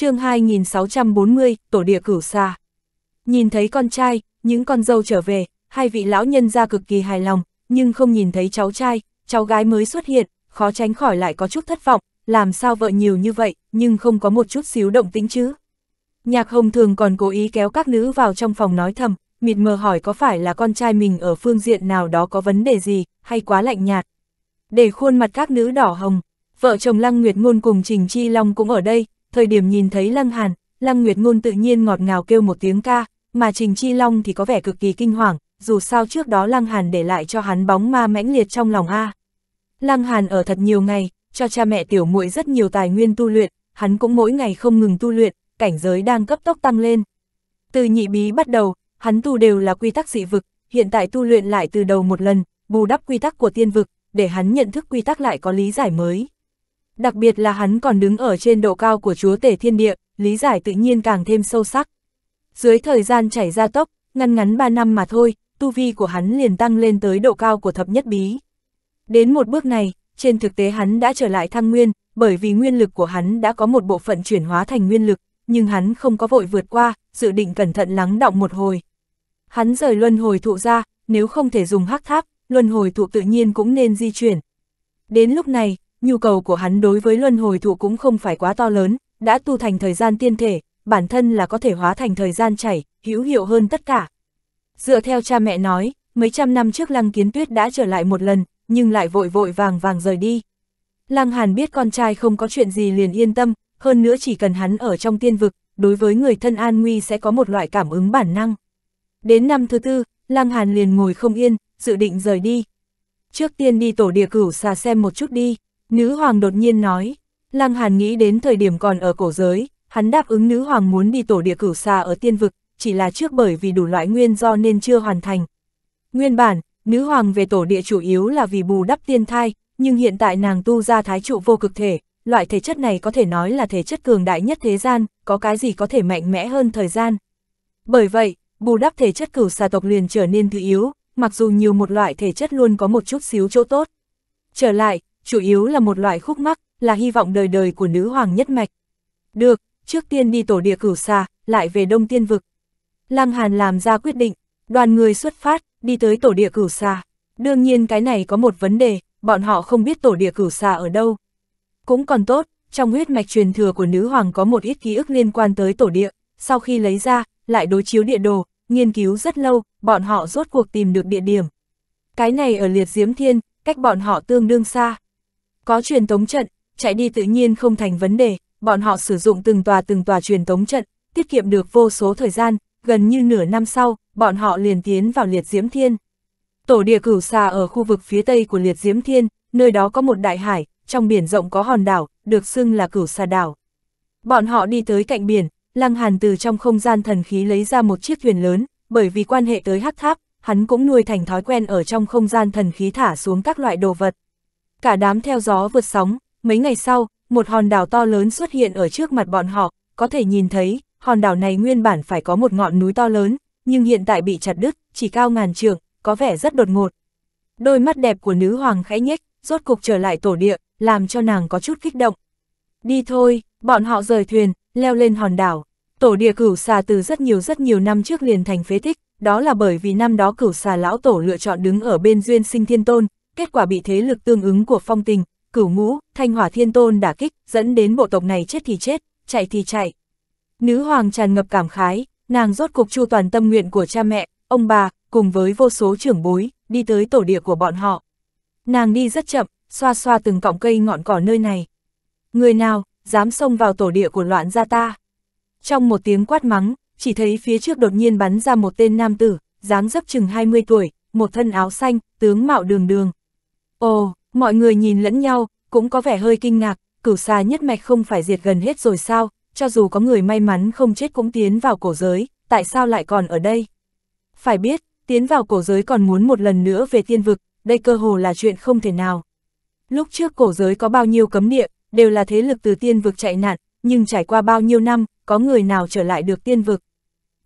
chương 2640, tổ địa cửu xa. Nhìn thấy con trai, những con dâu trở về, hai vị lão nhân ra cực kỳ hài lòng, nhưng không nhìn thấy cháu trai, cháu gái mới xuất hiện, khó tránh khỏi lại có chút thất vọng, làm sao vợ nhiều như vậy, nhưng không có một chút xíu động tĩnh chứ. Nhạc hồng thường còn cố ý kéo các nữ vào trong phòng nói thầm, mịt mờ hỏi có phải là con trai mình ở phương diện nào đó có vấn đề gì, hay quá lạnh nhạt. Để khuôn mặt các nữ đỏ hồng, vợ chồng Lăng Nguyệt Ngôn cùng Trình Chi Long cũng ở đây, thời điểm nhìn thấy Lăng Hàn, Lăng Nguyệt Ngôn tự nhiên ngọt ngào kêu một tiếng ca, mà Trình Chi Long thì có vẻ cực kỳ kinh hoàng, dù sao trước đó Lăng Hàn để lại cho hắn bóng ma mãnh liệt trong lòng A. Lăng Hàn ở thật nhiều ngày, cho cha mẹ tiểu muội rất nhiều tài nguyên tu luyện, hắn cũng mỗi ngày không ngừng tu luyện, cảnh giới đang cấp tốc tăng lên. Từ nhị bí bắt đầu, hắn tu đều là quy tắc dị vực, hiện tại tu luyện lại từ đầu một lần, bù đắp quy tắc của tiên vực, để hắn nhận thức quy tắc lại có lý giải mới đặc biệt là hắn còn đứng ở trên độ cao của chúa tể thiên địa, lý giải tự nhiên càng thêm sâu sắc. Dưới thời gian chảy ra tốc, ngăn ngắn 3 năm mà thôi, tu vi của hắn liền tăng lên tới độ cao của thập nhất bí. Đến một bước này, trên thực tế hắn đã trở lại thăng nguyên, bởi vì nguyên lực của hắn đã có một bộ phận chuyển hóa thành nguyên lực, nhưng hắn không có vội vượt qua, dự định cẩn thận lắng động một hồi. Hắn rời luân hồi thụ ra, nếu không thể dùng hắc tháp, luân hồi thụ tự nhiên cũng nên di chuyển. Đến lúc này, nhu cầu của hắn đối với luân hồi thụ cũng không phải quá to lớn, đã tu thành thời gian tiên thể, bản thân là có thể hóa thành thời gian chảy, hữu hiệu hơn tất cả. Dựa theo cha mẹ nói, mấy trăm năm trước Lăng Kiến Tuyết đã trở lại một lần, nhưng lại vội vội vàng vàng rời đi. Lăng Hàn biết con trai không có chuyện gì liền yên tâm, hơn nữa chỉ cần hắn ở trong tiên vực, đối với người thân an nguy sẽ có một loại cảm ứng bản năng. Đến năm thứ tư, Lăng Hàn liền ngồi không yên, dự định rời đi. Trước tiên đi tổ địa cửu xà xem một chút đi. Nữ hoàng đột nhiên nói, Lăng Hàn nghĩ đến thời điểm còn ở cổ giới, hắn đáp ứng nữ hoàng muốn đi tổ địa cửu xa ở tiên vực, chỉ là trước bởi vì đủ loại nguyên do nên chưa hoàn thành. Nguyên bản, nữ hoàng về tổ địa chủ yếu là vì bù đắp tiên thai, nhưng hiện tại nàng tu ra thái trụ vô cực thể, loại thể chất này có thể nói là thể chất cường đại nhất thế gian, có cái gì có thể mạnh mẽ hơn thời gian. Bởi vậy, bù đắp thể chất cửu xà tộc liền trở nên thứ yếu, mặc dù nhiều một loại thể chất luôn có một chút xíu chỗ tốt. Trở lại, chủ yếu là một loại khúc mắc, là hy vọng đời đời của nữ hoàng nhất mạch. Được, trước tiên đi tổ địa cửu xa, lại về đông tiên vực. Lăng Hàn làm ra quyết định, đoàn người xuất phát, đi tới tổ địa cửu xa. Đương nhiên cái này có một vấn đề, bọn họ không biết tổ địa cửu xa ở đâu. Cũng còn tốt, trong huyết mạch truyền thừa của nữ hoàng có một ít ký ức liên quan tới tổ địa, sau khi lấy ra, lại đối chiếu địa đồ, nghiên cứu rất lâu, bọn họ rốt cuộc tìm được địa điểm. Cái này ở liệt diếm thiên, cách bọn họ tương đương xa. Có truyền tống trận, chạy đi tự nhiên không thành vấn đề, bọn họ sử dụng từng tòa từng tòa truyền tống trận, tiết kiệm được vô số thời gian, gần như nửa năm sau, bọn họ liền tiến vào liệt diễm thiên. Tổ địa cửu xà ở khu vực phía tây của liệt diễm thiên, nơi đó có một đại hải, trong biển rộng có hòn đảo, được xưng là cửu xà đảo. Bọn họ đi tới cạnh biển, Lăng Hàn từ trong không gian thần khí lấy ra một chiếc thuyền lớn, bởi vì quan hệ tới hắc tháp, hắn cũng nuôi thành thói quen ở trong không gian thần khí thả xuống các loại đồ vật, cả đám theo gió vượt sóng, mấy ngày sau, một hòn đảo to lớn xuất hiện ở trước mặt bọn họ, có thể nhìn thấy, hòn đảo này nguyên bản phải có một ngọn núi to lớn, nhưng hiện tại bị chặt đứt, chỉ cao ngàn trượng, có vẻ rất đột ngột. Đôi mắt đẹp của nữ hoàng khẽ nhếch, rốt cục trở lại tổ địa, làm cho nàng có chút kích động. Đi thôi, bọn họ rời thuyền, leo lên hòn đảo. Tổ địa cửu xà từ rất nhiều rất nhiều năm trước liền thành phế tích, đó là bởi vì năm đó cửu xà lão tổ lựa chọn đứng ở bên duyên sinh thiên tôn, kết quả bị thế lực tương ứng của phong tình, cửu ngũ, thanh hỏa thiên tôn đả kích, dẫn đến bộ tộc này chết thì chết, chạy thì chạy. Nữ hoàng tràn ngập cảm khái, nàng rốt cục chu toàn tâm nguyện của cha mẹ, ông bà, cùng với vô số trưởng bối, đi tới tổ địa của bọn họ. Nàng đi rất chậm, xoa xoa từng cọng cây ngọn cỏ nơi này. Người nào, dám xông vào tổ địa của loạn gia ta. Trong một tiếng quát mắng, chỉ thấy phía trước đột nhiên bắn ra một tên nam tử, dáng dấp chừng 20 tuổi, một thân áo xanh, tướng mạo đường đường, Ồ, mọi người nhìn lẫn nhau, cũng có vẻ hơi kinh ngạc, cửu xa nhất mạch không phải diệt gần hết rồi sao, cho dù có người may mắn không chết cũng tiến vào cổ giới, tại sao lại còn ở đây? Phải biết, tiến vào cổ giới còn muốn một lần nữa về tiên vực, đây cơ hồ là chuyện không thể nào. Lúc trước cổ giới có bao nhiêu cấm địa, đều là thế lực từ tiên vực chạy nạn, nhưng trải qua bao nhiêu năm, có người nào trở lại được tiên vực?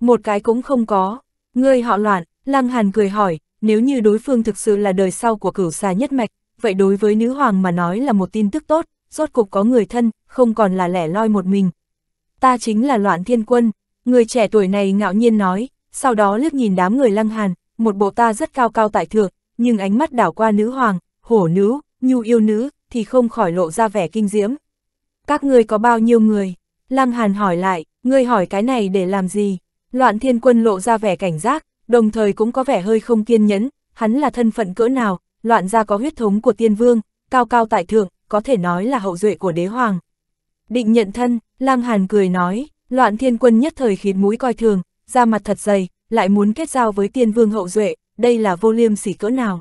Một cái cũng không có. Ngươi họ loạn, Lăng Hàn cười hỏi, nếu như đối phương thực sự là đời sau của cửu xà nhất mạch, vậy đối với nữ hoàng mà nói là một tin tức tốt, rốt cục có người thân, không còn là lẻ loi một mình. Ta chính là loạn thiên quân, người trẻ tuổi này ngạo nhiên nói, sau đó liếc nhìn đám người lăng hàn, một bộ ta rất cao cao tại thượng, nhưng ánh mắt đảo qua nữ hoàng, hổ nữ, nhu yêu nữ, thì không khỏi lộ ra vẻ kinh diễm. Các ngươi có bao nhiêu người? Lăng Hàn hỏi lại, ngươi hỏi cái này để làm gì? Loạn thiên quân lộ ra vẻ cảnh giác, đồng thời cũng có vẻ hơi không kiên nhẫn, hắn là thân phận cỡ nào, loạn ra có huyết thống của tiên vương, cao cao tại thượng, có thể nói là hậu duệ của đế hoàng. Định nhận thân, Lam Hàn cười nói, loạn thiên quân nhất thời khiến mũi coi thường, da mặt thật dày, lại muốn kết giao với tiên vương hậu duệ, đây là vô liêm sỉ cỡ nào.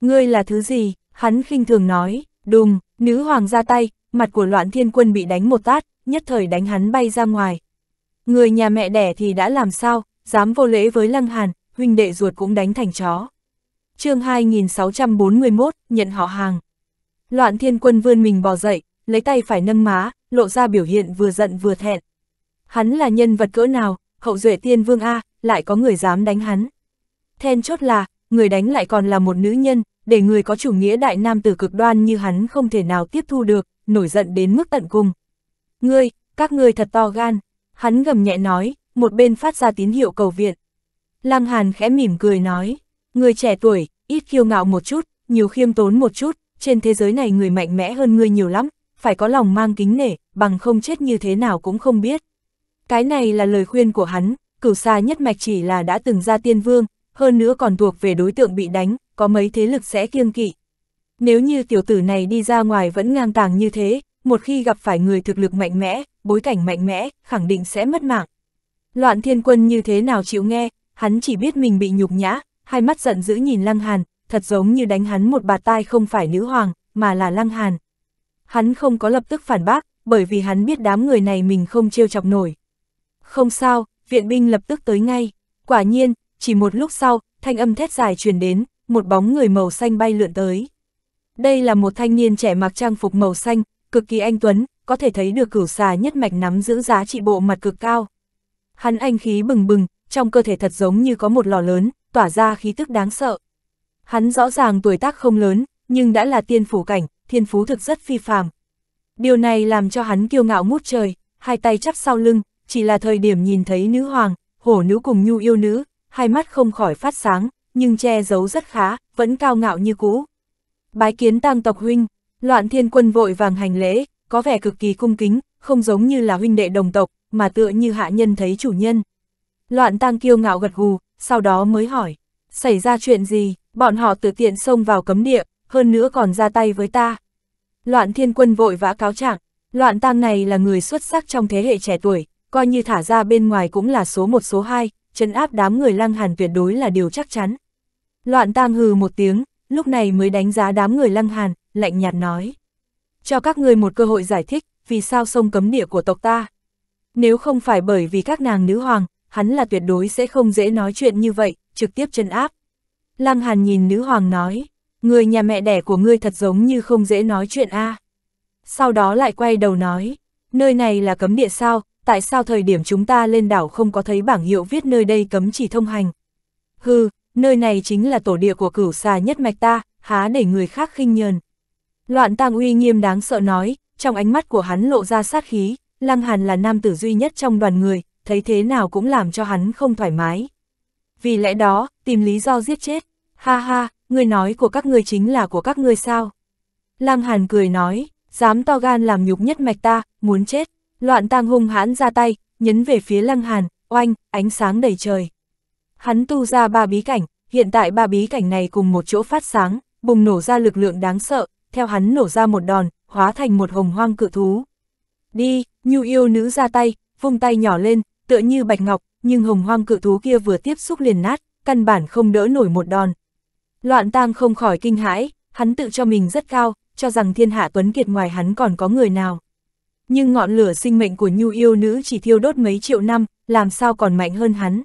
Ngươi là thứ gì, hắn khinh thường nói, đùng, nữ hoàng ra tay, mặt của loạn thiên quân bị đánh một tát, nhất thời đánh hắn bay ra ngoài. Người nhà mẹ đẻ thì đã làm sao, dám vô lễ với Lăng Hàn, huynh đệ ruột cũng đánh thành chó. chương 2641, nhận họ hàng. Loạn thiên quân vươn mình bò dậy, lấy tay phải nâng má, lộ ra biểu hiện vừa giận vừa thẹn. Hắn là nhân vật cỡ nào, hậu duệ tiên vương A, lại có người dám đánh hắn. Then chốt là, người đánh lại còn là một nữ nhân, để người có chủ nghĩa đại nam tử cực đoan như hắn không thể nào tiếp thu được, nổi giận đến mức tận cùng. Ngươi, các ngươi thật to gan, hắn gầm nhẹ nói, một bên phát ra tín hiệu cầu viện. Lăng Hàn khẽ mỉm cười nói, người trẻ tuổi, ít kiêu ngạo một chút, nhiều khiêm tốn một chút, trên thế giới này người mạnh mẽ hơn ngươi nhiều lắm, phải có lòng mang kính nể, bằng không chết như thế nào cũng không biết. Cái này là lời khuyên của hắn, cửu xa nhất mạch chỉ là đã từng ra tiên vương, hơn nữa còn thuộc về đối tượng bị đánh, có mấy thế lực sẽ kiêng kỵ. Nếu như tiểu tử này đi ra ngoài vẫn ngang tàng như thế, một khi gặp phải người thực lực mạnh mẽ, bối cảnh mạnh mẽ, khẳng định sẽ mất mạng. Loạn thiên quân như thế nào chịu nghe, hắn chỉ biết mình bị nhục nhã, hai mắt giận dữ nhìn Lăng Hàn, thật giống như đánh hắn một bạt tai không phải nữ hoàng, mà là Lăng Hàn. Hắn không có lập tức phản bác, bởi vì hắn biết đám người này mình không trêu chọc nổi. Không sao, viện binh lập tức tới ngay. Quả nhiên, chỉ một lúc sau, thanh âm thét dài truyền đến, một bóng người màu xanh bay lượn tới. Đây là một thanh niên trẻ mặc trang phục màu xanh, cực kỳ anh tuấn, có thể thấy được cửu xà nhất mạch nắm giữ giá trị bộ mặt cực cao. Hắn anh khí bừng bừng, trong cơ thể thật giống như có một lò lớn, tỏa ra khí tức đáng sợ. Hắn rõ ràng tuổi tác không lớn, nhưng đã là tiên phủ cảnh, thiên phú thực rất phi phàm. Điều này làm cho hắn kiêu ngạo mút trời, hai tay chắp sau lưng, chỉ là thời điểm nhìn thấy nữ hoàng, hổ nữ cùng nhu yêu nữ, hai mắt không khỏi phát sáng, nhưng che giấu rất khá, vẫn cao ngạo như cũ. Bái kiến tăng tộc huynh, loạn thiên quân vội vàng hành lễ, có vẻ cực kỳ cung kính, không giống như là huynh đệ đồng tộc, mà tựa như hạ nhân thấy chủ nhân. Loạn tăng kiêu ngạo gật gù, sau đó mới hỏi, xảy ra chuyện gì, bọn họ tự tiện xông vào cấm địa, hơn nữa còn ra tay với ta. Loạn thiên quân vội vã cáo trạng, loạn tăng này là người xuất sắc trong thế hệ trẻ tuổi, coi như thả ra bên ngoài cũng là số một số hai, trấn áp đám người lăng hàn tuyệt đối là điều chắc chắn. Loạn tăng hừ một tiếng, lúc này mới đánh giá đám người lăng hàn, lạnh nhạt nói. Cho các người một cơ hội giải thích, vì sao sông cấm địa của tộc ta. Nếu không phải bởi vì các nàng nữ hoàng, hắn là tuyệt đối sẽ không dễ nói chuyện như vậy, trực tiếp chân áp. Lăng Hàn nhìn nữ hoàng nói, người nhà mẹ đẻ của ngươi thật giống như không dễ nói chuyện a. À. Sau đó lại quay đầu nói, nơi này là cấm địa sao, tại sao thời điểm chúng ta lên đảo không có thấy bảng hiệu viết nơi đây cấm chỉ thông hành. Hừ, nơi này chính là tổ địa của cửu xà nhất mạch ta, há để người khác khinh nhờn. Loạn tang uy nghiêm đáng sợ nói, trong ánh mắt của hắn lộ ra sát khí, Lăng Hàn là nam tử duy nhất trong đoàn người, thấy thế nào cũng làm cho hắn không thoải mái. Vì lẽ đó, tìm lý do giết chết. Ha ha, người nói của các ngươi chính là của các ngươi sao? Lăng Hàn cười nói, dám to gan làm nhục nhất mạch ta, muốn chết. Loạn tang hung hãn ra tay, nhấn về phía Lăng Hàn, oanh, ánh sáng đầy trời. Hắn tu ra ba bí cảnh, hiện tại ba bí cảnh này cùng một chỗ phát sáng, bùng nổ ra lực lượng đáng sợ, theo hắn nổ ra một đòn, hóa thành một hồng hoang cự thú đi, nhu yêu nữ ra tay, vung tay nhỏ lên, tựa như bạch ngọc, nhưng hồng hoang cự thú kia vừa tiếp xúc liền nát, căn bản không đỡ nổi một đòn. Loạn tang không khỏi kinh hãi, hắn tự cho mình rất cao, cho rằng thiên hạ tuấn kiệt ngoài hắn còn có người nào. Nhưng ngọn lửa sinh mệnh của nhu yêu nữ chỉ thiêu đốt mấy triệu năm, làm sao còn mạnh hơn hắn.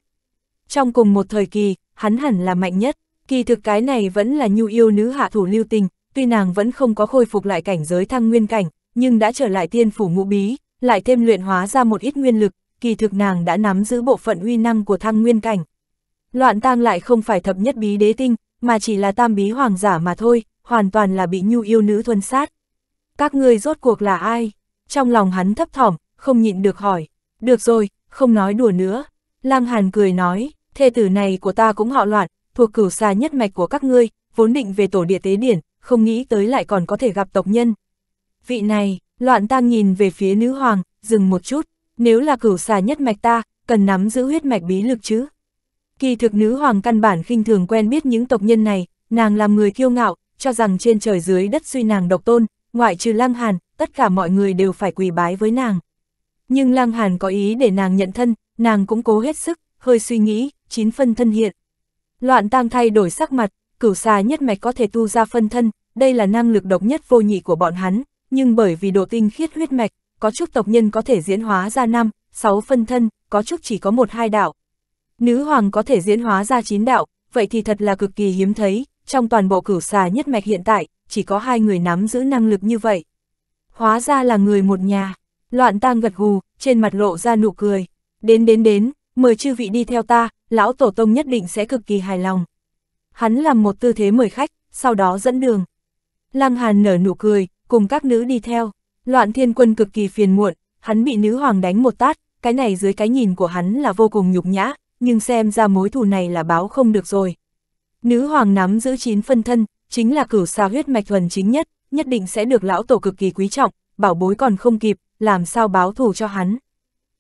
Trong cùng một thời kỳ, hắn hẳn là mạnh nhất, kỳ thực cái này vẫn là nhu yêu nữ hạ thủ lưu tình, tuy nàng vẫn không có khôi phục lại cảnh giới thăng nguyên cảnh, nhưng đã trở lại tiên phủ ngũ bí, lại thêm luyện hóa ra một ít nguyên lực, kỳ thực nàng đã nắm giữ bộ phận uy năng của thăng nguyên cảnh. Loạn tang lại không phải thập nhất bí đế tinh, mà chỉ là tam bí hoàng giả mà thôi, hoàn toàn là bị nhu yêu nữ thuần sát. Các ngươi rốt cuộc là ai? Trong lòng hắn thấp thỏm, không nhịn được hỏi. Được rồi, không nói đùa nữa. Lăng Hàn cười nói, thê tử này của ta cũng họ loạn, thuộc cửu xa nhất mạch của các ngươi, vốn định về tổ địa tế điển, không nghĩ tới lại còn có thể gặp tộc nhân, vị này, loạn tang nhìn về phía nữ hoàng, dừng một chút, nếu là cửu xà nhất mạch ta, cần nắm giữ huyết mạch bí lực chứ. Kỳ thực nữ hoàng căn bản khinh thường quen biết những tộc nhân này, nàng làm người kiêu ngạo, cho rằng trên trời dưới đất suy nàng độc tôn, ngoại trừ Lăng Hàn, tất cả mọi người đều phải quỳ bái với nàng. Nhưng Lăng Hàn có ý để nàng nhận thân, nàng cũng cố hết sức, hơi suy nghĩ, chín phân thân hiện. Loạn tang thay đổi sắc mặt, cửu xà nhất mạch có thể tu ra phân thân, đây là năng lực độc nhất vô nhị của bọn hắn, nhưng bởi vì độ tinh khiết huyết mạch, có chút tộc nhân có thể diễn hóa ra 5, 6 phân thân, có chút chỉ có một hai đạo. Nữ hoàng có thể diễn hóa ra 9 đạo, vậy thì thật là cực kỳ hiếm thấy, trong toàn bộ cửu xà nhất mạch hiện tại, chỉ có hai người nắm giữ năng lực như vậy. Hóa ra là người một nhà, loạn tang gật gù, trên mặt lộ ra nụ cười. Đến đến đến, mời chư vị đi theo ta, lão tổ tông nhất định sẽ cực kỳ hài lòng. Hắn làm một tư thế mời khách, sau đó dẫn đường. Lăng Hàn nở nụ cười, cùng các nữ đi theo. Loạn thiên quân cực kỳ phiền muộn, hắn bị nữ hoàng đánh một tát, cái này dưới cái nhìn của hắn là vô cùng nhục nhã, nhưng xem ra mối thù này là báo không được rồi. Nữ hoàng nắm giữ chín phân thân, chính là cửu xa huyết mạch thuần chính nhất, nhất định sẽ được lão tổ cực kỳ quý trọng, bảo bối còn không kịp, làm sao báo thù cho hắn.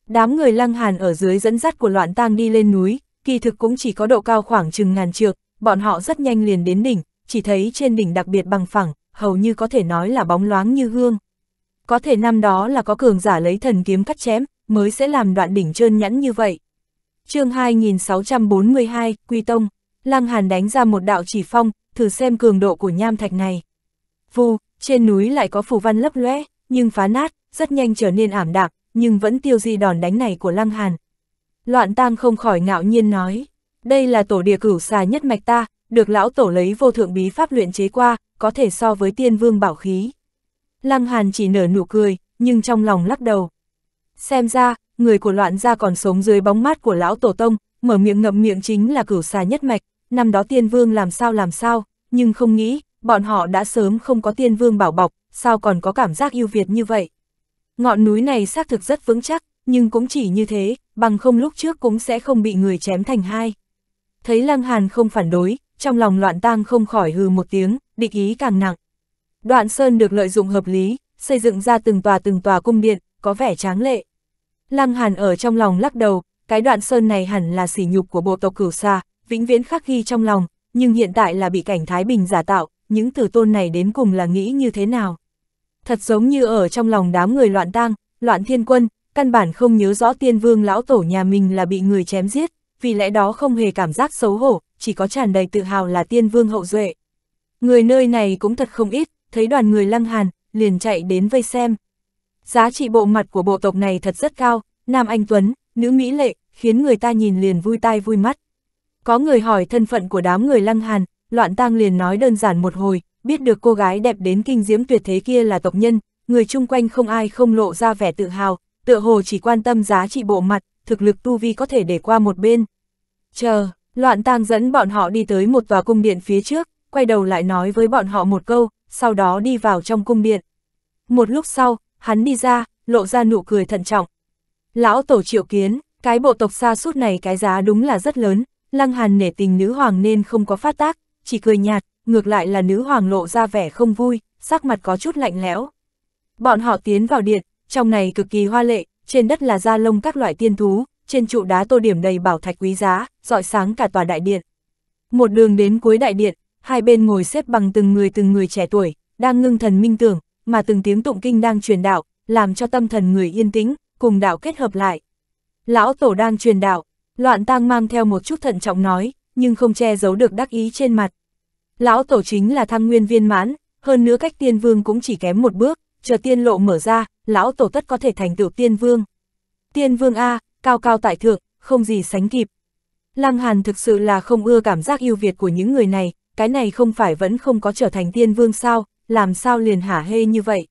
Đám người lăng hàn ở dưới dẫn dắt của loạn tang đi lên núi, kỳ thực cũng chỉ có độ cao khoảng chừng ngàn trượng, bọn họ rất nhanh liền đến đỉnh, chỉ thấy trên đỉnh đặc biệt bằng phẳng, hầu như có thể nói là bóng loáng như gương. Có thể năm đó là có cường giả lấy thần kiếm cắt chém, mới sẽ làm đoạn đỉnh trơn nhẵn như vậy. chương 2642, Quy Tông, Lăng Hàn đánh ra một đạo chỉ phong, thử xem cường độ của nham thạch này. Vù, trên núi lại có phù văn lấp lóe, nhưng phá nát, rất nhanh trở nên ảm đạm, nhưng vẫn tiêu di đòn đánh này của Lăng Hàn. Loạn tang không khỏi ngạo nhiên nói, đây là tổ địa cửu xà nhất mạch ta, được lão tổ lấy vô thượng bí pháp luyện chế qua, có thể so với tiên vương bảo khí. Lăng Hàn chỉ nở nụ cười, nhưng trong lòng lắc đầu. Xem ra, người của loạn gia còn sống dưới bóng mát của lão tổ tông, mở miệng ngậm miệng chính là cửu xà nhất mạch, năm đó tiên vương làm sao làm sao, nhưng không nghĩ, bọn họ đã sớm không có tiên vương bảo bọc, sao còn có cảm giác ưu Việt như vậy. Ngọn núi này xác thực rất vững chắc, nhưng cũng chỉ như thế, bằng không lúc trước cũng sẽ không bị người chém thành hai. Thấy Lăng Hàn không phản đối, trong lòng loạn tang không khỏi hừ một tiếng, địch ý càng nặng. Đoạn Sơn được lợi dụng hợp lý, xây dựng ra từng tòa từng tòa cung điện, có vẻ tráng lệ. Lăng Hàn ở trong lòng lắc đầu, cái đoạn Sơn này hẳn là sỉ nhục của bộ tộc cửu xa, vĩnh viễn khắc ghi trong lòng, nhưng hiện tại là bị cảnh Thái Bình giả tạo, những từ tôn này đến cùng là nghĩ như thế nào. Thật giống như ở trong lòng đám người loạn tang, loạn thiên quân, căn bản không nhớ rõ tiên vương lão tổ nhà mình là bị người chém giết, vì lẽ đó không hề cảm giác xấu hổ, chỉ có tràn đầy tự hào là tiên vương hậu duệ. Người nơi này cũng thật không ít, thấy đoàn người lăng hàn, liền chạy đến vây xem. Giá trị bộ mặt của bộ tộc này thật rất cao, nam anh tuấn, nữ mỹ lệ, khiến người ta nhìn liền vui tai vui mắt. Có người hỏi thân phận của đám người lăng hàn, loạn tang liền nói đơn giản một hồi, biết được cô gái đẹp đến kinh diễm tuyệt thế kia là tộc nhân, người chung quanh không ai không lộ ra vẻ tự hào, tựa hồ chỉ quan tâm giá trị bộ mặt, thực lực tu vi có thể để qua một bên. Chờ, loạn tang dẫn bọn họ đi tới một tòa cung điện phía trước, quay đầu lại nói với bọn họ một câu, sau đó đi vào trong cung điện. Một lúc sau, hắn đi ra, lộ ra nụ cười thận trọng. Lão tổ triệu kiến, cái bộ tộc xa suốt này cái giá đúng là rất lớn, lăng hàn nể tình nữ hoàng nên không có phát tác, chỉ cười nhạt, ngược lại là nữ hoàng lộ ra vẻ không vui, sắc mặt có chút lạnh lẽo. Bọn họ tiến vào điện, trong này cực kỳ hoa lệ, trên đất là da lông các loại tiên thú, trên trụ đá tô điểm đầy bảo thạch quý giá, dọi sáng cả tòa đại điện. Một đường đến cuối đại điện, hai bên ngồi xếp bằng từng người từng người trẻ tuổi, đang ngưng thần minh tưởng, mà từng tiếng tụng kinh đang truyền đạo, làm cho tâm thần người yên tĩnh, cùng đạo kết hợp lại. Lão Tổ đang truyền đạo, loạn tang mang theo một chút thận trọng nói, nhưng không che giấu được đắc ý trên mặt. Lão Tổ chính là thăng nguyên viên mãn, hơn nữa cách tiên vương cũng chỉ kém một bước, chờ tiên lộ mở ra, lão Tổ tất có thể thành tựu tiên vương. Tiên vương A, cao cao tại thượng, không gì sánh kịp. Lăng Hàn thực sự là không ưa cảm giác yêu việt của những người này, cái này không phải vẫn không có trở thành tiên vương sao, làm sao liền hả hê như vậy.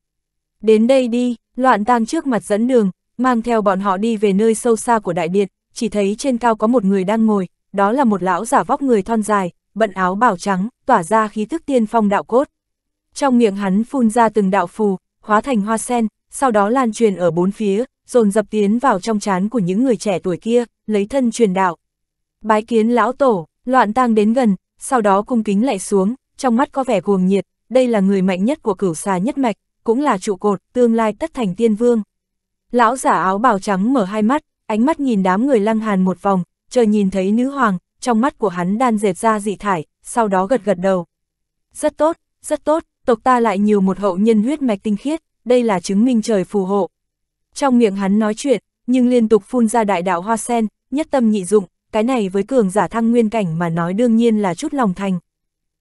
Đến đây đi, loạn tang trước mặt dẫn đường, mang theo bọn họ đi về nơi sâu xa của đại điện, chỉ thấy trên cao có một người đang ngồi, đó là một lão giả vóc người thon dài, bận áo bảo trắng, tỏa ra khí thức tiên phong đạo cốt. Trong miệng hắn phun ra từng đạo phù, hóa thành hoa sen, sau đó lan truyền ở bốn phía, dồn dập tiến vào trong trán của những người trẻ tuổi kia, lấy thân truyền đạo. Bái kiến lão tổ, loạn tang đến gần, sau đó cung kính lại xuống, trong mắt có vẻ cuồng nhiệt, đây là người mạnh nhất của cửu xà nhất mạch, cũng là trụ cột, tương lai tất thành tiên vương. Lão giả áo bào trắng mở hai mắt, ánh mắt nhìn đám người lăng hàn một vòng, chờ nhìn thấy nữ hoàng, trong mắt của hắn đan dệt ra dị thải, sau đó gật gật đầu. Rất tốt, rất tốt, tộc ta lại nhiều một hậu nhân huyết mạch tinh khiết, đây là chứng minh trời phù hộ. Trong miệng hắn nói chuyện, nhưng liên tục phun ra đại đạo hoa sen, nhất tâm nhị dụng, cái này với cường giả thăng nguyên cảnh mà nói đương nhiên là chút lòng thành.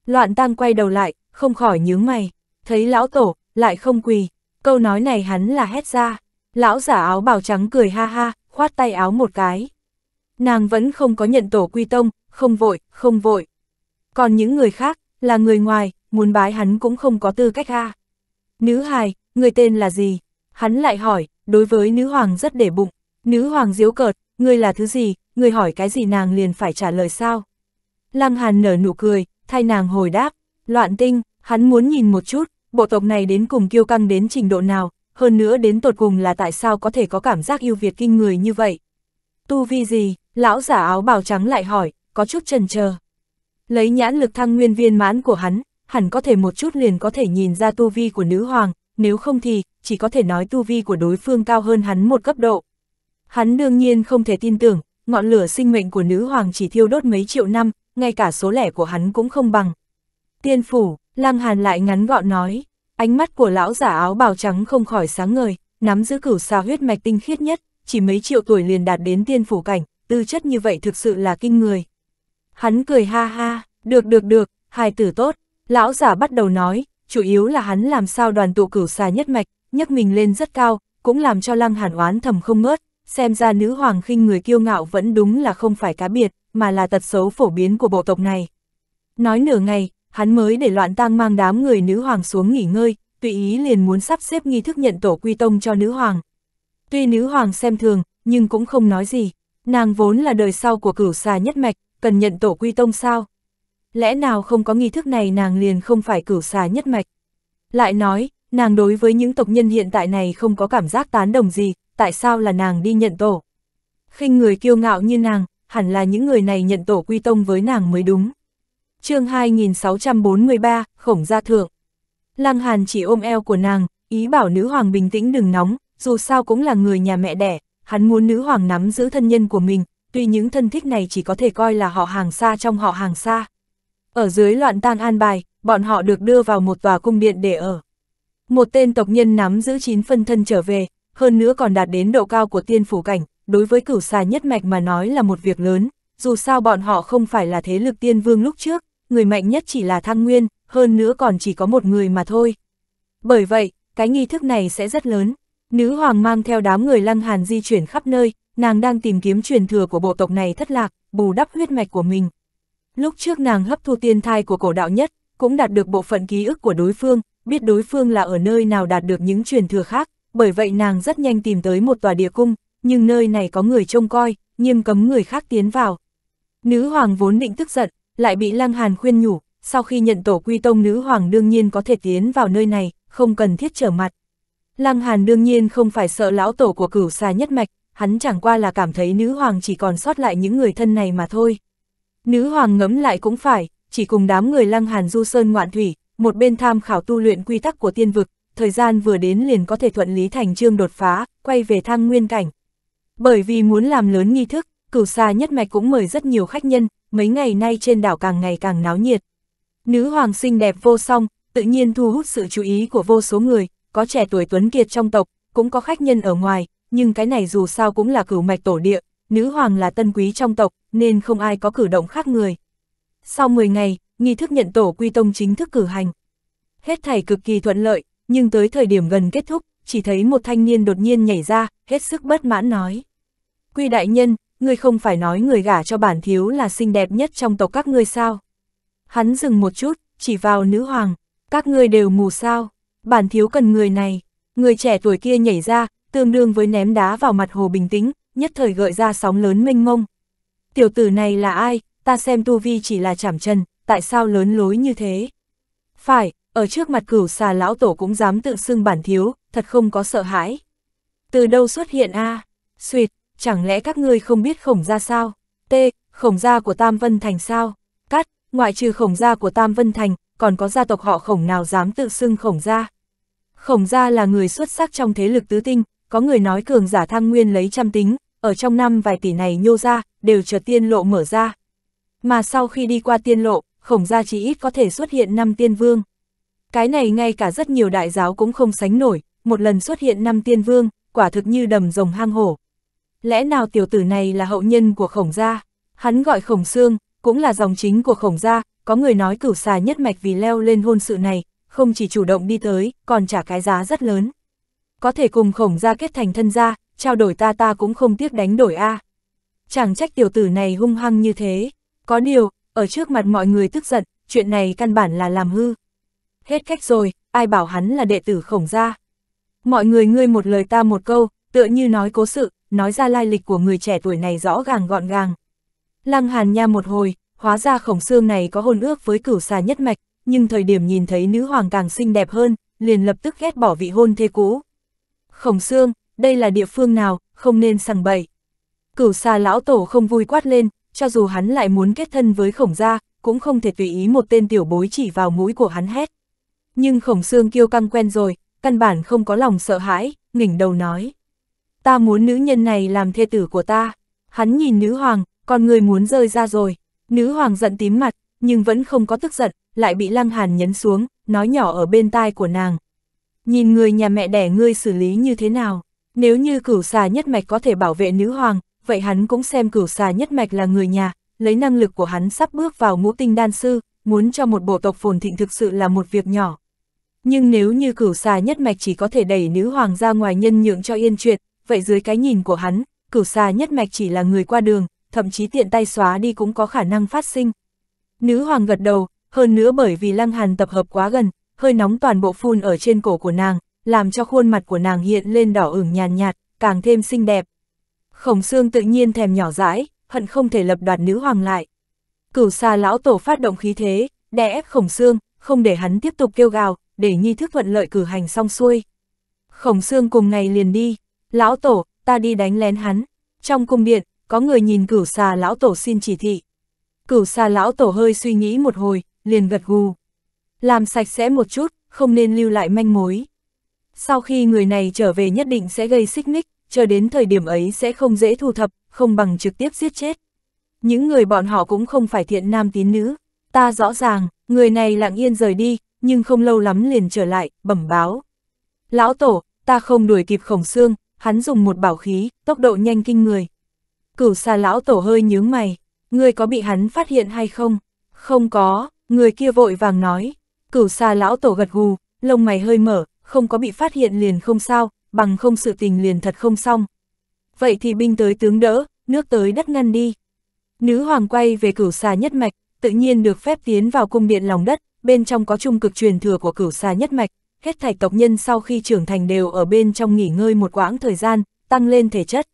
Loạn tang quay đầu lại, không khỏi nhướng mày, thấy lão tổ, lại không quỳ, câu nói này hắn là hét ra, lão giả áo bào trắng cười ha ha, khoát tay áo một cái. Nàng vẫn không có nhận tổ quy tông, không vội, không vội. Còn những người khác, là người ngoài, muốn bái hắn cũng không có tư cách ha. Nữ hài, người tên là gì? Hắn lại hỏi, đối với nữ hoàng rất để bụng, nữ hoàng diếu cợt, ngươi là thứ gì, ngươi hỏi cái gì nàng liền phải trả lời sao? Lăng Hàn nở nụ cười, thay nàng hồi đáp, loạn tinh, hắn muốn nhìn một chút, bộ tộc này đến cùng kiêu căng đến trình độ nào, hơn nữa đến tột cùng là tại sao có thể có cảm giác yêu Việt kinh người như vậy. Tu vi gì, lão giả áo bào trắng lại hỏi, có chút chần chờ. Lấy nhãn lực thăng nguyên viên mãn của hắn, hẳn có thể một chút liền có thể nhìn ra tu vi của nữ hoàng, nếu không thì, chỉ có thể nói tu vi của đối phương cao hơn hắn một cấp độ. Hắn đương nhiên không thể tin tưởng, ngọn lửa sinh mệnh của nữ hoàng chỉ thiêu đốt mấy triệu năm, ngay cả số lẻ của hắn cũng không bằng. Tiên phủ, Lăng Hàn lại ngắn gọn nói, ánh mắt của lão giả áo bào trắng không khỏi sáng ngời, nắm giữ cửu sao huyết mạch tinh khiết nhất, chỉ mấy triệu tuổi liền đạt đến tiên phủ cảnh, tư chất như vậy thực sự là kinh người. Hắn cười ha ha, được được được, hài tử tốt, lão giả bắt đầu nói, chủ yếu là hắn làm sao đoàn tụ cửu xà nhất mạch, nhấc mình lên rất cao, cũng làm cho Lăng Hàn oán thầm không ngớt, xem ra nữ hoàng khinh người kiêu ngạo vẫn đúng là không phải cá biệt, mà là tật xấu phổ biến của bộ tộc này. Nói nửa ngày, hắn mới để loạn tang mang đám người nữ hoàng xuống nghỉ ngơi, tùy ý liền muốn sắp xếp nghi thức nhận tổ quy tông cho nữ hoàng. Tuy nữ hoàng xem thường, nhưng cũng không nói gì, nàng vốn là đời sau của cửu xà nhất mạch, cần nhận tổ quy tông sao? Lẽ nào không có nghi thức này nàng liền không phải cửu xà nhất mạch? Lại nói, nàng đối với những tộc nhân hiện tại này không có cảm giác tán đồng gì, tại sao là nàng đi nhận tổ. khinh người kiêu ngạo như nàng, hẳn là những người này nhận tổ quy tông với nàng mới đúng. chương 2643, Khổng Gia Thượng. Lăng Hàn chỉ ôm eo của nàng, ý bảo nữ hoàng bình tĩnh đừng nóng, dù sao cũng là người nhà mẹ đẻ, hắn muốn nữ hoàng nắm giữ thân nhân của mình, tuy những thân thích này chỉ có thể coi là họ hàng xa trong họ hàng xa. Ở dưới loạn tang an bài, bọn họ được đưa vào một tòa cung điện để ở. Một tên tộc nhân nắm giữ chín phân thân trở về, hơn nữa còn đạt đến độ cao của tiên phủ cảnh, đối với cửu xà nhất mạch mà nói là một việc lớn, dù sao bọn họ không phải là thế lực tiên vương lúc trước, người mạnh nhất chỉ là Thăng Nguyên, hơn nữa còn chỉ có một người mà thôi. Bởi vậy, cái nghi thức này sẽ rất lớn. Nữ hoàng mang theo đám người lăng hàn di chuyển khắp nơi, nàng đang tìm kiếm truyền thừa của bộ tộc này thất lạc, bù đắp huyết mạch của mình. Lúc trước nàng hấp thu tiên thai của cổ đạo nhất, cũng đạt được bộ phận ký ức của đối phương, biết đối phương là ở nơi nào đạt được những truyền thừa khác, bởi vậy nàng rất nhanh tìm tới một tòa địa cung, nhưng nơi này có người trông coi, nghiêm cấm người khác tiến vào. Nữ hoàng vốn định tức giận, lại bị Lăng Hàn khuyên nhủ, sau khi nhận tổ quy tông nữ hoàng đương nhiên có thể tiến vào nơi này, không cần thiết trở mặt. Lăng Hàn đương nhiên không phải sợ lão tổ của cửu xa nhất mạch, hắn chẳng qua là cảm thấy nữ hoàng chỉ còn sót lại những người thân này mà thôi. Nữ hoàng ngấm lại cũng phải, chỉ cùng đám người Lăng Hàn du sơn ngoạn thủy, một bên tham khảo tu luyện quy tắc của tiên vực, thời gian vừa đến liền có thể thuận lý thành trương đột phá, quay về thăng nguyên cảnh. Bởi vì muốn làm lớn nghi thức, cửu xa nhất mạch cũng mời rất nhiều khách nhân, mấy ngày nay trên đảo càng ngày càng náo nhiệt. Nữ hoàng xinh đẹp vô song, tự nhiên thu hút sự chú ý của vô số người, có trẻ tuổi tuấn kiệt trong tộc, cũng có khách nhân ở ngoài, nhưng cái này dù sao cũng là cửu mạch tổ địa, nữ hoàng là tân quý trong tộc, nên không ai có cử động khác người. Sau 10 ngày, nghi thức nhận tổ quy tông chính thức cử hành. Hết thảy cực kỳ thuận lợi, nhưng tới thời điểm gần kết thúc, chỉ thấy một thanh niên đột nhiên nhảy ra, hết sức bất mãn nói. Quy đại nhân, ngươi không phải nói người gả cho bản thiếu là xinh đẹp nhất trong tộc các ngươi sao? Hắn dừng một chút, chỉ vào nữ hoàng, các ngươi đều mù sao, bản thiếu cần người này, người trẻ tuổi kia nhảy ra, tương đương với ném đá vào mặt hồ bình tĩnh, nhất thời gợi ra sóng lớn mênh mông. Tiểu tử này là ai, ta xem tu vi chỉ là chảm chân tại sao lớn lối như thế? Phải, ở trước mặt cửu xà lão tổ cũng dám tự xưng bản thiếu, thật không có sợ hãi. Từ đâu xuất hiện a à? Xuyệt, chẳng lẽ các ngươi không biết khổng gia sao? T, khổng gia của Tam Vân Thành sao? Cắt, ngoại trừ khổng gia của Tam Vân Thành, còn có gia tộc họ khổng nào dám tự xưng khổng gia? Khổng gia là người xuất sắc trong thế lực tứ tinh, có người nói cường giả thăng nguyên lấy trăm tính, ở trong năm vài tỷ này nhô ra, đều chờ tiên lộ mở ra. Mà sau khi đi qua tiên lộ, khổng gia chỉ ít có thể xuất hiện năm tiên vương. Cái này ngay cả rất nhiều đại giáo cũng không sánh nổi, một lần xuất hiện năm tiên vương, quả thực như đầm rồng hang hổ. Lẽ nào tiểu tử này là hậu nhân của khổng gia? Hắn gọi khổng xương, cũng là dòng chính của khổng gia, có người nói cửu xà nhất mạch vì leo lên hôn sự này, không chỉ chủ động đi tới, còn trả cái giá rất lớn. Có thể cùng khổng gia kết thành thân gia, trao đổi ta ta cũng không tiếc đánh đổi a. À. Chẳng trách tiểu tử này hung hăng như thế. Có điều, ở trước mặt mọi người tức giận, chuyện này căn bản là làm hư, hết cách rồi, ai bảo hắn là đệ tử khổng gia. Mọi người ngươi một lời ta một câu, tựa như nói cố sự, nói ra lai lịch của người trẻ tuổi này rõ ràng gọn gàng. Lăng hàn nha một hồi, hóa ra khổng xương này có hôn ước với cửu xà nhất mạch, nhưng thời điểm nhìn thấy nữ hoàng càng xinh đẹp hơn, liền lập tức ghét bỏ vị hôn thê cũ. Khổng xương, đây là địa phương nào, không nên sằng bậy. Cửu xà lão tổ không vui quát lên, cho dù hắn lại muốn kết thân với khổng gia, cũng không thể tùy ý một tên tiểu bối chỉ vào mũi của hắn hét. Nhưng khổng xương kiêu căng quen rồi, căn bản không có lòng sợ hãi, nghỉnh đầu nói. Ta muốn nữ nhân này làm thê tử của ta. Hắn nhìn nữ hoàng, con người muốn rơi ra rồi. Nữ hoàng giận tím mặt, nhưng vẫn không có tức giận, lại bị lăng hàn nhấn xuống, nói nhỏ ở bên tai của nàng. Nhìn người nhà mẹ đẻ ngươi xử lý như thế nào? Nếu như cửu xà nhất mạch có thể bảo vệ nữ hoàng, vậy hắn cũng xem cửu xà nhất mạch là người nhà, lấy năng lực của hắn sắp bước vào ngũ tinh đan sư, muốn cho một bộ tộc phồn thịnh thực sự là một việc nhỏ, nhưng nếu như cửu xà nhất mạch chỉ có thể đẩy nữ hoàng ra ngoài nhân nhượng cho yên chuyện vậy dưới cái nhìn của hắn, cửu xà nhất mạch chỉ là người qua đường, thậm chí tiện tay xóa đi cũng có khả năng phát sinh. Nữ hoàng gật đầu, hơn nữa bởi vì lăng hàn tập hợp quá gần, hơi nóng toàn bộ phun ở trên cổ của nàng, làm cho khuôn mặt của nàng hiện lên đỏ ửng nhàn nhạt, càng thêm xinh đẹp. Khổng xương tự nhiên thèm nhỏ dãi, hận không thể lập đoạt nữ hoàng lại. Cửu xà lão tổ phát động khí thế, đè ép khổng xương, không để hắn tiếp tục kêu gào, để nghi thức thuận lợi cử hành xong xuôi. Khổng xương cùng ngày liền đi, lão tổ, ta đi đánh lén hắn. Trong cung điện, có người nhìn cửu xà lão tổ xin chỉ thị. Cửu xà lão tổ hơi suy nghĩ một hồi, liền gật gù. Làm sạch sẽ một chút, không nên lưu lại manh mối. Sau khi người này trở về nhất định sẽ gây xích mích, chờ đến thời điểm ấy sẽ không dễ thu thập, không bằng trực tiếp giết chết. Những người bọn họ cũng không phải thiện nam tín nữ. Ta rõ ràng, người này lặng yên rời đi, nhưng không lâu lắm liền trở lại, bẩm báo. Lão tổ, ta không đuổi kịp khổng xương, hắn dùng một bảo khí, tốc độ nhanh kinh người. Cửu xa lão tổ hơi nhướng mày, ngươi có bị hắn phát hiện hay không? Không có, người kia vội vàng nói. Cửu xa lão tổ gật gù, lông mày hơi mở, không có bị phát hiện liền không sao, bằng không sự tình liền thật không xong. Vậy thì binh tới tướng đỡ, nước tới đất ngăn đi. Nữ hoàng quay về cửu xa nhất mạch, tự nhiên được phép tiến vào cung điện lòng đất, bên trong có trung cực truyền thừa của cửu xà nhất mạch, hết thảy tộc nhân sau khi trưởng thành đều ở bên trong nghỉ ngơi một quãng thời gian, tăng lên thể chất.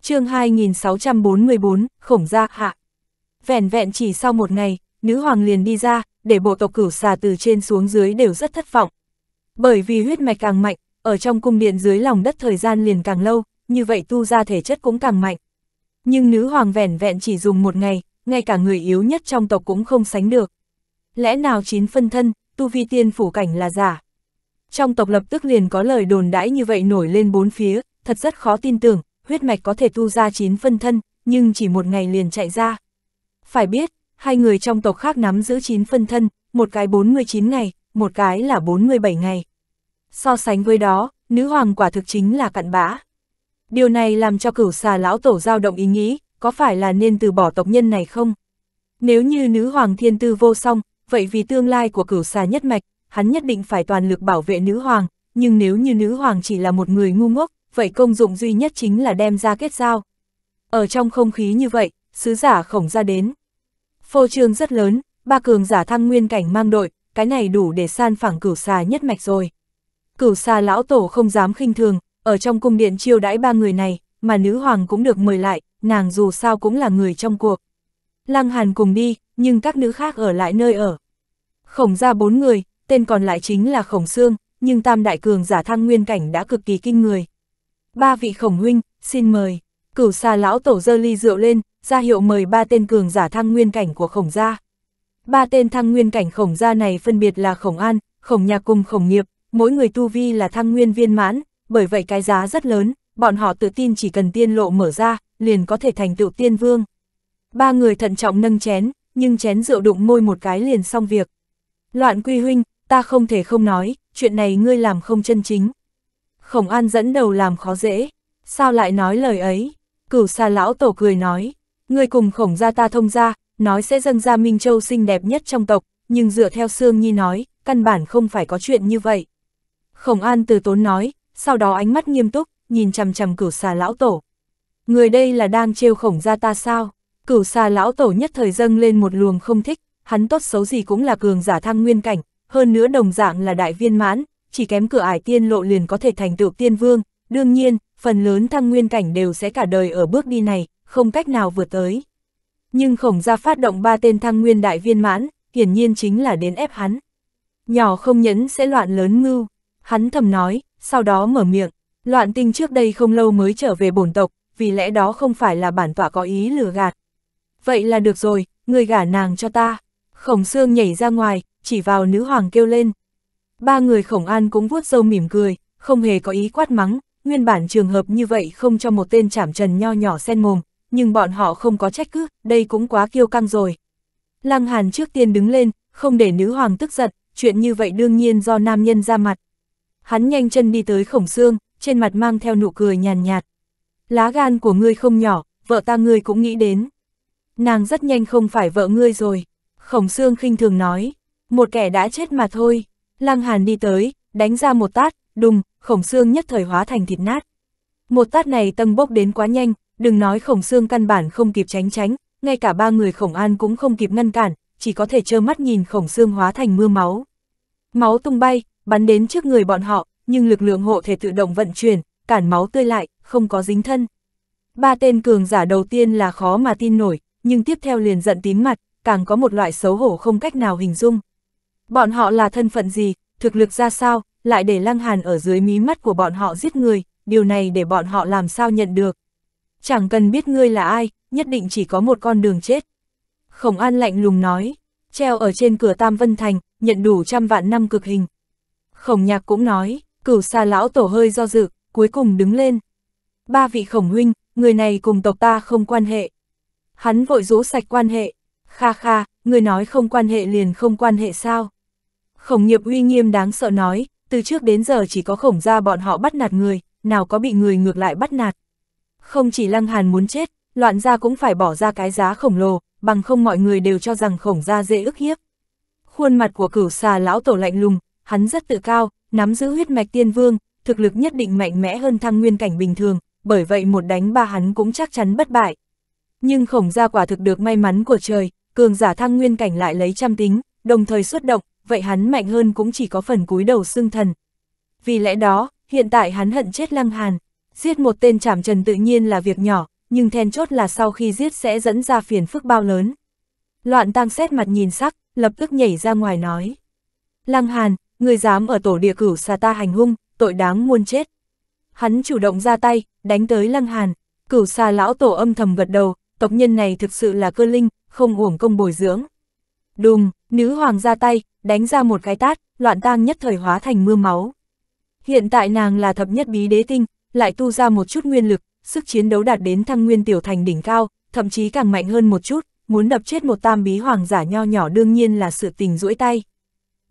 chương 2644, Khổng Gia Hạ Vẹn vẹn chỉ sau một ngày, nữ hoàng liền đi ra, để bộ tộc cửu xà từ trên xuống dưới đều rất thất vọng. Bởi vì huyết mạch càng mạnh, ở trong cung điện dưới lòng đất thời gian liền càng lâu, như vậy tu ra thể chất cũng càng mạnh. Nhưng nữ hoàng vẹn vẹn chỉ dùng một ngày, ngay cả người yếu nhất trong tộc cũng không sánh được lẽ nào chín phân thân, tu vi tiên phủ cảnh là giả. Trong tộc lập tức liền có lời đồn đãi như vậy nổi lên bốn phía, thật rất khó tin tưởng, huyết mạch có thể tu ra chín phân thân, nhưng chỉ một ngày liền chạy ra. Phải biết, hai người trong tộc khác nắm giữ chín phân thân, một cái 49 ngày, một cái là 47 ngày. So sánh với đó, nữ hoàng quả thực chính là cặn bã. Điều này làm cho cửu xà lão tổ dao động ý nghĩ, có phải là nên từ bỏ tộc nhân này không? Nếu như nữ hoàng thiên tư vô song, vậy vì tương lai của cửu xà nhất mạch, hắn nhất định phải toàn lực bảo vệ nữ hoàng, nhưng nếu như nữ hoàng chỉ là một người ngu ngốc, vậy công dụng duy nhất chính là đem ra kết giao. Ở trong không khí như vậy, sứ giả khổng ra đến. Phô trương rất lớn, ba cường giả thăng nguyên cảnh mang đội, cái này đủ để san phẳng cửu xà nhất mạch rồi. Cửu xà lão tổ không dám khinh thường, ở trong cung điện chiêu đãi ba người này, mà nữ hoàng cũng được mời lại, nàng dù sao cũng là người trong cuộc. Lăng Hàn cùng đi, nhưng các nữ khác ở lại nơi ở. Khổng ra bốn người, tên còn lại chính là Khổng Sương, nhưng tam đại cường giả thăng nguyên cảnh đã cực kỳ kinh người. Ba vị Khổng huynh, xin mời. Cửu xà lão tổ dơ ly rượu lên, ra hiệu mời ba tên cường giả thăng nguyên cảnh của Khổng gia. Ba tên thăng nguyên cảnh Khổng gia này phân biệt là Khổng An, Khổng Nhạc cùng Khổng Nghiệp, mỗi người tu vi là thăng nguyên viên mãn, bởi vậy cái giá rất lớn, bọn họ tự tin chỉ cần tiên lộ mở ra, liền có thể thành tựu tiên vương. Ba người thận trọng nâng chén, nhưng chén rượu đụng môi một cái liền xong việc. Loạn quy huynh, ta không thể không nói, chuyện này ngươi làm không chân chính. Khổng An dẫn đầu làm khó dễ, sao lại nói lời ấy? Cửu xa lão tổ cười nói, ngươi cùng khổng gia ta thông ra, nói sẽ dâng ra Minh Châu xinh đẹp nhất trong tộc, nhưng dựa theo xương Nhi nói, căn bản không phải có chuyện như vậy. Khổng An từ tốn nói, sau đó ánh mắt nghiêm túc, nhìn chằm chằm cửu xà lão tổ. Người đây là đang trêu khổng gia ta sao? Cửu xa lão tổ nhất thời dâng lên một luồng không thích, hắn tốt xấu gì cũng là cường giả thăng nguyên cảnh, hơn nữa đồng dạng là đại viên mãn, chỉ kém cửa ải tiên lộ liền có thể thành tựu tiên vương, đương nhiên, phần lớn thăng nguyên cảnh đều sẽ cả đời ở bước đi này, không cách nào vượt tới. Nhưng khổng gia phát động ba tên thăng nguyên đại viên mãn, hiển nhiên chính là đến ép hắn. Nhỏ không nhẫn sẽ loạn lớn ngưu, hắn thầm nói, sau đó mở miệng, loạn tinh trước đây không lâu mới trở về bổn tộc, vì lẽ đó không phải là bản tọa có ý lừa gạt, vậy là được rồi, người gả nàng cho ta. Khổng xương nhảy ra ngoài, chỉ vào nữ hoàng kêu lên. Ba người khổng an cũng vuốt râu mỉm cười, không hề có ý quát mắng, nguyên bản trường hợp như vậy không cho một tên chảm trần nho nhỏ sen mồm, nhưng bọn họ không có trách cứ, đây cũng quá kiêu căng rồi. Lăng Hàn trước tiên đứng lên, không để nữ hoàng tức giận, chuyện như vậy đương nhiên do nam nhân ra mặt. Hắn nhanh chân đi tới khổng xương, trên mặt mang theo nụ cười nhàn nhạt, nhạt. Lá gan của ngươi không nhỏ, vợ ta ngươi cũng nghĩ đến nàng rất nhanh không phải vợ ngươi rồi. Khổng xương khinh thường nói, một kẻ đã chết mà thôi. Lăng Hàn đi tới, đánh ra một tát, đùng, Khổng xương nhất thời hóa thành thịt nát. Một tát này tâng bốc đến quá nhanh, đừng nói Khổng xương căn bản không kịp tránh tránh, ngay cả ba người Khổng An cũng không kịp ngăn cản, chỉ có thể trơ mắt nhìn Khổng xương hóa thành mưa máu. Máu tung bay, bắn đến trước người bọn họ, nhưng lực lượng hộ thể tự động vận chuyển, cản máu tươi lại, không có dính thân. Ba tên cường giả đầu tiên là khó mà tin nổi, nhưng tiếp theo liền giận tím mặt, càng có một loại xấu hổ không cách nào hình dung. Bọn họ là thân phận gì, thực lực ra sao, lại để Lăng Hàn ở dưới mí mắt của bọn họ giết người, điều này để bọn họ làm sao nhận được. Chẳng cần biết ngươi là ai, nhất định chỉ có một con đường chết. Khổng An lạnh lùng nói, treo ở trên cửa Tam Vân Thành, nhận đủ trăm vạn năm cực hình. Khổng Nhạc cũng nói, cửu xa lão tổ hơi do dự, cuối cùng đứng lên. Ba vị khổng huynh, người này cùng tộc ta không quan hệ. Hắn vội rũ sạch quan hệ. Kha kha, người nói không quan hệ liền không quan hệ sao? Khổng nghiệp uy nghiêm đáng sợ nói, từ trước đến giờ chỉ có khổng ra bọn họ bắt nạt người, nào có bị người ngược lại bắt nạt. Không chỉ lăng hàn muốn chết, loạn ra cũng phải bỏ ra cái giá khổng lồ, bằng không mọi người đều cho rằng khổng ra dễ ức hiếp. Khuôn mặt của cửu xà lão tổ lạnh lùng, hắn rất tự cao, nắm giữ huyết mạch tiên vương, thực lực nhất định mạnh mẽ hơn thăng nguyên cảnh bình thường, bởi vậy một đánh ba hắn cũng chắc chắn bất bại. Nhưng khổng gia quả thực được may mắn của trời, cường giả thăng nguyên cảnh lại lấy trăm tính, đồng thời xuất động, vậy hắn mạnh hơn cũng chỉ có phần cúi đầu xương thần. Vì lẽ đó, hiện tại hắn hận chết lăng hàn, giết một tên trảm trần tự nhiên là việc nhỏ, nhưng then chốt là sau khi giết sẽ dẫn ra phiền phức bao lớn. Loạn tăng xét mặt nhìn sắc, lập tức nhảy ra ngoài nói. Lăng hàn, người dám ở tổ địa cửu xà ta hành hung, tội đáng muôn chết. Hắn chủ động ra tay, đánh tới lăng hàn, cửu xà lão tổ âm thầm gật đầu, tộc nhân này thực sự là cơ linh, không uổng công bồi dưỡng. Đùng, nữ hoàng ra tay, đánh ra một cái tát, loạn tang nhất thời hóa thành mưa máu. Hiện tại nàng là thập nhất bí đế tinh, lại tu ra một chút nguyên lực, sức chiến đấu đạt đến thăng nguyên tiểu thành đỉnh cao, thậm chí càng mạnh hơn một chút, muốn đập chết một tam bí hoàng giả nho nhỏ đương nhiên là sự tình duỗi tay.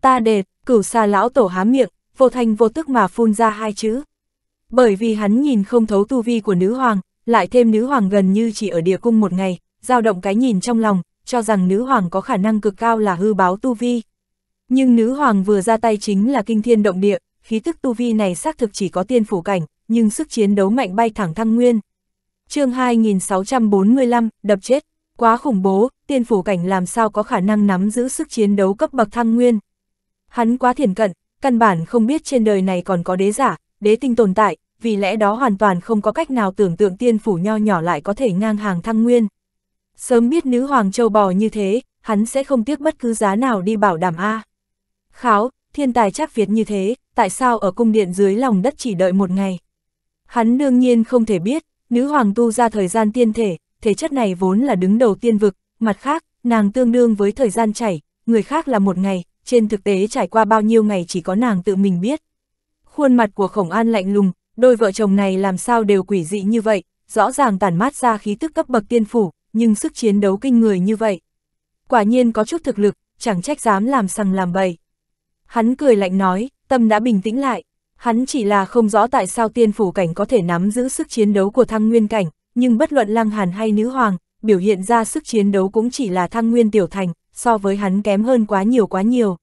Ta đệt, cửu xa lão tổ há miệng, vô thanh vô tức mà phun ra hai chữ. Bởi vì hắn nhìn không thấu tu vi của nữ hoàng, lại thêm nữ hoàng gần như chỉ ở địa cung một ngày, dao động cái nhìn trong lòng, cho rằng nữ hoàng có khả năng cực cao là hư báo tu vi. Nhưng nữ hoàng vừa ra tay chính là kinh thiên động địa, khí tức tu vi này xác thực chỉ có tiên phủ cảnh, nhưng sức chiến đấu mạnh bay thẳng thăng nguyên. chương 2645, đập chết, quá khủng bố, tiên phủ cảnh làm sao có khả năng nắm giữ sức chiến đấu cấp bậc thăng nguyên. Hắn quá thiền cận, căn bản không biết trên đời này còn có đế giả, đế tinh tồn tại, vì lẽ đó hoàn toàn không có cách nào tưởng tượng tiên phủ nho nhỏ lại có thể ngang hàng thăng nguyên. Sớm biết nữ hoàng châu bò như thế, hắn sẽ không tiếc bất cứ giá nào đi bảo đảm A. Kháo, thiên tài chắc Việt như thế, tại sao ở cung điện dưới lòng đất chỉ đợi một ngày? Hắn đương nhiên không thể biết, nữ hoàng tu ra thời gian tiên thể, thể chất này vốn là đứng đầu tiên vực, mặt khác, nàng tương đương với thời gian chảy, người khác là một ngày, trên thực tế trải qua bao nhiêu ngày chỉ có nàng tự mình biết. Khuôn mặt của khổng an lạnh lùng, đôi vợ chồng này làm sao đều quỷ dị như vậy, rõ ràng tản mát ra khí tức cấp bậc tiên phủ, nhưng sức chiến đấu kinh người như vậy. Quả nhiên có chút thực lực, chẳng trách dám làm sằng làm bậy. Hắn cười lạnh nói, tâm đã bình tĩnh lại, hắn chỉ là không rõ tại sao tiên phủ cảnh có thể nắm giữ sức chiến đấu của thăng nguyên cảnh, nhưng bất luận lăng hàn hay nữ hoàng, biểu hiện ra sức chiến đấu cũng chỉ là thăng nguyên tiểu thành, so với hắn kém hơn quá nhiều quá nhiều.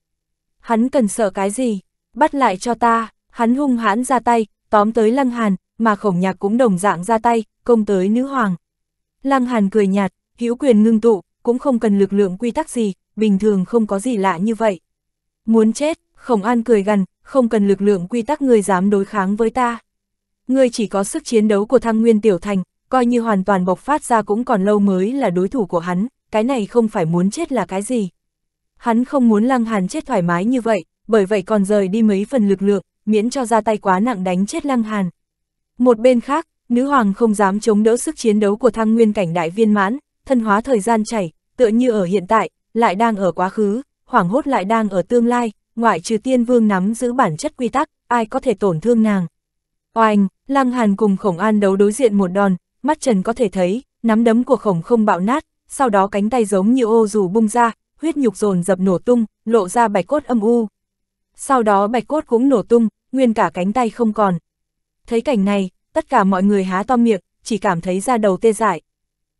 Hắn cần sợ cái gì? Bắt lại cho ta, hắn hung hãn ra tay, tóm tới Lăng Hàn, mà khổng nhạc cũng đồng dạng ra tay, công tới nữ hoàng. Lăng Hàn cười nhạt, hữu quyền ngưng tụ, cũng không cần lực lượng quy tắc gì, bình thường không có gì lạ như vậy. Muốn chết, khổng an cười gần, không cần lực lượng quy tắc người dám đối kháng với ta. người chỉ có sức chiến đấu của thăng nguyên tiểu thành, coi như hoàn toàn bộc phát ra cũng còn lâu mới là đối thủ của hắn, cái này không phải muốn chết là cái gì. Hắn không muốn lăng hàn chết thoải mái như vậy, bởi vậy còn rời đi mấy phần lực lượng, miễn cho ra tay quá nặng đánh chết Lăng Hàn. Một bên khác, nữ hoàng không dám chống đỡ sức chiến đấu của thăng nguyên cảnh đại viên mãn, thân hóa thời gian chảy, tựa như ở hiện tại, lại đang ở quá khứ, hoảng hốt lại đang ở tương lai, ngoại trừ tiên vương nắm giữ bản chất quy tắc, ai có thể tổn thương nàng. Oanh, Lăng Hàn cùng khổng an đấu đối diện một đòn, mắt trần có thể thấy, nắm đấm của khổng không bạo nát, sau đó cánh tay giống như ô dù bung ra, huyết nhục dồn dập nổ tung, lộ ra bạch cốt âm u. Sau đó bạch cốt cũng nổ tung, nguyên cả cánh tay không còn. Thấy cảnh này, tất cả mọi người há to miệng, chỉ cảm thấy ra đầu tê dại.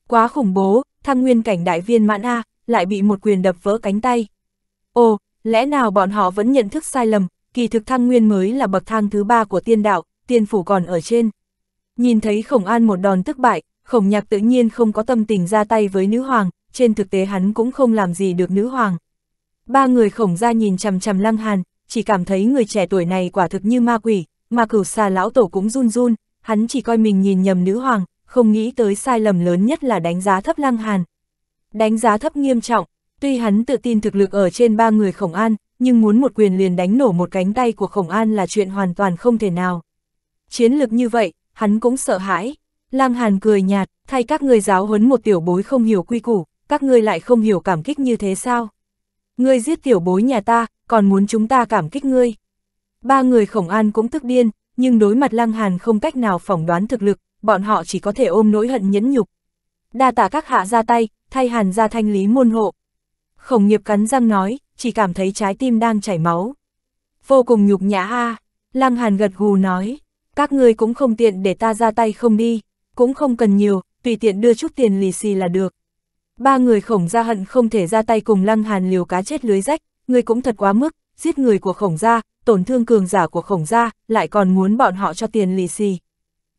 Quá khủng bố, thăng nguyên cảnh đại viên mãn A, lại bị một quyền đập vỡ cánh tay. Ồ, lẽ nào bọn họ vẫn nhận thức sai lầm, kỳ thực thăng nguyên mới là bậc thang thứ ba của tiên đạo, tiên phủ còn ở trên. Nhìn thấy khổng an một đòn tức bại, khổng nhạc tự nhiên không có tâm tình ra tay với nữ hoàng, trên thực tế hắn cũng không làm gì được nữ hoàng. Ba người khổng ra nhìn chằm chằm lăng hàn, chỉ cảm thấy người trẻ tuổi này quả thực như ma quỷ, mà cửu xa lão tổ cũng run run, hắn chỉ coi mình nhìn nhầm nữ hoàng, không nghĩ tới sai lầm lớn nhất là đánh giá thấp lăng hàn. Đánh giá thấp nghiêm trọng, tuy hắn tự tin thực lực ở trên ba người khổng an, nhưng muốn một quyền liền đánh nổ một cánh tay của khổng an là chuyện hoàn toàn không thể nào. Chiến lực như vậy, hắn cũng sợ hãi. Lăng Hàn cười nhạt, thay các người giáo huấn một tiểu bối không hiểu quy củ, các ngươi lại không hiểu cảm kích như thế sao? Ngươi giết tiểu bối nhà ta, còn muốn chúng ta cảm kích ngươi. Ba người khổng an cũng tức điên, nhưng đối mặt lăng hàn không cách nào phỏng đoán thực lực, bọn họ chỉ có thể ôm nỗi hận nhẫn nhục. Đa tạ các hạ ra tay, thay hàn ra thanh lý môn hộ. Khổng nghiệp cắn răng nói, chỉ cảm thấy trái tim đang chảy máu. Vô cùng nhục nhã ha à. lăng hàn gật gù nói, các ngươi cũng không tiện để ta ra tay không đi, cũng không cần nhiều, tùy tiện đưa chút tiền lì xì là được. Ba người khổng ra hận không thể ra tay cùng lăng hàn liều cá chết lưới rách, người cũng thật quá mức, giết người của khổng gia, tổn thương cường giả của khổng gia, lại còn muốn bọn họ cho tiền lì xì.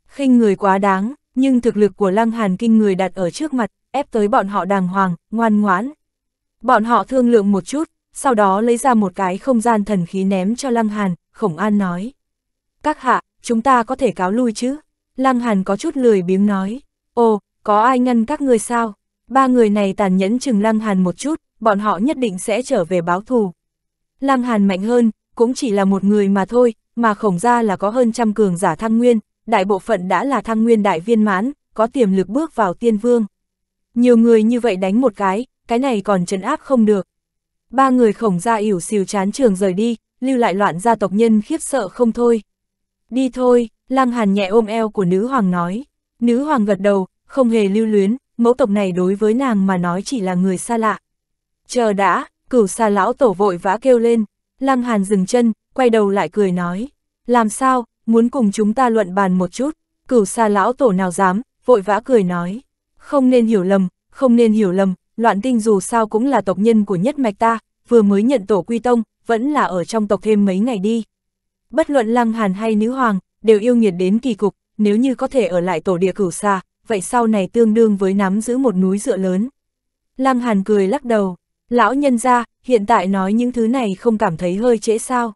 khinh người quá đáng, nhưng thực lực của lăng hàn kinh người đặt ở trước mặt, ép tới bọn họ đàng hoàng, ngoan ngoãn. Bọn họ thương lượng một chút, sau đó lấy ra một cái không gian thần khí ném cho lăng hàn, khổng an nói. Các hạ, chúng ta có thể cáo lui chứ? Lăng hàn có chút lười biếng nói. Ồ, có ai ngăn các người sao? Ba người này tàn nhẫn chừng lăng hàn một chút, bọn họ nhất định sẽ trở về báo thù. Lăng Hàn mạnh hơn, cũng chỉ là một người mà thôi, mà khổng ra là có hơn trăm cường giả thăng nguyên, đại bộ phận đã là thăng nguyên đại viên mãn, có tiềm lực bước vào tiên vương. Nhiều người như vậy đánh một cái, cái này còn trấn áp không được. Ba người khổng ra ỉu xìu chán trường rời đi, lưu lại loạn gia tộc nhân khiếp sợ không thôi. Đi thôi, Lăng Hàn nhẹ ôm eo của nữ hoàng nói. Nữ hoàng gật đầu, không hề lưu luyến, mẫu tộc này đối với nàng mà nói chỉ là người xa lạ. Chờ đã, cửu xa lão tổ vội vã kêu lên, lăng hàn dừng chân, quay đầu lại cười nói. Làm sao, muốn cùng chúng ta luận bàn một chút, cửu xa lão tổ nào dám, vội vã cười nói. Không nên hiểu lầm, không nên hiểu lầm, loạn tinh dù sao cũng là tộc nhân của nhất mạch ta, vừa mới nhận tổ quy tông, vẫn là ở trong tộc thêm mấy ngày đi. Bất luận lăng hàn hay nữ hoàng, đều yêu nghiệt đến kỳ cục, nếu như có thể ở lại tổ địa cửu xa, vậy sau này tương đương với nắm giữ một núi dựa lớn. Lăng hàn cười lắc đầu, Lão nhân ra, hiện tại nói những thứ này không cảm thấy hơi trễ sao.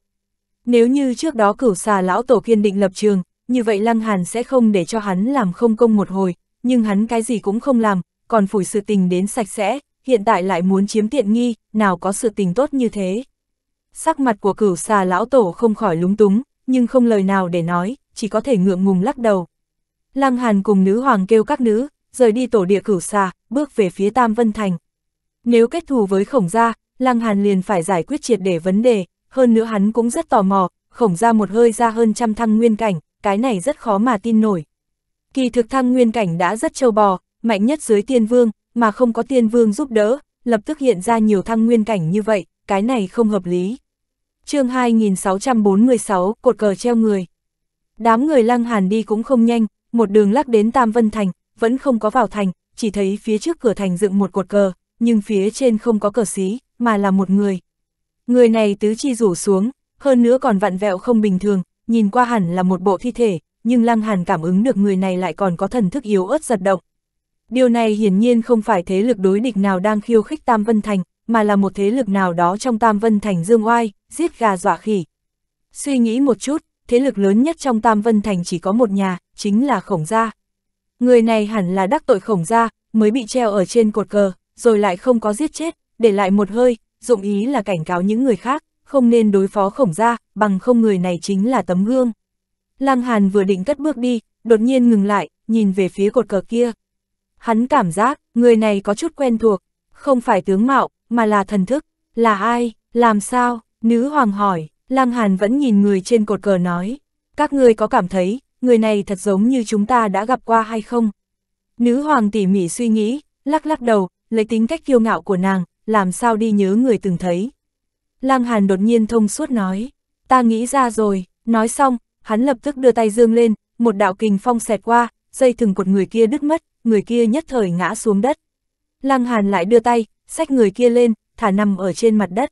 Nếu như trước đó cửu xà lão tổ kiên định lập trường, như vậy Lăng Hàn sẽ không để cho hắn làm không công một hồi, nhưng hắn cái gì cũng không làm, còn phủi sự tình đến sạch sẽ, hiện tại lại muốn chiếm tiện nghi, nào có sự tình tốt như thế. Sắc mặt của cửu xà lão tổ không khỏi lúng túng, nhưng không lời nào để nói, chỉ có thể ngượng ngùng lắc đầu. Lăng Hàn cùng nữ hoàng kêu các nữ, rời đi tổ địa cửu xà, bước về phía Tam Vân Thành. Nếu kết thù với khổng gia, Lăng Hàn liền phải giải quyết triệt để vấn đề, hơn nữa hắn cũng rất tò mò, khổng gia một hơi ra hơn trăm thăng nguyên cảnh, cái này rất khó mà tin nổi. Kỳ thực thăng nguyên cảnh đã rất trâu bò, mạnh nhất dưới tiên vương, mà không có tiên vương giúp đỡ, lập tức hiện ra nhiều thăng nguyên cảnh như vậy, cái này không hợp lý. chương 2646, cột cờ treo người. Đám người lăng hàn đi cũng không nhanh, một đường lắc đến Tam Vân Thành, vẫn không có vào thành, chỉ thấy phía trước cửa thành dựng một cột cờ, nhưng phía trên không có cờ xí, mà là một người. Người này tứ chi rủ xuống, hơn nữa còn vặn vẹo không bình thường, nhìn qua hẳn là một bộ thi thể, nhưng Lăng Hàn cảm ứng được người này lại còn có thần thức yếu ớt giật động. Điều này hiển nhiên không phải thế lực đối địch nào đang khiêu khích Tam Vân Thành, mà là một thế lực nào đó trong Tam Vân Thành dương oai, giết gà dọa khỉ. Suy nghĩ một chút, thế lực lớn nhất trong Tam Vân Thành chỉ có một nhà, chính là Khổng Gia. Người này hẳn là đắc tội Khổng Gia, mới bị treo ở trên cột cờ, rồi lại không có giết chết, để lại một hơi, dụng ý là cảnh cáo những người khác, không nên đối phó khổng gia, bằng không người này chính là tấm gương. Lăng Hàn vừa định cất bước đi, đột nhiên ngừng lại, nhìn về phía cột cờ kia. Hắn cảm giác, người này có chút quen thuộc, không phải tướng mạo, mà là thần thức, là ai, làm sao, nữ hoàng hỏi, Lăng Hàn vẫn nhìn người trên cột cờ nói, các ngươi có cảm thấy, người này thật giống như chúng ta đã gặp qua hay không? Nữ hoàng tỉ mỉ suy nghĩ, lắc lắc đầu, lấy tính cách kiêu ngạo của nàng, làm sao đi nhớ người từng thấy. Lăng Hàn đột nhiên thông suốt nói, ta nghĩ ra rồi, nói xong, hắn lập tức đưa tay dương lên, một đạo kình phong xẹt qua, dây thừng cột người kia đứt mất, người kia nhất thời ngã xuống đất. Lăng Hàn lại đưa tay, xách người kia lên, thả nằm ở trên mặt đất.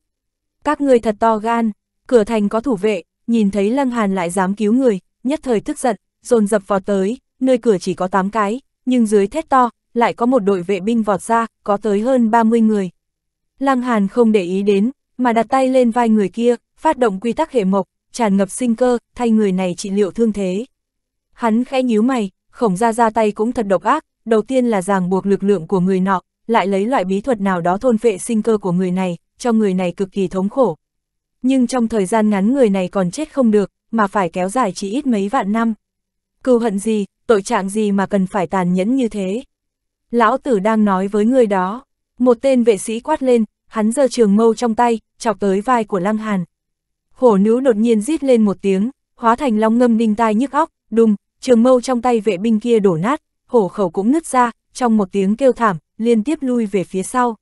Các người thật to gan, cửa thành có thủ vệ, nhìn thấy Lăng Hàn lại dám cứu người, nhất thời tức giận, dồn dập vào tới, nơi cửa chỉ có 8 cái, nhưng dưới thét to, lại có một đội vệ binh vọt ra, có tới hơn 30 người. Lăng Hàn không để ý đến, mà đặt tay lên vai người kia, phát động quy tắc hệ mộc, tràn ngập sinh cơ, thay người này trị liệu thương thế. Hắn khẽ nhíu mày, khổng ra ra tay cũng thật độc ác, đầu tiên là ràng buộc lực lượng của người nọ, lại lấy loại bí thuật nào đó thôn vệ sinh cơ của người này, cho người này cực kỳ thống khổ. Nhưng trong thời gian ngắn người này còn chết không được, mà phải kéo dài chỉ ít mấy vạn năm. Cừu hận gì, tội trạng gì mà cần phải tàn nhẫn như thế. Lão tử đang nói với người đó. Một tên vệ sĩ quát lên, hắn giơ trường mâu trong tay, chọc tới vai của Lăng Hàn. Hổ nữ đột nhiên rít lên một tiếng, hóa thành long ngâm đinh tai nhức óc, đùng, trường mâu trong tay vệ binh kia đổ nát, hổ khẩu cũng nứt ra, trong một tiếng kêu thảm, liên tiếp lui về phía sau.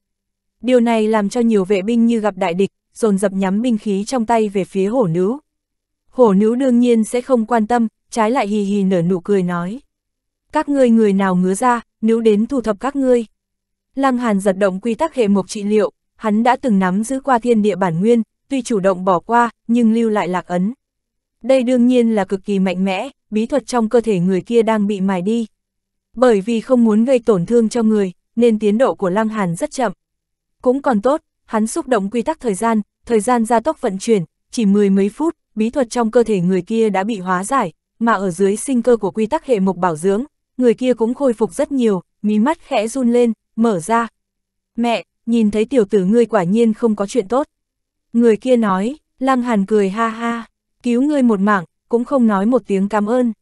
Điều này làm cho nhiều vệ binh như gặp đại địch, dồn dập nhắm binh khí trong tay về phía hổ nữ. Hổ nữ đương nhiên sẽ không quan tâm, trái lại hì hì nở nụ cười nói. Các ngươi người nào ngứa ra, nếu đến thu thập các ngươi. Lăng Hàn giật động quy tắc hệ mục trị liệu, hắn đã từng nắm giữ qua thiên địa bản nguyên, tuy chủ động bỏ qua, nhưng lưu lại lạc ấn. Đây đương nhiên là cực kỳ mạnh mẽ, bí thuật trong cơ thể người kia đang bị mài đi. Bởi vì không muốn gây tổn thương cho người, nên tiến độ của Lăng Hàn rất chậm. Cũng còn tốt, hắn xúc động quy tắc thời gian, thời gian gia tốc vận chuyển, chỉ mười mấy phút, bí thuật trong cơ thể người kia đã bị hóa giải, mà ở dưới sinh cơ của quy tắc hệ mục bảo dưỡng, người kia cũng khôi phục rất nhiều, mí mắt khẽ run lên, mở ra. Mẹ, nhìn thấy tiểu tử ngươi quả nhiên không có chuyện tốt. Người kia nói, lăng hàn cười ha ha, cứu ngươi một mạng, cũng không nói một tiếng cảm ơn.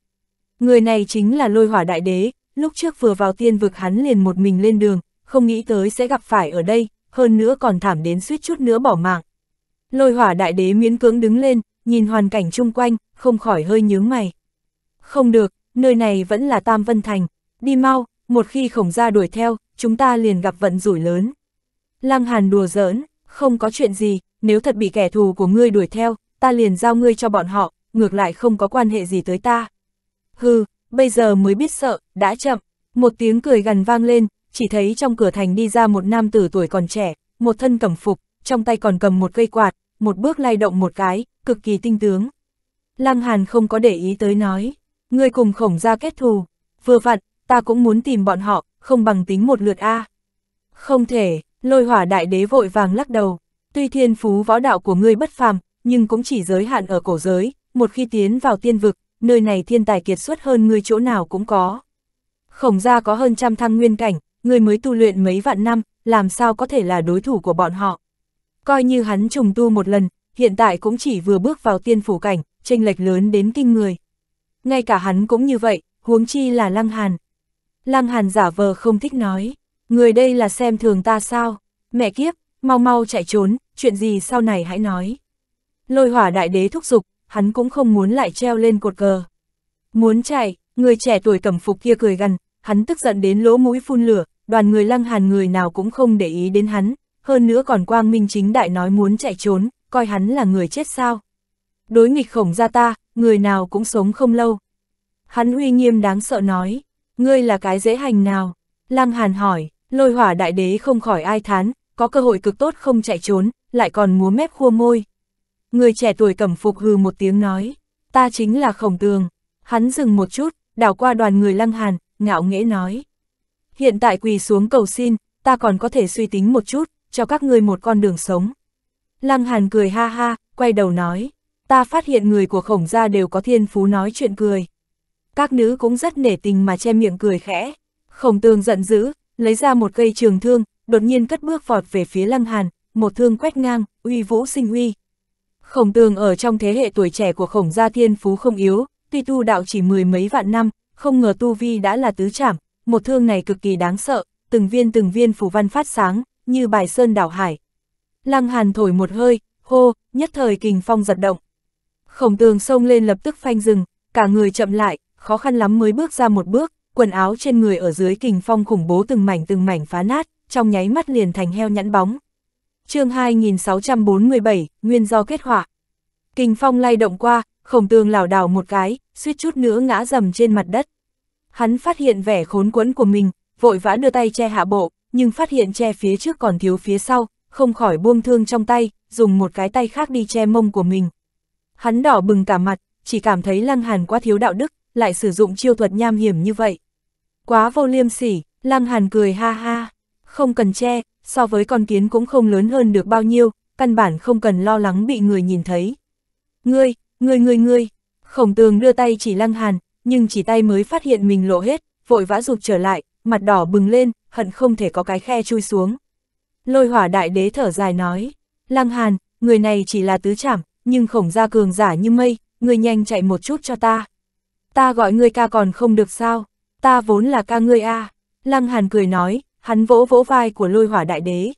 Người này chính là lôi hỏa đại đế, lúc trước vừa vào tiên vực hắn liền một mình lên đường, không nghĩ tới sẽ gặp phải ở đây, hơn nữa còn thảm đến suýt chút nữa bỏ mạng. Lôi hỏa đại đế miễn cưỡng đứng lên, nhìn hoàn cảnh chung quanh, không khỏi hơi nhướng mày. Không được, nơi này vẫn là Tam Vân Thành, đi mau, một khi khổng gia đuổi theo, chúng ta liền gặp vận rủi lớn. Lăng Hàn đùa giỡn, không có chuyện gì, nếu thật bị kẻ thù của ngươi đuổi theo, ta liền giao ngươi cho bọn họ, ngược lại không có quan hệ gì tới ta. Hừ, bây giờ mới biết sợ, đã chậm. Một tiếng cười gần vang lên, chỉ thấy trong cửa thành đi ra một nam tử tuổi còn trẻ, một thân cẩm phục, trong tay còn cầm một cây quạt, một bước lay động một cái, cực kỳ tinh tướng. Lăng Hàn không có để ý tới nói. Ngươi cùng khổng ra kết thù, vừa vặn, ta cũng muốn tìm bọn họ, không bằng tính một lượt A. Không thể, lôi hỏa đại đế vội vàng lắc đầu, tuy thiên phú võ đạo của ngươi bất phàm, nhưng cũng chỉ giới hạn ở cổ giới, một khi tiến vào tiên vực, nơi này thiên tài kiệt xuất hơn ngươi chỗ nào cũng có. Khổng gia có hơn trăm thăng nguyên cảnh, ngươi mới tu luyện mấy vạn năm, làm sao có thể là đối thủ của bọn họ. Coi như hắn trùng tu một lần, hiện tại cũng chỉ vừa bước vào tiên phủ cảnh, chênh lệch lớn đến kinh người ngay cả hắn cũng như vậy, huống chi là Lăng Hàn. Lăng Hàn giả vờ không thích nói, người đây là xem thường ta sao, mẹ kiếp, mau mau chạy trốn, chuyện gì sau này hãy nói. Lôi hỏa đại đế thúc giục, hắn cũng không muốn lại treo lên cột cờ. Muốn chạy, người trẻ tuổi cẩm phục kia cười gần, hắn tức giận đến lỗ mũi phun lửa, đoàn người lăng hàn người nào cũng không để ý đến hắn, hơn nữa còn quang minh chính đại nói muốn chạy trốn, coi hắn là người chết sao. Đối nghịch khổng ra ta, người nào cũng sống không lâu. Hắn uy nghiêm đáng sợ nói, ngươi là cái dễ hành nào? Lăng Hàn hỏi, lôi hỏa đại đế không khỏi ai thán, có cơ hội cực tốt không chạy trốn, lại còn múa mép khua môi. Người trẻ tuổi cẩm phục hừ một tiếng nói, ta chính là khổng tường. Hắn dừng một chút, đảo qua đoàn người Lăng Hàn, ngạo nghễ nói. Hiện tại quỳ xuống cầu xin, ta còn có thể suy tính một chút, cho các ngươi một con đường sống. Lăng Hàn cười ha ha, quay đầu nói, ta phát hiện người của khổng gia đều có thiên phú nói chuyện cười. Các nữ cũng rất nể tình mà che miệng cười khẽ. Khổng tường giận dữ, lấy ra một cây trường thương, đột nhiên cất bước vọt về phía lăng hàn, một thương quét ngang, uy vũ sinh uy. Khổng tường ở trong thế hệ tuổi trẻ của khổng gia thiên phú không yếu, tuy tu đạo chỉ mười mấy vạn năm, không ngờ tu vi đã là tứ trảm, một thương này cực kỳ đáng sợ, từng viên từng viên phù văn phát sáng, như bài sơn đảo hải. Lăng hàn thổi một hơi, hô, nhất thời kình phong giật động. Khổng tường xông lên lập tức phanh rừng, cả người chậm lại, khó khăn lắm mới bước ra một bước, quần áo trên người ở dưới kình phong khủng bố từng mảnh từng mảnh phá nát, trong nháy mắt liền thành heo nhẵn bóng. chương 2647, nguyên do kết họa. Kình phong lay động qua, khổng tường lảo đảo một cái, suýt chút nữa ngã rầm trên mặt đất. Hắn phát hiện vẻ khốn quẫn của mình, vội vã đưa tay che hạ bộ, nhưng phát hiện che phía trước còn thiếu phía sau, không khỏi buông thương trong tay, dùng một cái tay khác đi che mông của mình, Hắn đỏ bừng cả mặt, chỉ cảm thấy Lăng Hàn quá thiếu đạo đức, lại sử dụng chiêu thuật nham hiểm như vậy. Quá vô liêm sỉ, Lăng Hàn cười ha ha, không cần che, so với con kiến cũng không lớn hơn được bao nhiêu, căn bản không cần lo lắng bị người nhìn thấy. Ngươi, ngươi ngươi ngươi, khổng tường đưa tay chỉ Lăng Hàn, nhưng chỉ tay mới phát hiện mình lộ hết, vội vã rụt trở lại, mặt đỏ bừng lên, hận không thể có cái khe chui xuống. Lôi hỏa đại đế thở dài nói, Lăng Hàn, người này chỉ là tứ chảm, nhưng khổng gia cường giả như mây, ngươi nhanh chạy một chút cho ta. Ta gọi ngươi ca còn không được sao, ta vốn là ca ngươi a à. Lăng Hàn cười nói, hắn vỗ vỗ vai của lôi hỏa đại đế.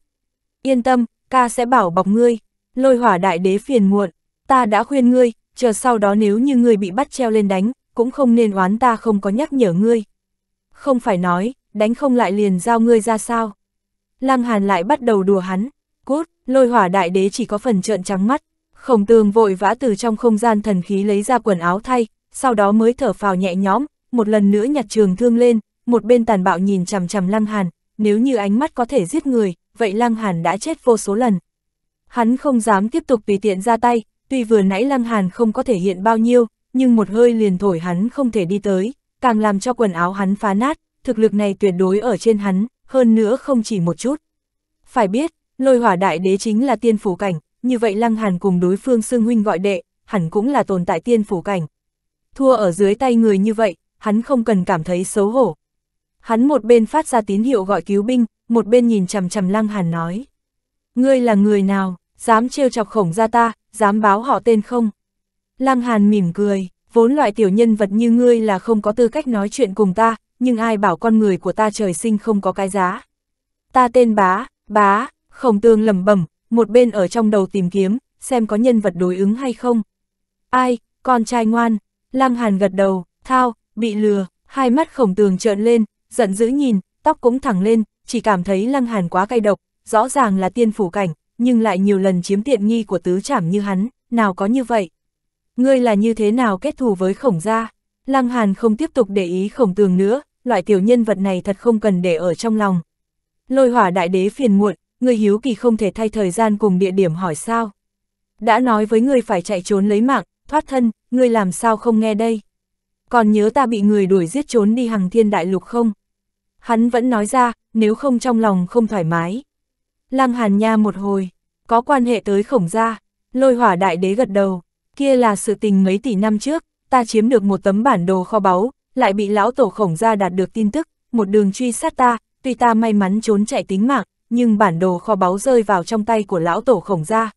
Yên tâm, ca sẽ bảo bọc ngươi, lôi hỏa đại đế phiền muộn, ta đã khuyên ngươi, chờ sau đó nếu như ngươi bị bắt treo lên đánh, cũng không nên oán ta không có nhắc nhở ngươi. Không phải nói, đánh không lại liền giao ngươi ra sao. Lăng Hàn lại bắt đầu đùa hắn, cút, lôi hỏa đại đế chỉ có phần trợn trắng mắt, Khổng tường vội vã từ trong không gian thần khí lấy ra quần áo thay, sau đó mới thở phào nhẹ nhõm, một lần nữa nhặt trường thương lên, một bên tàn bạo nhìn chằm chằm Lăng Hàn, nếu như ánh mắt có thể giết người, vậy Lăng Hàn đã chết vô số lần. Hắn không dám tiếp tục tùy tiện ra tay, tuy vừa nãy Lăng Hàn không có thể hiện bao nhiêu, nhưng một hơi liền thổi hắn không thể đi tới, càng làm cho quần áo hắn phá nát, thực lực này tuyệt đối ở trên hắn, hơn nữa không chỉ một chút. Phải biết, lôi hỏa đại đế chính là tiên phủ cảnh, như vậy Lăng Hàn cùng đối phương xưng huynh gọi đệ, hẳn cũng là tồn tại tiên phủ cảnh. Thua ở dưới tay người như vậy, hắn không cần cảm thấy xấu hổ. Hắn một bên phát ra tín hiệu gọi cứu binh, một bên nhìn chằm chằm Lăng Hàn nói. Ngươi là người nào, dám trêu chọc khổng gia ta, dám báo họ tên không? Lăng Hàn mỉm cười, vốn loại tiểu nhân vật như ngươi là không có tư cách nói chuyện cùng ta, nhưng ai bảo con người của ta trời sinh không có cái giá. Ta tên bá, bá, khổng tương lầm bẩm một bên ở trong đầu tìm kiếm, xem có nhân vật đối ứng hay không. Ai, con trai ngoan, Lam Hàn gật đầu, thao, bị lừa, hai mắt khổng tường trợn lên, giận dữ nhìn, tóc cũng thẳng lên, chỉ cảm thấy Lăng Hàn quá cay độc, rõ ràng là tiên phủ cảnh, nhưng lại nhiều lần chiếm tiện nghi của tứ trảm như hắn, nào có như vậy. Ngươi là như thế nào kết thù với khổng gia? Lăng Hàn không tiếp tục để ý khổng tường nữa, loại tiểu nhân vật này thật không cần để ở trong lòng. Lôi hỏa đại đế phiền muộn, người hiếu kỳ không thể thay thời gian cùng địa điểm hỏi sao. Đã nói với người phải chạy trốn lấy mạng, thoát thân, người làm sao không nghe đây. Còn nhớ ta bị người đuổi giết trốn đi hằng thiên đại lục không? Hắn vẫn nói ra, nếu không trong lòng không thoải mái. Lăng hàn nha một hồi, có quan hệ tới khổng gia, lôi hỏa đại đế gật đầu, kia là sự tình mấy tỷ năm trước, ta chiếm được một tấm bản đồ kho báu, lại bị lão tổ khổng gia đạt được tin tức, một đường truy sát ta, tuy ta may mắn trốn chạy tính mạng, nhưng bản đồ kho báu rơi vào trong tay của lão tổ khổng gia.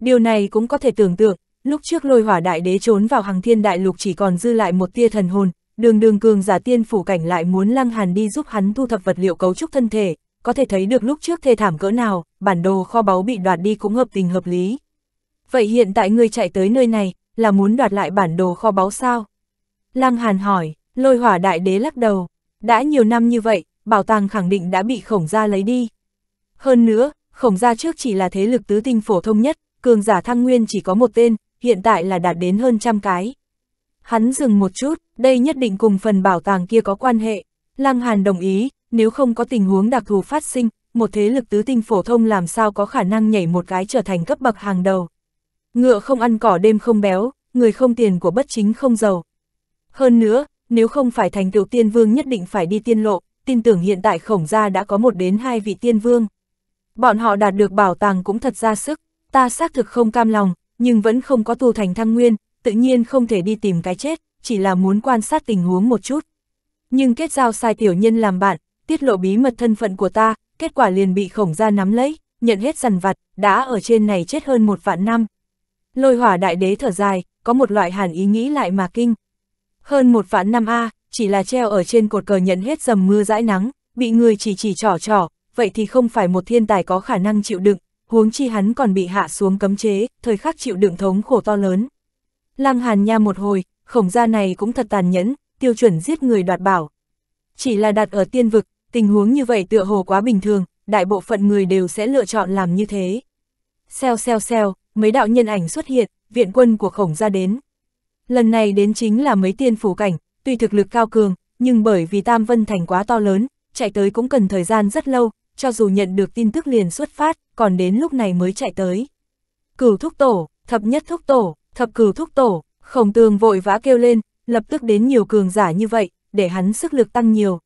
Điều này cũng có thể tưởng tượng, lúc trước lôi hỏa đại đế trốn vào hàng thiên đại lục chỉ còn dư lại một tia thần hồn, đường đường cường giả tiên phủ cảnh lại muốn lăng hàn đi giúp hắn thu thập vật liệu cấu trúc thân thể, có thể thấy được lúc trước thê thảm cỡ nào, bản đồ kho báu bị đoạt đi cũng hợp tình hợp lý. Vậy hiện tại người chạy tới nơi này, là muốn đoạt lại bản đồ kho báu sao? Lăng Hàn hỏi, lôi hỏa đại đế lắc đầu. Đã nhiều năm như vậy, bảo tàng khẳng định đã bị khổng gia lấy đi. Hơn nữa, khổng gia trước chỉ là thế lực tứ tinh phổ thông nhất, cường giả thăng nguyên chỉ có một tên, hiện tại là đạt đến hơn trăm cái. Hắn dừng một chút, đây nhất định cùng phần bảo tàng kia có quan hệ. Lăng Hàn đồng ý, nếu không có tình huống đặc thù phát sinh, một thế lực tứ tinh phổ thông làm sao có khả năng nhảy một cái trở thành cấp bậc hàng đầu. Ngựa không ăn cỏ đêm không béo, người không tiền của bất chính không giàu. Hơn nữa, nếu không phải thành tựu tiên vương nhất định phải đi tiên lộ, tin tưởng hiện tại khổng gia đã có một đến hai vị tiên vương. Bọn họ đạt được bảo tàng cũng thật ra sức, ta xác thực không cam lòng, nhưng vẫn không có tu thành thăng nguyên, tự nhiên không thể đi tìm cái chết, chỉ là muốn quan sát tình huống một chút. Nhưng kết giao sai tiểu nhân làm bạn, tiết lộ bí mật thân phận của ta, kết quả liền bị khổng gia nắm lấy, nhận hết dằn vặt, đã ở trên này chết hơn một vạn năm. Lôi hỏa đại đế thở dài, có một loại hàn ý nghĩ lại mà kinh. Hơn một vạn năm A, chỉ là treo ở trên cột cờ nhận hết dầm mưa dãi nắng, bị người chỉ chỉ trỏ trỏ, vậy thì không phải một thiên tài có khả năng chịu đựng, huống chi hắn còn bị hạ xuống cấm chế, thời khắc chịu đựng thống khổ to lớn. Lăng Hàn Nha một hồi, khổng gia này cũng thật tàn nhẫn, tiêu chuẩn giết người đoạt bảo. Chỉ là đặt ở tiên vực, tình huống như vậy tựa hồ quá bình thường, đại bộ phận người đều sẽ lựa chọn làm như thế. xeo xeo xeo, mấy đạo nhân ảnh xuất hiện, viện quân của khổng gia đến. Lần này đến chính là mấy tiên phủ cảnh, tuy thực lực cao cường, nhưng bởi vì Tam Vân Thành quá to lớn, chạy tới cũng cần thời gian rất lâu, cho dù nhận được tin tức liền xuất phát, còn đến lúc này mới chạy tới. Cửu thúc tổ, thập nhất thúc tổ, thập cửu thúc tổ, khổng tường vội vã kêu lên, lập tức đến nhiều cường giả như vậy, để hắn sức lực tăng nhiều.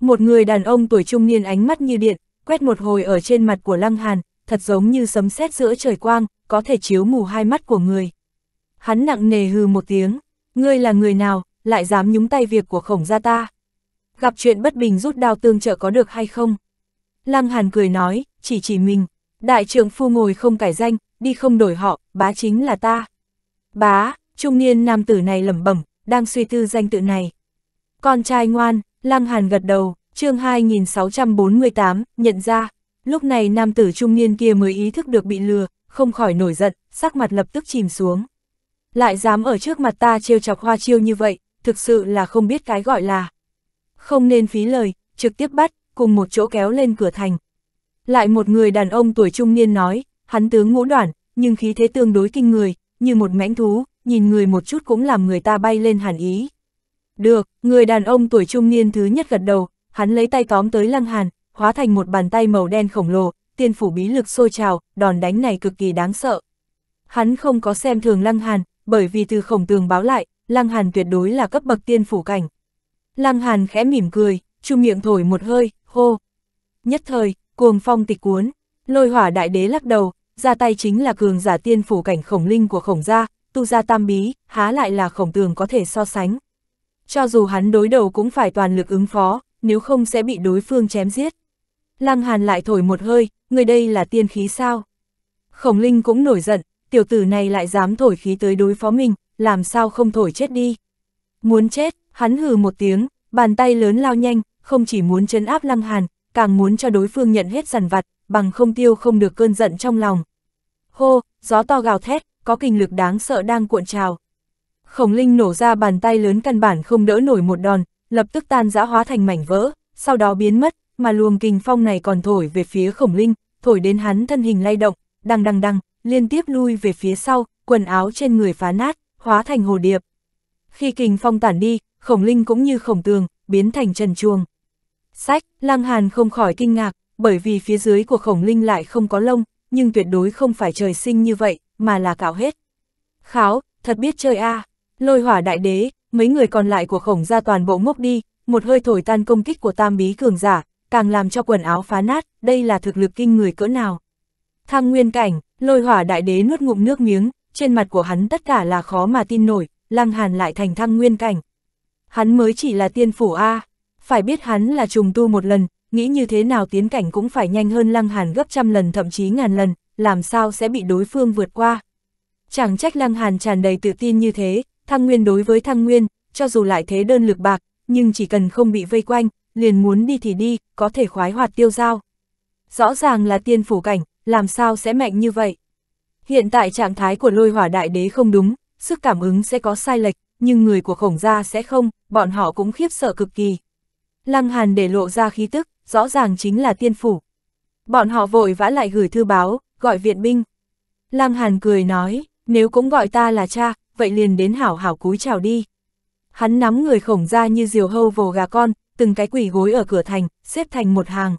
Một người đàn ông tuổi trung niên ánh mắt như điện, quét một hồi ở trên mặt của Lăng Hàn, thật giống như sấm sét giữa trời quang, có thể chiếu mù hai mắt của người. Hắn nặng nề hừ một tiếng, ngươi là người nào, lại dám nhúng tay việc của khổng gia ta. Gặp chuyện bất bình rút đao tương trợ có được hay không? Lăng Hàn cười nói, chỉ chỉ mình, đại trưởng phu ngồi không cải danh, đi không đổi họ, bá chính là ta. Bá, trung niên nam tử này lẩm bẩm, đang suy tư danh tự này. Con trai ngoan, Lăng Hàn gật đầu, chương 2648, nhận ra, lúc này nam tử trung niên kia mới ý thức được bị lừa, không khỏi nổi giận, sắc mặt lập tức chìm xuống. Lại dám ở trước mặt ta trêu chọc hoa chiêu như vậy, thực sự là không biết cái gọi là. Không nên phí lời, trực tiếp bắt, cùng một chỗ kéo lên cửa thành. Lại một người đàn ông tuổi trung niên nói, hắn tướng ngũ đoạn, nhưng khí thế tương đối kinh người, như một mãnh thú, nhìn người một chút cũng làm người ta bay lên hẳn ý. Được, người đàn ông tuổi trung niên thứ nhất gật đầu, hắn lấy tay tóm tới lăng hàn, hóa thành một bàn tay màu đen khổng lồ, tiên phủ bí lực sôi trào, đòn đánh này cực kỳ đáng sợ. Hắn không có xem thường lăng hàn, bởi vì từ khổng tường báo lại, lăng hàn tuyệt đối là cấp bậc tiên phủ cảnh. Lăng hàn khẽ mỉm cười, chu miệng thổi một hơi, hô. Nhất thời, cuồng phong tịch cuốn, lôi hỏa đại đế lắc đầu, ra tay chính là cường giả tiên phủ cảnh khổng linh của khổng gia, tu gia tam bí, há lại là khổng tường có thể so sánh. Cho dù hắn đối đầu cũng phải toàn lực ứng phó, nếu không sẽ bị đối phương chém giết. Lăng Hàn lại thổi một hơi, người đây là tiên khí sao? Khổng Linh cũng nổi giận, tiểu tử này lại dám thổi khí tới đối phó mình, làm sao không thổi chết đi. Muốn chết, hắn hừ một tiếng, bàn tay lớn lao nhanh, không chỉ muốn chấn áp Lăng Hàn, càng muốn cho đối phương nhận hết sàn vặt, bằng không tiêu không được cơn giận trong lòng. Hô, gió to gào thét, có kinh lực đáng sợ đang cuộn trào. Khổng Linh nổ ra bàn tay lớn căn bản không đỡ nổi một đòn, lập tức tan giã hóa thành mảnh vỡ, sau đó biến mất, mà luồng kinh phong này còn thổi về phía Khổng Linh, thổi đến hắn thân hình lay động, đăng đăng đăng, liên tiếp lui về phía sau, quần áo trên người phá nát, hóa thành hồ điệp. Khi kình phong tản đi, Khổng Linh cũng như khổng tường, biến thành trần chuông. Sách, Lăng Hàn không khỏi kinh ngạc, bởi vì phía dưới của khổng linh lại không có lông, nhưng tuyệt đối không phải trời sinh như vậy, mà là cạo hết. Kháo, thật biết chơi a à. lôi hỏa đại đế, mấy người còn lại của khổng ra toàn bộ ngốc đi, một hơi thổi tan công kích của tam bí cường giả, càng làm cho quần áo phá nát, đây là thực lực kinh người cỡ nào. Thăng nguyên cảnh, lôi hỏa đại đế nuốt ngụm nước miếng, trên mặt của hắn tất cả là khó mà tin nổi, lăng hàn lại thành thăng nguyên cảnh, hắn mới chỉ là tiên phủ A. Phải biết hắn là trùng tu một lần, nghĩ như thế nào tiến cảnh cũng phải nhanh hơn Lăng Hàn gấp trăm lần thậm chí ngàn lần, làm sao sẽ bị đối phương vượt qua. Chẳng trách Lăng Hàn tràn đầy tự tin như thế, thăng nguyên đối với thăng nguyên, cho dù lại thế đơn lực bạc, nhưng chỉ cần không bị vây quanh, liền muốn đi thì đi, có thể khoái hoạt tiêu giao. Rõ ràng là tiên phủ cảnh, làm sao sẽ mạnh như vậy? Hiện tại trạng thái của lôi hỏa đại đế không đúng, sức cảm ứng sẽ có sai lệch, nhưng người của khổng gia sẽ không, bọn họ cũng khiếp sợ cực kỳ. Lăng Hàn để lộ ra khí tức, rõ ràng chính là tiên phủ. Bọn họ vội vã lại gửi thư báo, gọi viện binh. Lăng Hàn cười nói, nếu cũng gọi ta là cha, vậy liền đến hảo hảo cúi chào đi. Hắn nắm người khổng gia như diều hâu vồ gà con, từng cái quỷ gối ở cửa thành, xếp thành một hàng.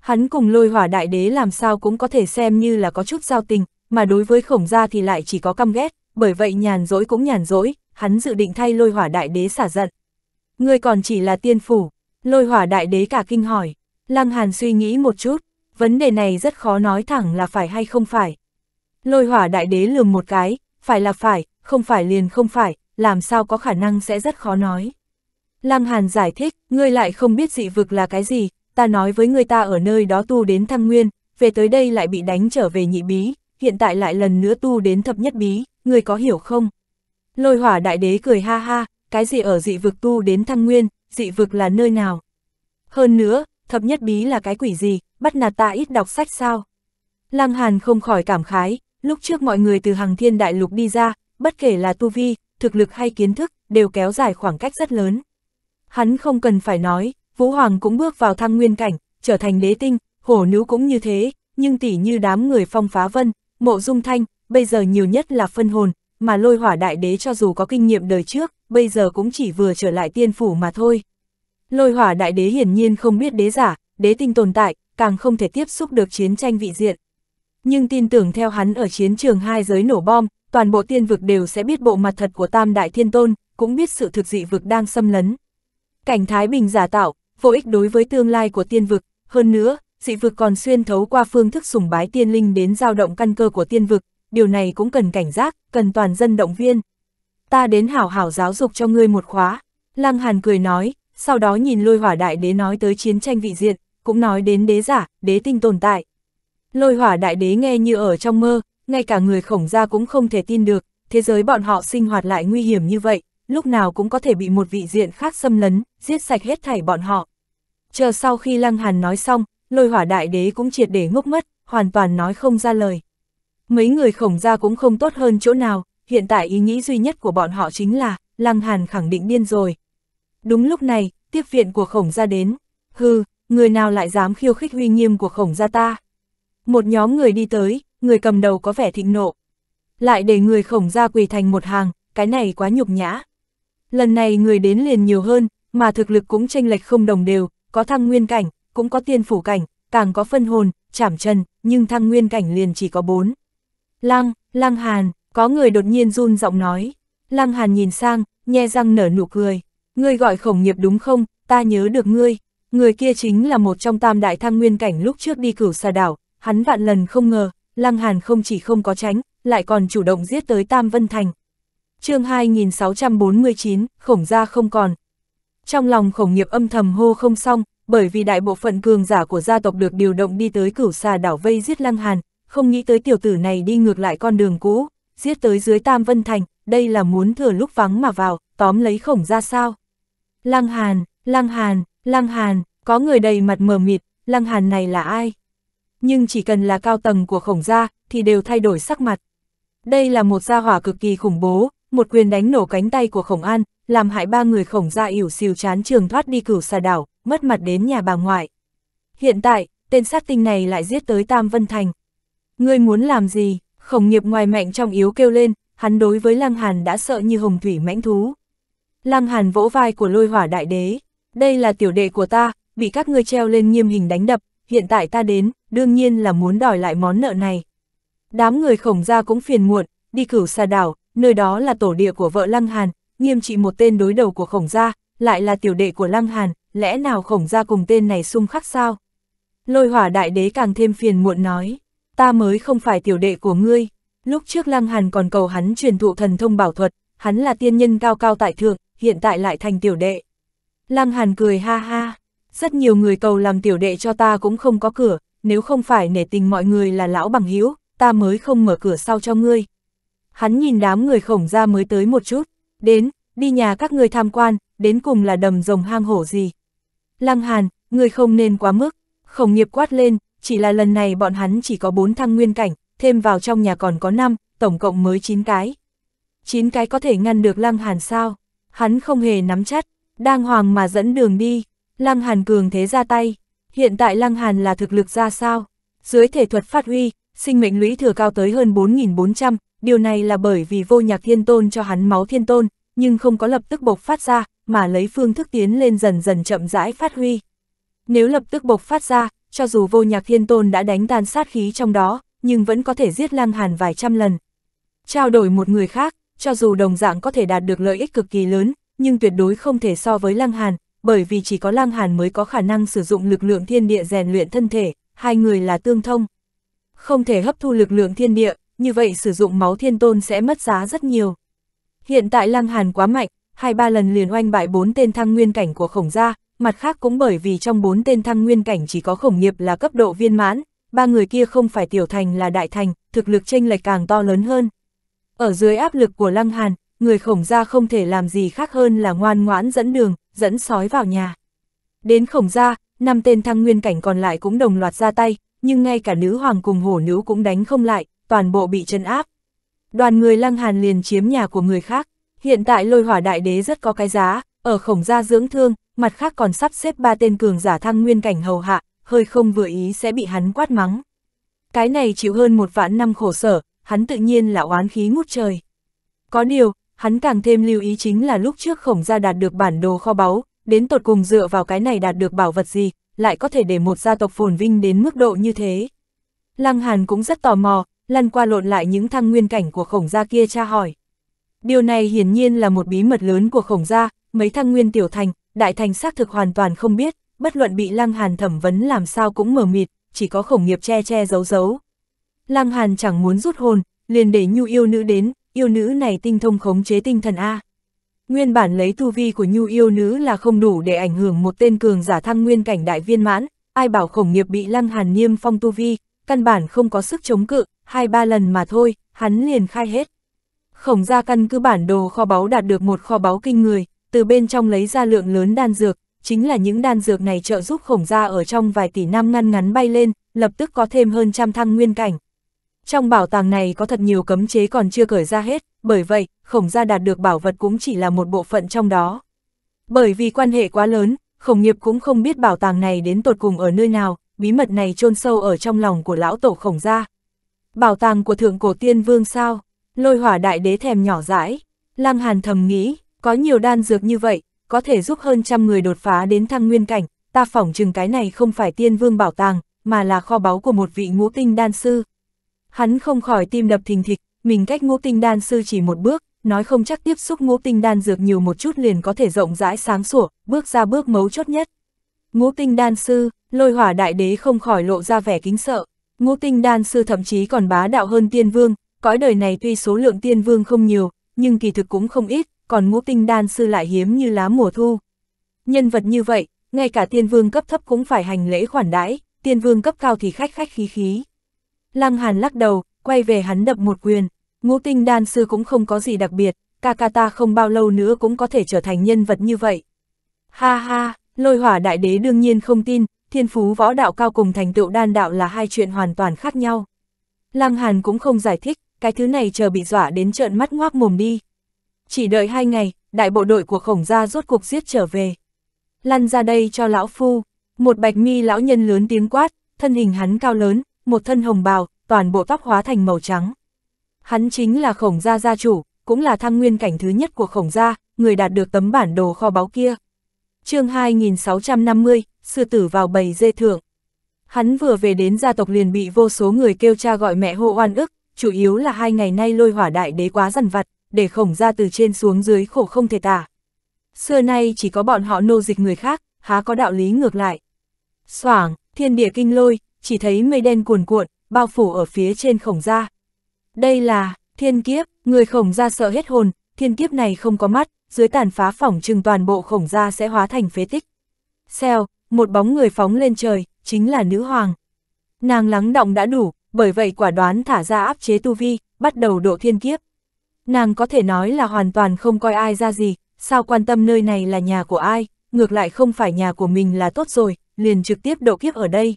Hắn cùng lôi hỏa đại đế làm sao cũng có thể xem như là có chút giao tình, mà đối với khổng gia thì lại chỉ có căm ghét, bởi vậy nhàn dỗi cũng nhàn dỗi, hắn dự định thay lôi hỏa đại đế xả giận. Ngươi còn chỉ là tiên phủ, lôi hỏa đại đế cả kinh hỏi. Lăng Hàn suy nghĩ một chút, vấn đề này rất khó nói thẳng là phải hay không phải. Lôi hỏa đại đế lườm một cái, phải là phải, không phải liền không phải, làm sao có khả năng sẽ rất khó nói. Lăng Hàn giải thích, ngươi lại không biết dị vực là cái gì, ta nói với người ta ở nơi đó tu đến thăng nguyên, về tới đây lại bị đánh trở về nhị bí, hiện tại lại lần nữa tu đến thập nhất bí, ngươi có hiểu không? Lôi hỏa đại đế cười ha ha, cái gì ở dị vực tu đến thăng nguyên, dị vực là nơi nào? Hơn nữa, thập nhất bí là cái quỷ gì, bắt nạt ta ít đọc sách sao? Lăng Hàn không khỏi cảm khái, lúc trước mọi người từ hàng thiên đại lục đi ra, bất kể là tu vi, thực lực hay kiến thức, đều kéo dài khoảng cách rất lớn. Hắn không cần phải nói, Vũ Hoàng cũng bước vào thăng nguyên cảnh, trở thành đế tinh, hổ nữ cũng như thế, nhưng tỉ như đám người phong phá vân, mộ dung thanh, bây giờ nhiều nhất là phân hồn, mà lôi hỏa đại đế cho dù có kinh nghiệm đời trước, bây giờ cũng chỉ vừa trở lại tiên phủ mà thôi. Lôi hỏa đại đế hiển nhiên không biết đế giả, đế tinh tồn tại, càng không thể tiếp xúc được chiến tranh vị diện. Nhưng tin tưởng theo hắn ở chiến trường hai giới nổ bom, toàn bộ tiên vực đều sẽ biết bộ mặt thật của tam đại thiên tôn, cũng biết sự thực dị vực đang xâm lấn. Cảnh Thái Bình giả tạo, vô ích đối với tương lai của tiên vực, hơn nữa, dị vực còn xuyên thấu qua phương thức sùng bái tiên linh đến dao động căn cơ của tiên vực, điều này cũng cần cảnh giác, cần toàn dân động viên. Ta đến hảo hảo giáo dục cho ngươi một khóa. Lăng Hàn cười nói, sau đó nhìn lôi hỏa đại đế nói tới chiến tranh vị diện, cũng nói đến đế giả, đế tinh tồn tại. Lôi hỏa đại đế nghe như ở trong mơ, ngay cả người khổng gia cũng không thể tin được, thế giới bọn họ sinh hoạt lại nguy hiểm như vậy, lúc nào cũng có thể bị một vị diện khác xâm lấn, giết sạch hết thảy bọn họ. Chờ sau khi Lăng Hàn nói xong, lôi hỏa đại đế cũng triệt để ngốc mất, hoàn toàn nói không ra lời. Mấy người khổng gia cũng không tốt hơn chỗ nào, hiện tại ý nghĩ duy nhất của bọn họ chính là, Lăng Hàn khẳng định điên rồi. Đúng lúc này, tiếp viện của khổng gia đến. Hừ, người nào lại dám khiêu khích uy nghiêm của khổng gia ta? Một nhóm người đi tới, người cầm đầu có vẻ thịnh nộ. Lại để người khổng gia quỳ thành một hàng, cái này quá nhục nhã. Lần này người đến liền nhiều hơn, mà thực lực cũng tranh lệch không đồng đều, có thăng nguyên cảnh, cũng có tiên phủ cảnh, càng có phân hồn, chảm chân, nhưng thăng nguyên cảnh liền chỉ có bốn. Lăng, Lăng Hàn, có người đột nhiên run giọng nói. Lăng Hàn nhìn sang, nhe răng nở nụ cười. Ngươi gọi khổng nghiệp đúng không, ta nhớ được ngươi. Người kia chính là một trong tam đại thăng nguyên cảnh lúc trước đi cửu xà đảo, hắn vạn lần không ngờ, Lăng Hàn không chỉ không có tránh, lại còn chủ động giết tới Tam Vân Thành. chương 2649, khổng gia không còn. Trong lòng khổng nghiệp âm thầm hô không xong, bởi vì đại bộ phận cường giả của gia tộc được điều động đi tới cửu xà đảo vây giết Lăng Hàn, không nghĩ tới tiểu tử này đi ngược lại con đường cũ, giết tới dưới Tam Vân Thành, đây là muốn thừa lúc vắng mà vào, tóm lấy khổng ra sao. Lăng Hàn, Lăng Hàn, Lăng Hàn, có người đầy mặt mờ mịt, Lăng Hàn này là ai? Nhưng chỉ cần là cao tầng của khổng gia, thì đều thay đổi sắc mặt. Đây là một gia hỏa cực kỳ khủng bố, một quyền đánh nổ cánh tay của khổng an, làm hại ba người khổng gia ỉu xìu chán trường thoát đi cửu xà đảo, mất mặt đến nhà bà ngoại. Hiện tại, tên sát tinh này lại giết tới Tam Vân Thành, Ngươi muốn làm gì? Khổng nghiệp ngoài mạnh trong yếu kêu lên, hắn đối với Lăng Hàn đã sợ như hồng thủy mãnh thú. Lăng Hàn vỗ vai của lôi hỏa đại đế, đây là tiểu đệ của ta, bị các ngươi treo lên nghiêm hình đánh đập, hiện tại ta đến, đương nhiên là muốn đòi lại món nợ này. Đám người khổng gia cũng phiền muộn, đi cửu xa đảo, nơi đó là tổ địa của vợ Lăng Hàn, nghiêm trị một tên đối đầu của khổng gia, lại là tiểu đệ của Lăng Hàn, lẽ nào khổng gia cùng tên này xung khắc sao? Lôi hỏa đại đế càng thêm phiền muộn nói ta mới không phải tiểu đệ của ngươi. Lúc trước Lăng Hàn còn cầu hắn truyền thụ thần thông bảo thuật, hắn là tiên nhân cao cao tại thượng, hiện tại lại thành tiểu đệ. Lăng Hàn cười ha ha, rất nhiều người cầu làm tiểu đệ cho ta cũng không có cửa, nếu không phải nể tình mọi người là lão bằng hữu ta mới không mở cửa sau cho ngươi. Hắn nhìn đám người khổng ra mới tới một chút, đến, đi nhà các ngươi tham quan, đến cùng là đầm rồng hang hổ gì. Lăng Hàn, ngươi không nên quá mức, khổng nghiệp quát lên, chỉ là lần này bọn hắn chỉ có 4 thăng nguyên cảnh, thêm vào trong nhà còn có 5, tổng cộng mới 9 cái. 9 cái có thể ngăn được Lăng Hàn sao? Hắn không hề nắm chắc, đang hoàng mà dẫn đường đi, Lăng Hàn cường thế ra tay. Hiện tại Lăng Hàn là thực lực ra sao? Dưới thể thuật phát huy, sinh mệnh lũy thừa cao tới hơn 4.400, điều này là bởi vì vô nhạc thiên tôn cho hắn máu thiên tôn, nhưng không có lập tức bộc phát ra, mà lấy phương thức tiến lên dần dần chậm rãi phát huy. Nếu lập tức bộc phát ra, cho dù vô nhạc thiên tôn đã đánh tan sát khí trong đó, nhưng vẫn có thể giết lang Hàn vài trăm lần. Trao đổi một người khác, cho dù đồng dạng có thể đạt được lợi ích cực kỳ lớn, nhưng tuyệt đối không thể so với lang Hàn, bởi vì chỉ có lang Hàn mới có khả năng sử dụng lực lượng thiên địa rèn luyện thân thể, hai người là tương thông. Không thể hấp thu lực lượng thiên địa, như vậy sử dụng máu thiên tôn sẽ mất giá rất nhiều. Hiện tại lang Hàn quá mạnh, hai ba lần liền oanh bại bốn tên thăng nguyên cảnh của khổng gia, mặt khác cũng bởi vì trong bốn tên thăng nguyên cảnh chỉ có khổng nghiệp là cấp độ viên mãn, ba người kia không phải tiểu thành là đại thành, thực lực tranh lệch càng to lớn hơn. Ở dưới áp lực của Lăng Hàn, người khổng gia không thể làm gì khác hơn là ngoan ngoãn dẫn đường, dẫn sói vào nhà. Đến khổng gia, năm tên thăng nguyên cảnh còn lại cũng đồng loạt ra tay, nhưng ngay cả nữ hoàng cùng hổ nữ cũng đánh không lại, toàn bộ bị chân áp. Đoàn người Lăng Hàn liền chiếm nhà của người khác, hiện tại lôi hỏa đại đế rất có cái giá, ở khổng gia dưỡng thương, mặt khác còn sắp xếp ba tên cường giả thăng nguyên cảnh hầu hạ, hơi không vừa ý sẽ bị hắn quát mắng. Cái này chịu hơn một vạn năm khổ sở, hắn tự nhiên là oán khí ngút trời. Có điều, hắn càng thêm lưu ý chính là lúc trước khổng gia đạt được bản đồ kho báu, đến tột cùng dựa vào cái này đạt được bảo vật gì, lại có thể để một gia tộc phồn vinh đến mức độ như thế. Lăng Hàn cũng rất tò mò, lăn qua lộn lại những thăng nguyên cảnh của khổng gia kia tra hỏi. Điều này hiển nhiên là một bí mật lớn của khổng gia, mấy thăng nguyên tiểu thành, đại thành xác thực hoàn toàn không biết, bất luận bị Lăng Hàn thẩm vấn làm sao cũng mờ mịt, chỉ có khổng nghiệp che che giấu giấu. Lăng Hàn chẳng muốn rút hồn, liền để nhu yêu nữ đến, yêu nữ này tinh thông khống chế tinh thần A. Nguyên bản lấy tu vi của nhu yêu nữ là không đủ để ảnh hưởng một tên cường giả thăng nguyên cảnh đại viên mãn, ai bảo khổng nghiệp bị Lăng Hàn niêm phong tu vi, căn bản không có sức chống cự, hai ba lần mà thôi, hắn liền khai hết. Khổng gia căn cứ bản đồ kho báu đạt được một kho báu kinh người, từ bên trong lấy ra lượng lớn đan dược, chính là những đan dược này trợ giúp khổng gia ở trong vài tỷ năm ngăn ngắn bay lên, lập tức có thêm hơn trăm thăng nguyên cảnh. Trong bảo tàng này có thật nhiều cấm chế còn chưa cởi ra hết, bởi vậy, khổng gia đạt được bảo vật cũng chỉ là một bộ phận trong đó. Bởi vì quan hệ quá lớn, khổng nghiệp cũng không biết bảo tàng này đến tột cùng ở nơi nào, bí mật này chôn sâu ở trong lòng của lão tổ khổng gia. Bảo tàng của thượng cổ tiên vương sao, lôi hỏa đại đế thèm nhỏ dãi, lang hàn thầm nghĩ, có nhiều đan dược như vậy, có thể giúp hơn trăm người đột phá đến thăng nguyên cảnh, ta phỏng chừng cái này không phải tiên vương bảo tàng, mà là kho báu của một vị ngũ tinh đan sư. Hắn không khỏi tim đập thình thịch, mình cách ngũ tinh đan sư chỉ một bước, nói không chắc tiếp xúc ngũ tinh đan dược nhiều một chút liền có thể rộng rãi sáng sủa, bước ra bước mấu chốt nhất. Ngũ tinh đan sư, lôi hỏa đại đế không khỏi lộ ra vẻ kính sợ. Ngũ tinh đan sư thậm chí còn bá đạo hơn tiên vương, cõi đời này tuy số lượng tiên vương không nhiều, nhưng kỳ thực cũng không ít, còn ngũ tinh đan sư lại hiếm như lá mùa thu. Nhân vật như vậy, ngay cả tiên vương cấp thấp cũng phải hành lễ khoản đãi, tiên vương cấp cao thì khách khách khí khí. Lăng Hàn lắc đầu, quay về hắn đập một quyền, ngũ tinh đan sư cũng không có gì đặc biệt, ca ca ta không bao lâu nữa cũng có thể trở thành nhân vật như vậy. Ha ha, lôi hỏa đại đế đương nhiên không tin, thiên phú võ đạo cao cùng thành tựu đan đạo là hai chuyện hoàn toàn khác nhau. Lăng Hàn cũng không giải thích, cái thứ này chờ bị dọa đến trợn mắt ngoác mồm đi. Chỉ đợi hai ngày, đại bộ đội của khổng gia rốt cuộc giết trở về. Lăn ra đây cho lão phu, một bạch mi lão nhân lớn tiếng quát, thân hình hắn cao lớn, một thân hồng bào, toàn bộ tóc hóa thành màu trắng. Hắn chính là khổng gia gia chủ, cũng là thăng nguyên cảnh thứ nhất của khổng gia, người đạt được tấm bản đồ kho báu kia. chương 2650, sư tử vào bầy dê thượng. Hắn vừa về đến gia tộc liền bị vô số người kêu cha gọi mẹ hô oan ức, chủ yếu là hai ngày nay lôi hỏa đại đế quá rằn vặt, để khổng ra từ trên xuống dưới khổ không thể tả. Xưa nay chỉ có bọn họ nô dịch người khác, há có đạo lý ngược lại. Soảng, thiên địa kinh lôi, chỉ thấy mây đen cuồn cuộn, bao phủ ở phía trên khổng ra. Đây là, thiên kiếp, người khổng ra sợ hết hồn, thiên kiếp này không có mắt, dưới tàn phá phỏng trừng toàn bộ khổng ra sẽ hóa thành phế tích. Xeo, một bóng người phóng lên trời, chính là nữ hoàng. Nàng lắng động đã đủ, bởi vậy quả đoán thả ra áp chế tu vi, bắt đầu độ thiên kiếp. Nàng có thể nói là hoàn toàn không coi ai ra gì, sao quan tâm nơi này là nhà của ai, ngược lại không phải nhà của mình là tốt rồi, liền trực tiếp độ kiếp ở đây.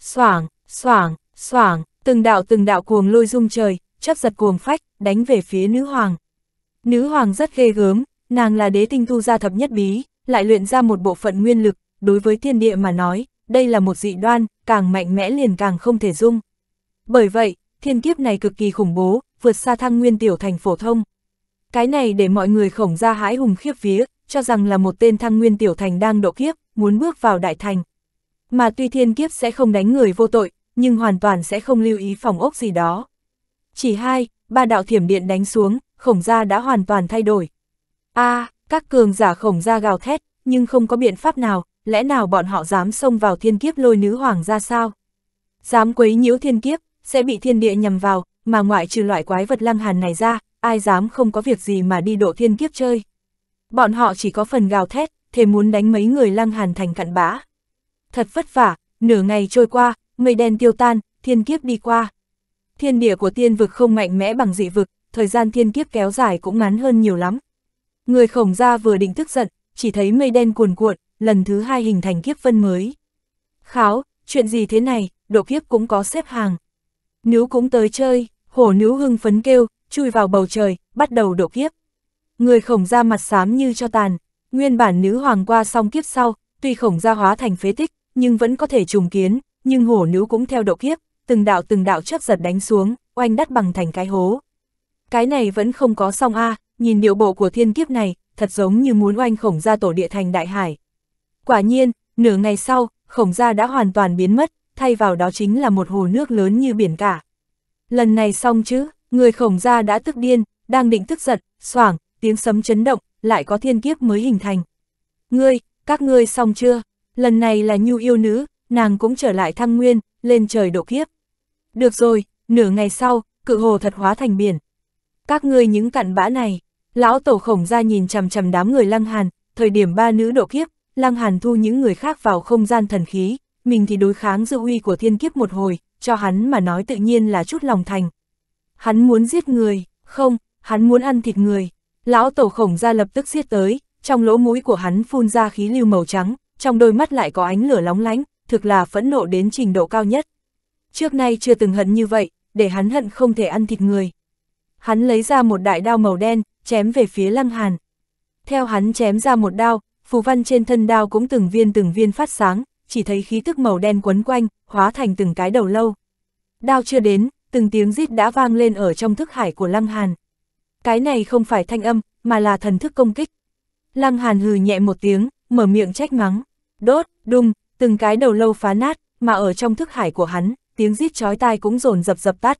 Soảng, soảng, soảng, từng đạo từng đạo cuồng lôi rung trời, chấp giật cuồng phách, đánh về phía nữ hoàng. Nữ hoàng rất ghê gớm, nàng là đế tinh thu gia thập nhất bí, lại luyện ra một bộ phận nguyên lực, đối với thiên địa mà nói, đây là một dị đoan, càng mạnh mẽ liền càng không thể dung. Bởi vậy, thiên kiếp này cực kỳ khủng bố, vượt xa thăng nguyên tiểu thành phổ thông. Cái này để mọi người khổng ra hái hùng khiếp vía, cho rằng là một tên thăng nguyên tiểu thành đang độ kiếp, muốn bước vào đại thành. Mà tuy thiên kiếp sẽ không đánh người vô tội, nhưng hoàn toàn sẽ không lưu ý phòng ốc gì đó. Chỉ hai, ba đạo thiểm điện đánh xuống, khổng gia đã hoàn toàn thay đổi. a à, các cường giả khổng gia gào thét, nhưng không có biện pháp nào, lẽ nào bọn họ dám xông vào thiên kiếp lôi nữ hoàng ra sao? Dám quấy nhiễu thiên kiếp, sẽ bị thiên địa nhầm vào, mà ngoại trừ loại quái vật lăng hàn này ra, ai dám không có việc gì mà đi độ thiên kiếp chơi. Bọn họ chỉ có phần gào thét, thề muốn đánh mấy người lăng hàn thành cặn bã. Thật vất vả, nửa ngày trôi qua, mây đen tiêu tan, thiên kiếp đi qua. Thiên địa của tiên vực không mạnh mẽ bằng dị vực, thời gian thiên kiếp kéo dài cũng ngắn hơn nhiều lắm. Người khổng gia vừa định tức giận, chỉ thấy mây đen cuồn cuộn, lần thứ hai hình thành kiếp vân mới. Kháo, chuyện gì thế này, độ kiếp cũng có xếp hàng. Nếu cũng tới chơi. Hổ nữ hưng phấn kêu, chui vào bầu trời, bắt đầu độ kiếp. Người khổng ra mặt xám như cho tàn, nguyên bản nữ hoàng qua xong kiếp sau, tuy khổng ra hóa thành phế tích, nhưng vẫn có thể trùng kiến, nhưng hổ nữ cũng theo độ kiếp, từng đạo từng đạo chấp giật đánh xuống, oanh đắt bằng thành cái hố. Cái này vẫn không có xong a nhìn điệu bộ của thiên kiếp này, thật giống như muốn oanh khổng ra tổ địa thành đại hải. Quả nhiên, nửa ngày sau, khổng ra đã hoàn toàn biến mất, thay vào đó chính là một hồ nước lớn như biển cả. Lần này xong chứ, người khổng gia đã tức điên, đang định tức giận, xoảng, tiếng sấm chấn động, lại có thiên kiếp mới hình thành. Ngươi, các ngươi xong chưa? Lần này là nhu yêu nữ, nàng cũng trở lại thăng nguyên, lên trời độ kiếp. Được rồi, nửa ngày sau, cự hồ thật hóa thành biển. Các ngươi những cặn bã này, lão tổ khổng ra nhìn chằm chằm đám người lăng hàn, thời điểm ba nữ độ kiếp, lăng hàn thu những người khác vào không gian thần khí, mình thì đối kháng dự uy của thiên kiếp một hồi, cho hắn mà nói tự nhiên là chút lòng thành. Hắn muốn giết người, không, hắn muốn ăn thịt người. Lão tổ khổng ra lập tức giết tới, trong lỗ mũi của hắn phun ra khí lưu màu trắng, trong đôi mắt lại có ánh lửa lóng lánh, thực là phẫn nộ đến trình độ cao nhất. Trước nay chưa từng hận như vậy, để hắn hận không thể ăn thịt người. Hắn lấy ra một đại đao màu đen, chém về phía Lăng Hàn. Theo hắn chém ra một đao, phù văn trên thân đao cũng từng viên từng viên phát sáng, chỉ thấy khí tức màu đen quấn quanh, hóa thành từng cái đầu lâu. Đao chưa đến, từng tiếng rít đã vang lên ở trong thức hải của Lăng Hàn. Cái này không phải thanh âm, mà là thần thức công kích. Lăng Hàn hừ nhẹ một tiếng, mở miệng trách mắng. Đốt, đùng, từng cái đầu lâu phá nát, mà ở trong thức hải của hắn, tiếng rít chói tai cũng rồn dập dập tắt.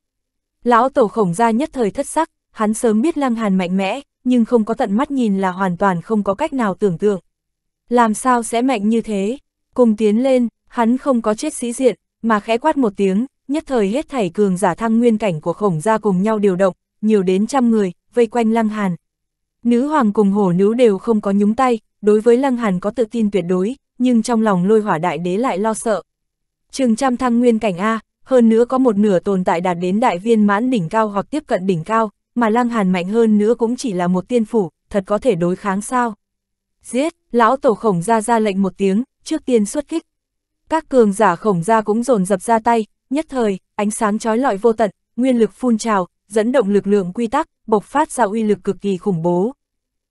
Lão tổ khổng gia nhất thời thất sắc, hắn sớm biết Lăng Hàn mạnh mẽ, nhưng không có tận mắt nhìn là hoàn toàn không có cách nào tưởng tượng. Làm sao sẽ mạnh như thế? Cùng tiến lên, hắn không có chết sĩ diện, mà khẽ quát một tiếng, nhất thời hết thảy cường giả thăng nguyên cảnh của khổng gia cùng nhau điều động, nhiều đến trăm người, vây quanh lăng hàn. Nữ hoàng cùng hổ nữ đều không có nhúng tay, đối với lăng hàn có tự tin tuyệt đối, nhưng trong lòng lôi hỏa đại đế lại lo sợ. Trường trăm thăng nguyên cảnh A, hơn nữa có một nửa tồn tại đạt đến đại viên mãn đỉnh cao hoặc tiếp cận đỉnh cao, mà lăng hàn mạnh hơn nữa cũng chỉ là một tiên phủ, thật có thể đối kháng sao. Giết, lão tổ khổng ra ra lệnh một tiếng, trước tiên xuất kích. Các cường giả khổng gia cũng dồn dập ra tay, nhất thời, ánh sáng trói lọi vô tận, nguyên lực phun trào, dẫn động lực lượng quy tắc, bộc phát ra uy lực cực kỳ khủng bố.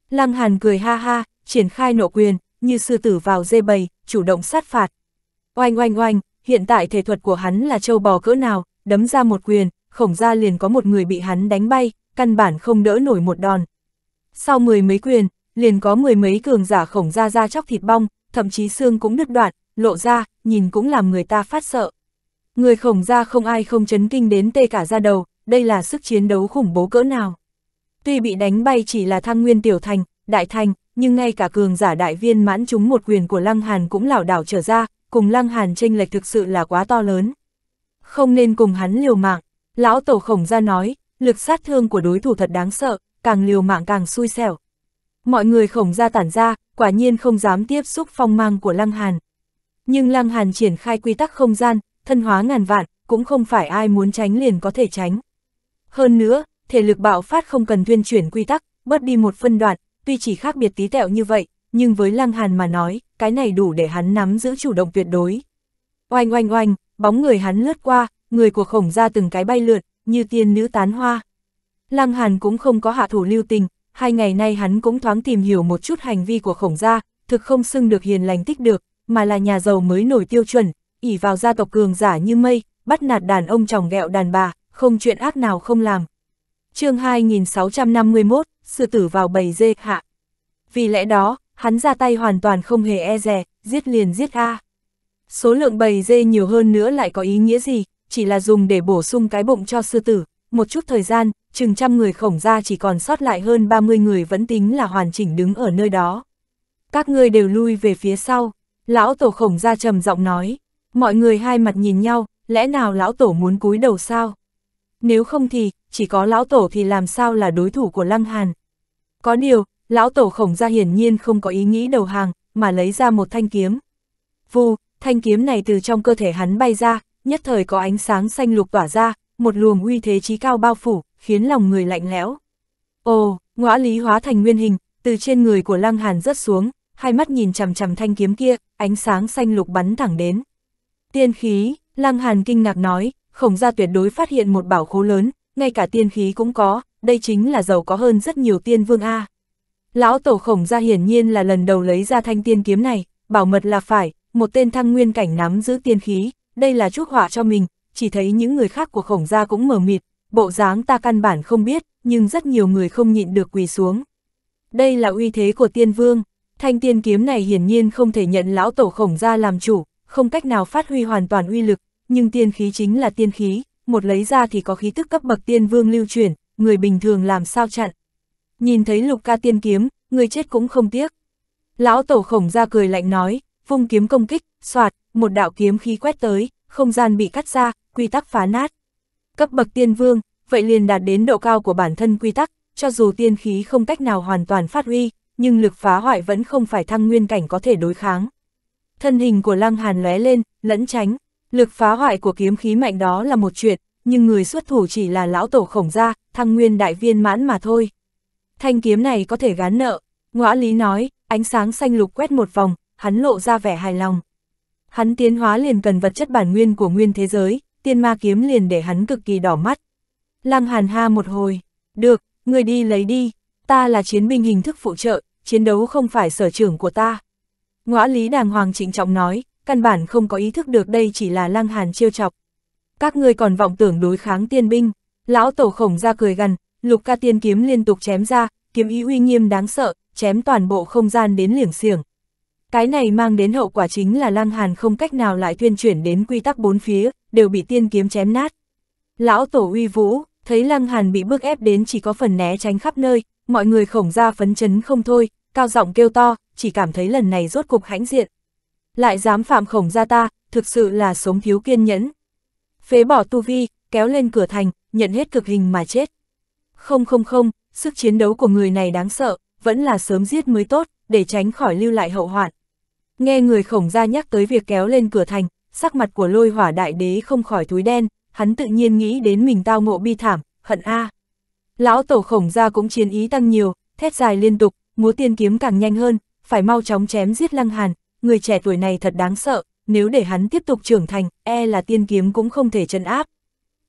Lăng Hàn cười ha ha, triển khai nộ quyền, như sư tử vào dê bầy, chủ động sát phạt. Oanh oanh oanh, hiện tại thể thuật của hắn là châu bò cỡ nào, đấm ra một quyền, khổng ra liền có một người bị hắn đánh bay, căn bản không đỡ nổi một đòn. Sau mười mấy quyền, liền có mười mấy cường giả khổng ra ra chóc thịt bong, thậm chí xương cũng nứt đoạn, lộ ra, nhìn cũng làm người ta phát sợ. Người khổng ra không ai không chấn kinh đến tê cả ra đầu, đây là sức chiến đấu khủng bố cỡ nào. Tuy bị đánh bay chỉ là thăng nguyên tiểu thành, đại thành, nhưng ngay cả cường giả đại viên mãn chúng một quyền của Lăng Hàn cũng lảo đảo trở ra, cùng Lăng Hàn tranh lệch thực sự là quá to lớn. Không nên cùng hắn liều mạng, lão tổ khổng ra nói, lực sát thương của đối thủ thật đáng sợ, càng liều mạng càng xui xẻo, Mọi người khổng ra tản ra, quả nhiên không dám tiếp xúc phong mang của Lăng Hàn. Nhưng Lăng Hàn triển khai quy tắc không gian, thân hóa ngàn vạn, cũng không phải ai muốn tránh liền có thể tránh. Hơn nữa, thể lực bạo phát không cần tuyên chuyển quy tắc, bớt đi một phân đoạn, tuy chỉ khác biệt tí tẹo như vậy, nhưng với Lăng Hàn mà nói, cái này đủ để hắn nắm giữ chủ động tuyệt đối. Oanh oanh oanh, bóng người hắn lướt qua, người của khổng ra từng cái bay lượn, như tiên nữ tán hoa. Lăng Hàn cũng không có hạ thủ lưu tình, hai ngày nay hắn cũng thoáng tìm hiểu một chút hành vi của khổng gia, thực không xưng được hiền lành tích được, mà là nhà giàu mới nổi tiêu chuẩn, ỉ vào gia tộc cường giả như mây, bắt nạt đàn ông chồng ghẹo đàn bà, không chuyện ác nào không làm. chương 2651, sư tử vào bầy dê hạ. Vì lẽ đó, hắn ra tay hoàn toàn không hề e rè, giết liền giết a. Số lượng bầy dê nhiều hơn nữa lại có ý nghĩa gì, chỉ là dùng để bổ sung cái bụng cho sư tử, một chút thời gian, chừng trăm người khổng ra chỉ còn sót lại hơn 30 người vẫn tính là hoàn chỉnh đứng ở nơi đó. Các ngươi đều lui về phía sau, lão tổ khổng ra trầm giọng nói, mọi người hai mặt nhìn nhau, lẽ nào lão tổ muốn cúi đầu sao? Nếu không thì, chỉ có lão tổ thì làm sao là đối thủ của Lăng Hàn? Có điều, lão tổ khổng ra hiển nhiên không có ý nghĩ đầu hàng, mà lấy ra một thanh kiếm. Vù, thanh kiếm này từ trong cơ thể hắn bay ra, nhất thời có ánh sáng xanh lục tỏa ra, một luồng uy thế trí cao bao phủ, khiến lòng người lạnh lẽo. Ồ, ngõa lý hóa thành nguyên hình, từ trên người của Lăng Hàn rớt xuống, hai mắt nhìn chằm chằm thanh kiếm kia, ánh sáng xanh lục bắn thẳng đến. Tiên khí, Lăng Hàn kinh ngạc nói, khổng gia tuyệt đối phát hiện một bảo khố lớn, ngay cả tiên khí cũng có, đây chính là giàu có hơn rất nhiều tiên vương A. Lão tổ khổng gia hiển nhiên là lần đầu lấy ra thanh tiên kiếm này, bảo mật là phải, một tên thăng nguyên cảnh nắm giữ tiên khí, đây là chuốc họa cho mình, chỉ thấy những người khác của khổng gia cũng mờ mịt, bộ dáng ta căn bản không biết, nhưng rất nhiều người không nhịn được quỳ xuống. Đây là uy thế của tiên vương, thanh tiên kiếm này hiển nhiên không thể nhận lão tổ khổng ra làm chủ, không cách nào phát huy hoàn toàn uy lực, nhưng tiên khí chính là tiên khí, một lấy ra thì có khí tức cấp bậc tiên vương lưu chuyển, người bình thường làm sao chặn. Nhìn thấy lục ca tiên kiếm, người chết cũng không tiếc. Lão tổ khổng ra cười lạnh nói, vung kiếm công kích, soạt, một đạo kiếm khí quét tới, không gian bị cắt ra, quy tắc phá nát. Cấp bậc tiên vương, vậy liền đạt đến độ cao của bản thân quy tắc, cho dù tiên khí không cách nào hoàn toàn phát huy, nhưng lực phá hoại vẫn không phải thăng nguyên cảnh có thể đối kháng. Thân hình của Lăng Hàn lóe lên, lẫn tránh, lực phá hoại của kiếm khí mạnh đó là một chuyện, nhưng người xuất thủ chỉ là lão tổ khổng gia, thăng nguyên đại viên mãn mà thôi. Thanh kiếm này có thể gán nợ, ngõa lý nói, ánh sáng xanh lục quét một vòng, hắn lộ ra vẻ hài lòng. Hắn tiến hóa liền cần vật chất bản nguyên của nguyên thế giới, tiên ma kiếm liền để hắn cực kỳ đỏ mắt. Lăng hàn ha một hồi, được, người đi lấy đi, ta là chiến binh hình thức phụ trợ, chiến đấu không phải sở trường của ta. Ngõ lý đàng hoàng trịnh trọng nói, căn bản không có ý thức được đây chỉ là lăng hàn chiêu chọc. Các ngươi còn vọng tưởng đối kháng tiên binh, lão tổ khổng ra cười gần, lục ca tiên kiếm liên tục chém ra, kiếm ý uy nghiêm đáng sợ, chém toàn bộ không gian đến liềng xiềng. Cái này mang đến hậu quả chính là Lăng Hàn không cách nào lại tuyên chuyển đến quy tắc bốn phía, đều bị tiên kiếm chém nát. Lão tổ uy vũ, thấy Lăng Hàn bị bức ép đến chỉ có phần né tránh khắp nơi, mọi người khổng ra phấn chấn không thôi, cao giọng kêu to, chỉ cảm thấy lần này rốt cục hãnh diện. Lại dám phạm khổng ra ta, thực sự là sống thiếu kiên nhẫn. Phế bỏ tu vi, kéo lên cửa thành, nhận hết cực hình mà chết. Không không không, sức chiến đấu của người này đáng sợ, vẫn là sớm giết mới tốt, để tránh khỏi lưu lại hậu hoạn. Nghe người khổng ra nhắc tới việc kéo lên cửa thành, sắc mặt của lôi hỏa đại đế không khỏi túi đen, hắn tự nhiên nghĩ đến mình tao ngộ bi thảm, hận a. Lão tổ khổng gia cũng chiến ý tăng nhiều, thét dài liên tục, múa tiên kiếm càng nhanh hơn, phải mau chóng chém giết lăng hàn, người trẻ tuổi này thật đáng sợ, nếu để hắn tiếp tục trưởng thành, e là tiên kiếm cũng không thể chân áp.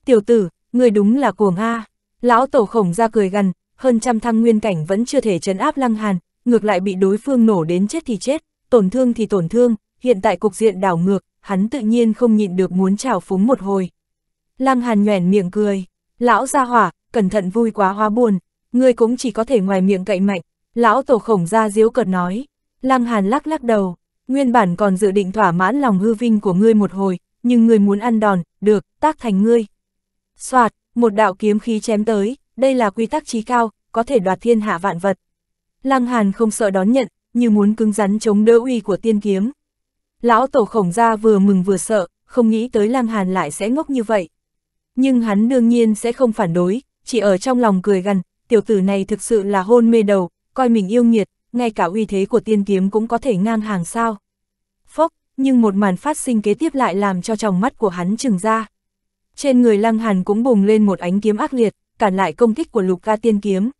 Tiểu tử, người đúng là cuồng a. Lão tổ khổng gia cười gần, hơn trăm thăng nguyên cảnh vẫn chưa thể chấn áp lăng hàn, ngược lại bị đối phương nổ đến chết thì chết, tổn thương thì tổn thương, hiện tại cục diện đảo ngược, hắn tự nhiên không nhịn được muốn trào phúng một hồi. Lăng Hàn nhoẻn miệng cười, lão ra hỏa, cẩn thận vui quá hóa buồn, ngươi cũng chỉ có thể ngoài miệng cậy mạnh, lão tổ khổng ra diếu cợt nói. Lăng Hàn lắc lắc đầu, nguyên bản còn dự định thỏa mãn lòng hư vinh của ngươi một hồi, nhưng ngươi muốn ăn đòn, được, tác thành ngươi. Soạt, một đạo kiếm khí chém tới, đây là quy tắc trí cao, có thể đoạt thiên hạ vạn vật. Lăng Hàn không sợ đón nhận, như muốn cứng rắn chống đỡ uy của tiên kiếm. Lão tổ khổng gia vừa mừng vừa sợ, không nghĩ tới lang Hàn lại sẽ ngốc như vậy. Nhưng hắn đương nhiên sẽ không phản đối, chỉ ở trong lòng cười gần, tiểu tử này thực sự là hôn mê đầu, coi mình yêu nghiệt, ngay cả uy thế của tiên kiếm cũng có thể ngang hàng sao. Phốc, nhưng một màn phát sinh kế tiếp lại làm cho trong mắt của hắn trừng ra. Trên người lang Hàn cũng bùng lên một ánh kiếm ác liệt, cản lại công kích của lục ca tiên kiếm.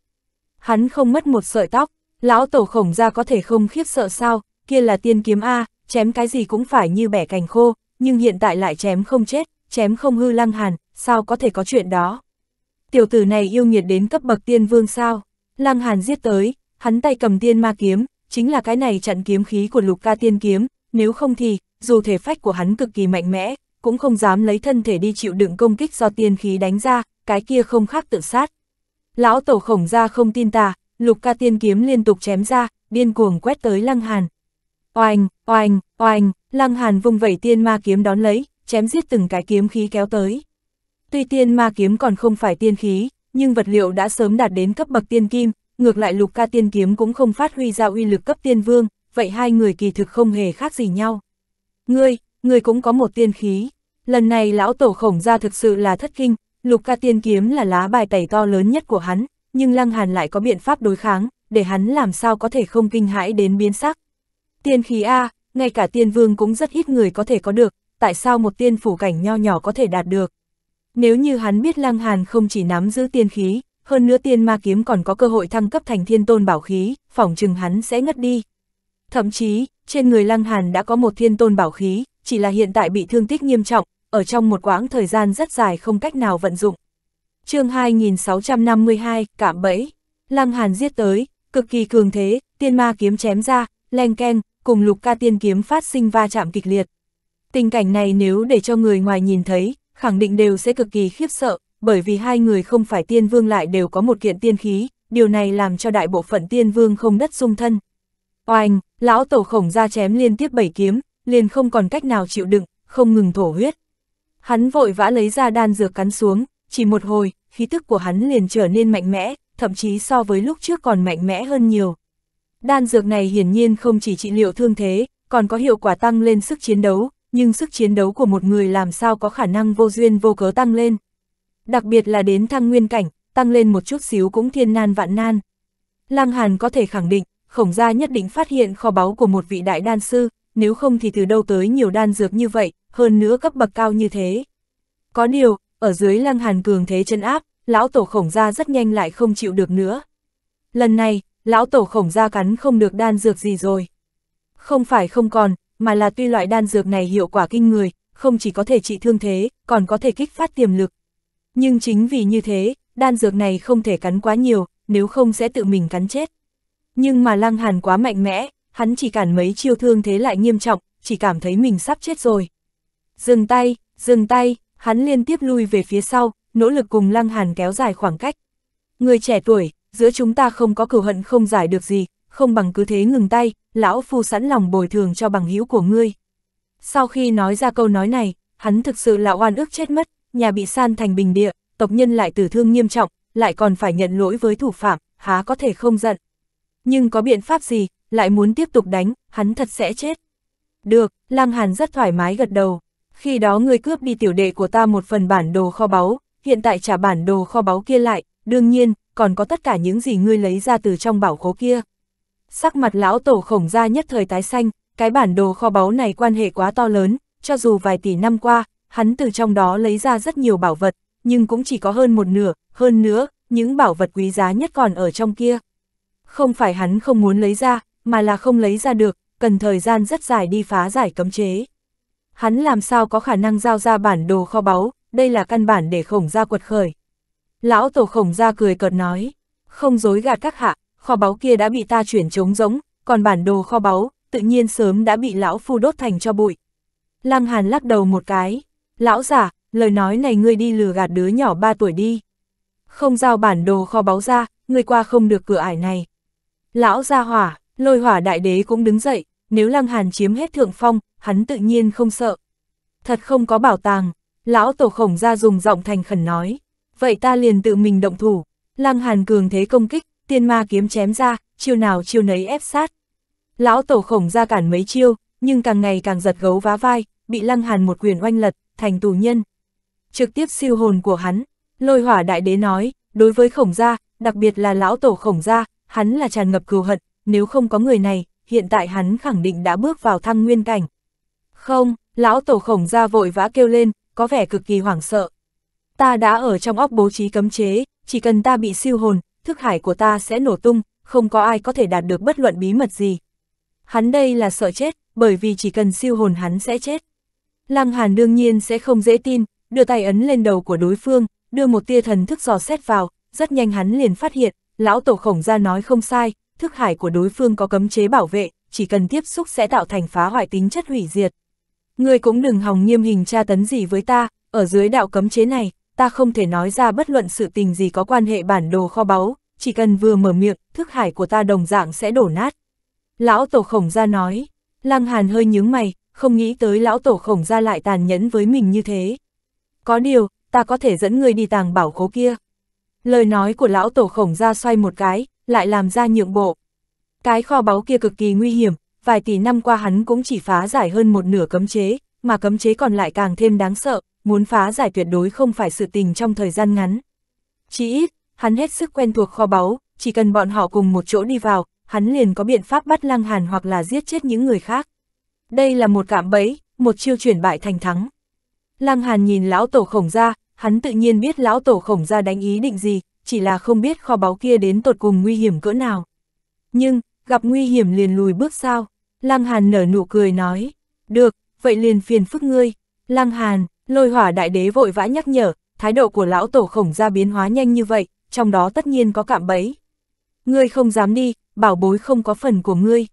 Hắn không mất một sợi tóc, lão tổ khổng gia có thể không khiếp sợ sao, kia là tiên kiếm A, chém cái gì cũng phải như bẻ cành khô, nhưng hiện tại lại chém không chết, chém không hư lăng hàn, sao có thể có chuyện đó. Tiểu tử này yêu nghiệt đến cấp bậc tiên vương sao, lăng hàn giết tới, hắn tay cầm tiên ma kiếm, chính là cái này chặn kiếm khí của lục ca tiên kiếm, nếu không thì, dù thể phách của hắn cực kỳ mạnh mẽ, cũng không dám lấy thân thể đi chịu đựng công kích do tiên khí đánh ra, cái kia không khác tự sát. Lão tổ khổng ra không tin ta lục ca tiên kiếm liên tục chém ra, điên cuồng quét tới lăng hàn. Oanh, oanh, oanh, Lăng Hàn vung vẩy tiên ma kiếm đón lấy, chém giết từng cái kiếm khí kéo tới. Tuy tiên ma kiếm còn không phải tiên khí, nhưng vật liệu đã sớm đạt đến cấp bậc tiên kim, ngược lại lục ca tiên kiếm cũng không phát huy ra uy lực cấp tiên vương, vậy hai người kỳ thực không hề khác gì nhau. Ngươi, ngươi cũng có một tiên khí. Lần này lão tổ khổng ra thực sự là thất kinh, lục ca tiên kiếm là lá bài tẩy to lớn nhất của hắn, nhưng Lăng Hàn lại có biện pháp đối kháng, để hắn làm sao có thể không kinh hãi đến biến sắc. Tiên khí A, ngay cả tiên vương cũng rất ít người có thể có được, tại sao một tiên phủ cảnh nho nhỏ có thể đạt được. Nếu như hắn biết Lăng Hàn không chỉ nắm giữ tiên khí, hơn nữa tiên ma kiếm còn có cơ hội thăng cấp thành thiên tôn bảo khí, phỏng chừng hắn sẽ ngất đi. Thậm chí, trên người Lăng Hàn đã có một thiên tôn bảo khí, chỉ là hiện tại bị thương tích nghiêm trọng, ở trong một quãng thời gian rất dài không cách nào vận dụng. chương 2652, cạm bẫy, Lăng Hàn giết tới, cực kỳ cường thế, tiên ma kiếm chém ra, len keng, cùng lục ca tiên kiếm phát sinh va chạm kịch liệt. Tình cảnh này nếu để cho người ngoài nhìn thấy, khẳng định đều sẽ cực kỳ khiếp sợ, bởi vì hai người không phải tiên vương lại đều có một kiện tiên khí, điều này làm cho đại bộ phận tiên vương không đất sung thân. Oanh, lão tổ khổng ra chém liên tiếp bảy kiếm, liền không còn cách nào chịu đựng, không ngừng thổ huyết. Hắn vội vã lấy ra đan dược cắn xuống, chỉ một hồi, khí tức của hắn liền trở nên mạnh mẽ, thậm chí so với lúc trước còn mạnh mẽ hơn nhiều. Đan dược này hiển nhiên không chỉ trị liệu thương thế, còn có hiệu quả tăng lên sức chiến đấu, nhưng sức chiến đấu của một người làm sao có khả năng vô duyên vô cớ tăng lên. Đặc biệt là đến thăng nguyên cảnh, tăng lên một chút xíu cũng thiên nan vạn nan. Lăng Hàn có thể khẳng định, khổng gia nhất định phát hiện kho báu của một vị đại đan sư, nếu không thì từ đâu tới nhiều đan dược như vậy, hơn nữa cấp bậc cao như thế. Có điều, ở dưới Lăng Hàn cường thế chân áp, lão tổ khổng gia rất nhanh lại không chịu được nữa. Lần này, lão tổ khổng ra cắn không được đan dược gì rồi. Không phải không còn, mà là tuy loại đan dược này hiệu quả kinh người, không chỉ có thể trị thương thế, còn có thể kích phát tiềm lực. Nhưng chính vì như thế, đan dược này không thể cắn quá nhiều, nếu không sẽ tự mình cắn chết. Nhưng mà lăng hàn quá mạnh mẽ, hắn chỉ cản mấy chiêu thương thế lại nghiêm trọng, chỉ cảm thấy mình sắp chết rồi. Dừng tay, dừng tay, hắn liên tiếp lui về phía sau, nỗ lực cùng lăng hàn kéo dài khoảng cách. Người trẻ tuổi, giữa chúng ta không có cửu hận không giải được gì, không bằng cứ thế ngừng tay, lão phu sẵn lòng bồi thường cho bằng hữu của ngươi. Sau khi nói ra câu nói này, hắn thực sự là oan ức chết mất, nhà bị san thành bình địa, tộc nhân lại tử thương nghiêm trọng, lại còn phải nhận lỗi với thủ phạm, há có thể không giận. Nhưng có biện pháp gì, lại muốn tiếp tục đánh, hắn thật sẽ chết. Được, Lăng Hàn rất thoải mái gật đầu. Khi đó ngươi cướp đi tiểu đệ của ta một phần bản đồ kho báu, hiện tại trả bản đồ kho báu kia lại, đương nhiên, còn có tất cả những gì ngươi lấy ra từ trong bảo khố kia. Sắc mặt lão tổ khổng ra nhất thời tái xanh, cái bản đồ kho báu này quan hệ quá to lớn, cho dù vài tỷ năm qua, hắn từ trong đó lấy ra rất nhiều bảo vật, nhưng cũng chỉ có hơn một nửa, hơn nữa, những bảo vật quý giá nhất còn ở trong kia. Không phải hắn không muốn lấy ra, mà là không lấy ra được, cần thời gian rất dài đi phá giải cấm chế. Hắn làm sao có khả năng giao ra bản đồ kho báu, đây là căn bản để khổng ra quật khởi. Lão tổ khổng ra cười cợt nói, không dối gạt các hạ, kho báu kia đã bị ta chuyển trống rỗng, còn bản đồ kho báu, tự nhiên sớm đã bị lão phu đốt thành cho bụi. Lăng Hàn lắc đầu một cái, lão giả, lời nói này ngươi đi lừa gạt đứa nhỏ 3 tuổi đi. Không giao bản đồ kho báu ra, ngươi qua không được cửa ải này. Lão ra hỏa, lôi hỏa đại đế cũng đứng dậy, nếu Lăng Hàn chiếm hết thượng phong, hắn tự nhiên không sợ. Thật không có bảo tàng, lão tổ khổng ra dùng giọng thành khẩn nói, vậy ta liền tự mình động thủ. Lăng Hàn cường thế công kích, tiên ma kiếm chém ra, chiêu nào chiêu nấy ép sát. Lão tổ khổng ra cản mấy chiêu, nhưng càng ngày càng giật gấu vá vai, bị Lăng Hàn một quyền oanh lật, thành tù nhân. Trực tiếp siêu hồn của hắn, lôi hỏa đại đế nói, đối với khổng gia, đặc biệt là lão tổ khổng gia, hắn là tràn ngập cừu hận, nếu không có người này, hiện tại hắn khẳng định đã bước vào thăng nguyên cảnh. Không, lão tổ khổng gia vội vã kêu lên, có vẻ cực kỳ hoảng sợ. Ta đã ở trong óc bố trí cấm chế, chỉ cần ta bị siêu hồn, thức hải của ta sẽ nổ tung, không có ai có thể đạt được bất luận bí mật gì. Hắn đây là sợ chết, bởi vì chỉ cần siêu hồn hắn sẽ chết. Lăng Hàn đương nhiên sẽ không dễ tin, đưa tay ấn lên đầu của đối phương, đưa một tia thần thức dò xét vào, rất nhanh hắn liền phát hiện, lão tổ khổng ra nói không sai, thức hải của đối phương có cấm chế bảo vệ, chỉ cần tiếp xúc sẽ tạo thành phá hoại tính chất hủy diệt. người cũng đừng hòng nghiêm hình tra tấn gì với ta, ở dưới đạo cấm chế này, ta không thể nói ra bất luận sự tình gì có quan hệ bản đồ kho báu, chỉ cần vừa mở miệng, thức hải của ta đồng dạng sẽ đổ nát. Lão Tổ Khổng ra nói, Lăng Hàn hơi nhướng mày, không nghĩ tới Lão Tổ Khổng ra lại tàn nhẫn với mình như thế. Có điều, ta có thể dẫn người đi tàng bảo khố kia. Lời nói của Lão Tổ Khổng ra xoay một cái, lại làm ra nhượng bộ. Cái kho báu kia cực kỳ nguy hiểm, vài tỷ năm qua hắn cũng chỉ phá giải hơn một nửa cấm chế, mà cấm chế còn lại càng thêm đáng sợ, muốn phá giải tuyệt đối không phải sự tình trong thời gian ngắn. Chỉ ít, hắn hết sức quen thuộc kho báu, chỉ cần bọn họ cùng một chỗ đi vào, hắn liền có biện pháp bắt Lăng Hàn hoặc là giết chết những người khác. Đây là một cạm bẫy, một chiêu chuyển bại thành thắng. Lăng Hàn nhìn lão tổ khổng ra, hắn tự nhiên biết lão tổ khổng ra đánh ý định gì, chỉ là không biết kho báu kia đến tột cùng nguy hiểm cỡ nào. Nhưng, gặp nguy hiểm liền lùi bước sao? Lăng Hàn nở nụ cười nói, được, vậy liền phiền phức ngươi. Lăng Hàn, Lôi hỏa đại đế vội vã nhắc nhở, thái độ của lão tổ khổng ra biến hóa nhanh như vậy, trong đó tất nhiên có cạm bẫy. Ngươi không dám đi, bảo bối không có phần của ngươi.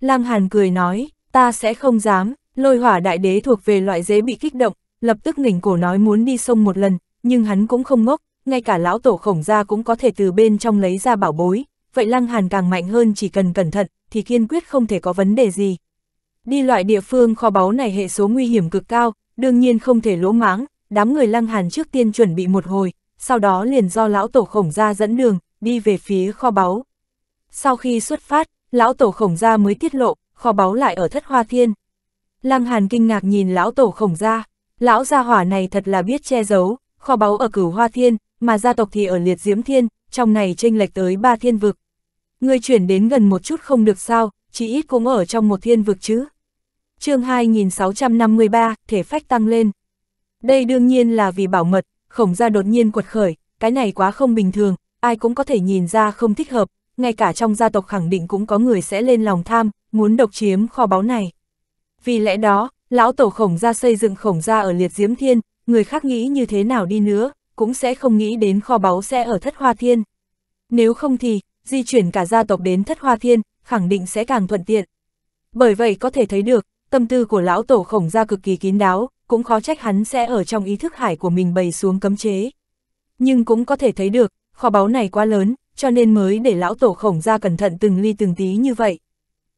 Lăng Hàn cười nói, ta sẽ không dám, lôi hỏa đại đế thuộc về loại dế bị kích động, lập tức nghỉnh cổ nói muốn đi sông một lần, nhưng hắn cũng không ngốc, ngay cả lão tổ khổng ra cũng có thể từ bên trong lấy ra bảo bối, vậy Lăng Hàn càng mạnh hơn chỉ cần cẩn thận, thì kiên quyết không thể có vấn đề gì. Đi loại địa phương kho báu này hệ số nguy hiểm cực cao, đương nhiên không thể lỗ mãng, đám người lăng hàn trước tiên chuẩn bị một hồi, sau đó liền do lão tổ khổng gia dẫn đường, đi về phía kho báu. Sau khi xuất phát, lão tổ khổng gia mới tiết lộ, kho báu lại ở thất hoa thiên. Lăng hàn kinh ngạc nhìn lão tổ khổng gia lão gia hỏa này thật là biết che giấu, kho báu ở cửu hoa thiên, mà gia tộc thì ở liệt diễm thiên, trong này chênh lệch tới ba thiên vực. Người chuyển đến gần một chút không được sao, chỉ ít cũng ở trong một thiên vực chứ chương 2653, thể phách tăng lên. Đây đương nhiên là vì bảo mật, khổng gia đột nhiên quật khởi, cái này quá không bình thường, ai cũng có thể nhìn ra không thích hợp, ngay cả trong gia tộc khẳng định cũng có người sẽ lên lòng tham, muốn độc chiếm kho báu này. Vì lẽ đó, lão tổ khổng gia xây dựng khổng gia ở liệt diễm thiên, người khác nghĩ như thế nào đi nữa, cũng sẽ không nghĩ đến kho báu sẽ ở thất hoa thiên. Nếu không thì, di chuyển cả gia tộc đến thất hoa thiên, khẳng định sẽ càng thuận tiện. Bởi vậy có thể thấy được, tâm tư của lão tổ khổng ra cực kỳ kín đáo, cũng khó trách hắn sẽ ở trong ý thức hải của mình bày xuống cấm chế. Nhưng cũng có thể thấy được, kho báu này quá lớn, cho nên mới để lão tổ khổng ra cẩn thận từng ly từng tí như vậy.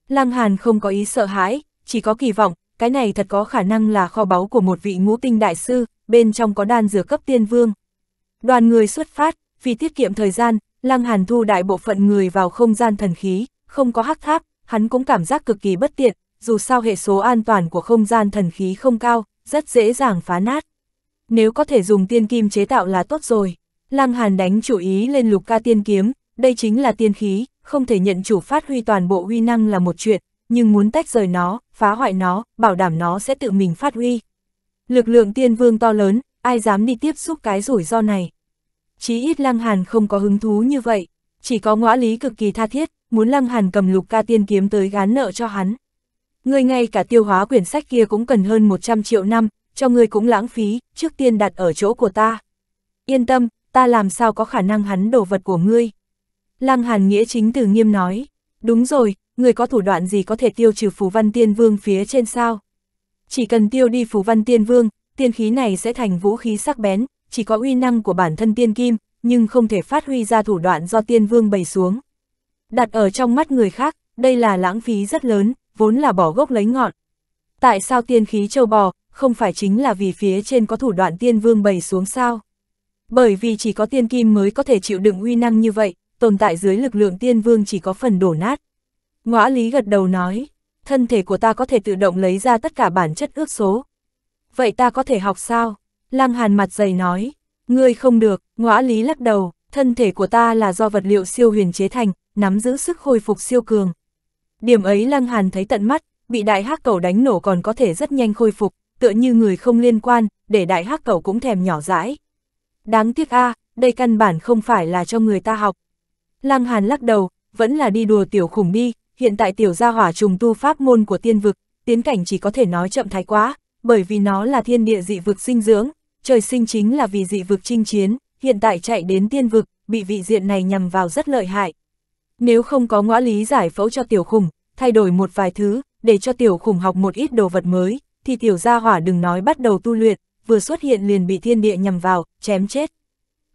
Lăng Hàn không có ý sợ hãi, chỉ có kỳ vọng, cái này thật có khả năng là kho báu của một vị ngũ tinh đại sư, bên trong có đan dược cấp tiên vương. Đoàn người xuất phát, vì tiết kiệm thời gian, Lăng Hàn thu đại bộ phận người vào không gian thần khí, không có hắc tháp, hắn cũng cảm giác cực kỳ bất tiện, dù sao hệ số an toàn của không gian thần khí không cao, rất dễ dàng phá nát. Nếu có thể dùng tiên kim chế tạo là tốt rồi. Lăng Hàn đánh chủ ý lên lục ca tiên kiếm, đây chính là tiên khí, không thể nhận chủ phát huy toàn bộ huy năng là một chuyện, nhưng muốn tách rời nó, phá hoại nó, bảo đảm nó sẽ tự mình phát huy. Lực lượng tiên vương to lớn, ai dám đi tiếp xúc cái rủi ro này. Chí ít Lăng Hàn không có hứng thú như vậy, chỉ có ngõ lý cực kỳ tha thiết, muốn Lăng Hàn cầm lục ca tiên kiếm tới gán nợ cho hắn ngươi ngay cả tiêu hóa quyển sách kia cũng cần hơn 100 triệu năm, cho ngươi cũng lãng phí, trước tiên đặt ở chỗ của ta. Yên tâm, ta làm sao có khả năng hắn đồ vật của ngươi. Lăng Hàn Nghĩa chính từ nghiêm nói, đúng rồi, ngươi có thủ đoạn gì có thể tiêu trừ phù văn tiên vương phía trên sao? Chỉ cần tiêu đi phù văn tiên vương, tiên khí này sẽ thành vũ khí sắc bén, chỉ có uy năng của bản thân tiên kim, nhưng không thể phát huy ra thủ đoạn do tiên vương bày xuống. Đặt ở trong mắt người khác, đây là lãng phí rất lớn, vốn là bỏ gốc lấy ngọn. Tại sao tiên khí châu bò, không phải chính là vì phía trên có thủ đoạn tiên vương bày xuống sao? Bởi vì chỉ có tiên kim mới có thể chịu đựng uy năng như vậy, tồn tại dưới lực lượng tiên vương chỉ có phần đổ nát. Ngõa lý gật đầu nói, thân thể của ta có thể tự động lấy ra tất cả bản chất ước số. Vậy ta có thể học sao? Lăng hàn mặt dày nói, ngươi không được, ngõa lý lắc đầu, thân thể của ta là do vật liệu siêu huyền chế thành, nắm giữ sức hồi phục siêu cường. Điểm ấy Lăng Hàn thấy tận mắt, bị đại hắc cầu đánh nổ còn có thể rất nhanh khôi phục, tựa như người không liên quan, để đại hắc cầu cũng thèm nhỏ dãi. Đáng tiếc a, à, đây căn bản không phải là cho người ta học. Lăng Hàn lắc đầu, vẫn là đi đùa tiểu khủng đi, hiện tại tiểu gia hỏa trùng tu pháp môn của tiên vực, tiến cảnh chỉ có thể nói chậm thái quá, bởi vì nó là thiên địa dị vực sinh dưỡng, trời sinh chính là vì dị vực chinh chiến, hiện tại chạy đến tiên vực, bị vị diện này nhằm vào rất lợi hại, nếu không có ngõ lý giải phẫu cho tiểu khủng, thay đổi một vài thứ, để cho tiểu khủng học một ít đồ vật mới, thì tiểu gia hỏa đừng nói bắt đầu tu luyện, vừa xuất hiện liền bị thiên địa nhằm vào, chém chết.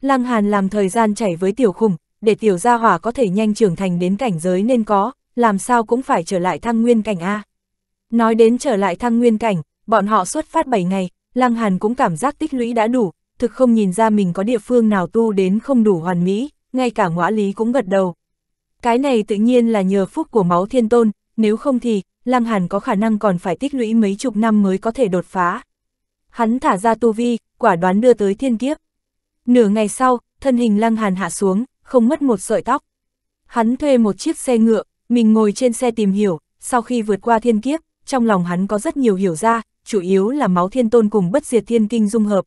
Lăng Hàn làm thời gian chảy với tiểu khủng, để tiểu gia hỏa có thể nhanh trưởng thành đến cảnh giới nên có, làm sao cũng phải trở lại thăng nguyên cảnh A. Nói đến trở lại thăng nguyên cảnh, bọn họ xuất phát 7 ngày, Lăng Hàn cũng cảm giác tích lũy đã đủ, thực không nhìn ra mình có địa phương nào tu đến không đủ hoàn mỹ, ngay cả ngõ lý cũng gật đầu, cái này tự nhiên là nhờ phúc của máu thiên tôn, nếu không thì, Lăng Hàn có khả năng còn phải tích lũy mấy chục năm mới có thể đột phá. Hắn thả ra tu vi, quả đoán đưa tới thiên kiếp. Nửa ngày sau, thân hình Lăng Hàn hạ xuống, không mất một sợi tóc. Hắn thuê một chiếc xe ngựa, mình ngồi trên xe tìm hiểu, sau khi vượt qua thiên kiếp, trong lòng hắn có rất nhiều hiểu ra, chủ yếu là máu thiên tôn cùng bất diệt thiên kinh dung hợp.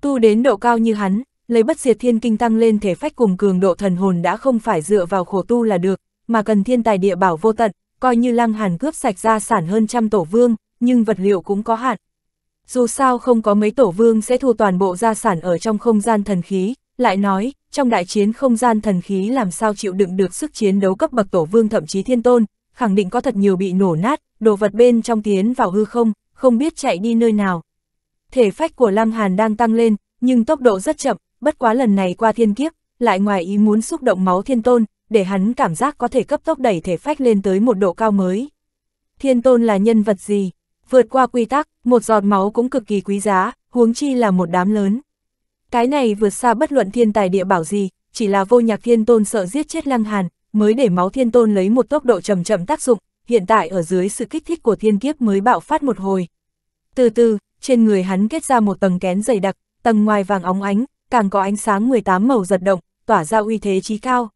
Tu đến độ cao như hắn, lấy bất diệt thiên kinh tăng lên thể phách cùng cường độ thần hồn đã không phải dựa vào khổ tu là được, mà cần thiên tài địa bảo vô tận, coi như lăng hàn cướp sạch ra sản hơn trăm tổ vương, nhưng vật liệu cũng có hạn. Dù sao không có mấy tổ vương sẽ thu toàn bộ gia sản ở trong không gian thần khí, lại nói, trong đại chiến không gian thần khí làm sao chịu đựng được sức chiến đấu cấp bậc tổ vương thậm chí thiên tôn, khẳng định có thật nhiều bị nổ nát, đồ vật bên trong tiến vào hư không, không biết chạy đi nơi nào. Thể phách của Lăng Hàn đang tăng lên, nhưng tốc độ rất chậm, bất quá lần này qua thiên kiếp, lại ngoài ý muốn xúc động máu thiên tôn, để hắn cảm giác có thể cấp tốc đẩy thể phách lên tới một độ cao mới. Thiên tôn là nhân vật gì? Vượt qua quy tắc, một giọt máu cũng cực kỳ quý giá, huống chi là một đám lớn. Cái này vượt xa bất luận thiên tài địa bảo gì, chỉ là vô nhạc thiên tôn sợ giết chết lăng hàn, mới để máu thiên tôn lấy một tốc độ chậm chậm tác dụng, hiện tại ở dưới sự kích thích của thiên kiếp mới bạo phát một hồi. Từ từ, trên người hắn kết ra một tầng kén dày đặc, tầng ngoài vàng óng ánh, càng có ánh sáng 18 màu giật động, tỏa ra uy thế trí cao.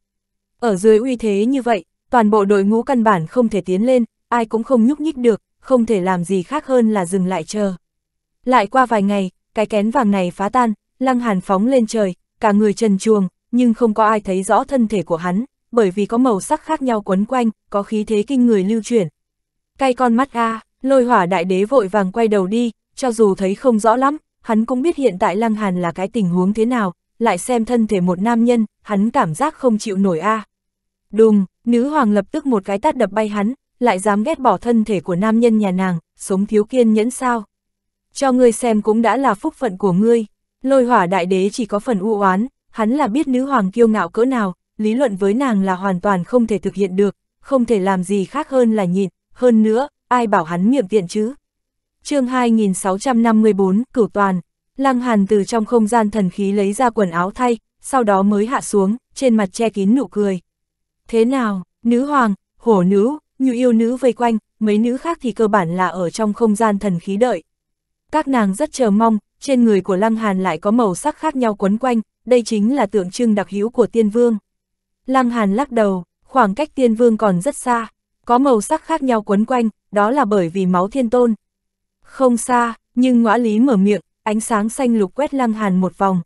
Ở dưới uy thế như vậy, toàn bộ đội ngũ căn bản không thể tiến lên, ai cũng không nhúc nhích được, không thể làm gì khác hơn là dừng lại chờ. Lại qua vài ngày, cái kén vàng này phá tan, lăng hàn phóng lên trời, cả người trần chuồng, nhưng không có ai thấy rõ thân thể của hắn, bởi vì có màu sắc khác nhau quấn quanh, có khí thế kinh người lưu chuyển. Cay con mắt a, à, lôi hỏa đại đế vội vàng quay đầu đi, cho dù thấy không rõ lắm, hắn cũng biết hiện tại Lăng Hàn là cái tình huống thế nào, lại xem thân thể một nam nhân, hắn cảm giác không chịu nổi a. Đùng, nữ hoàng lập tức một cái tát đập bay hắn, lại dám ghét bỏ thân thể của nam nhân nhà nàng, sống thiếu kiên nhẫn sao. Cho ngươi xem cũng đã là phúc phận của ngươi, lôi hỏa đại đế chỉ có phần u oán, hắn là biết nữ hoàng kiêu ngạo cỡ nào, lý luận với nàng là hoàn toàn không thể thực hiện được, không thể làm gì khác hơn là nhịn, hơn nữa, ai bảo hắn miệng tiện chứ chương 2654, cửu toàn, Lăng Hàn từ trong không gian thần khí lấy ra quần áo thay, sau đó mới hạ xuống, trên mặt che kín nụ cười. Thế nào, nữ hoàng, hổ nữ, như yêu nữ vây quanh, mấy nữ khác thì cơ bản là ở trong không gian thần khí đợi. Các nàng rất chờ mong, trên người của Lăng Hàn lại có màu sắc khác nhau quấn quanh, đây chính là tượng trưng đặc hữu của tiên vương. Lăng Hàn lắc đầu, khoảng cách tiên vương còn rất xa, có màu sắc khác nhau quấn quanh, đó là bởi vì máu thiên tôn, không xa, nhưng ngõa lý mở miệng, ánh sáng xanh lục quét lăng hàn một vòng.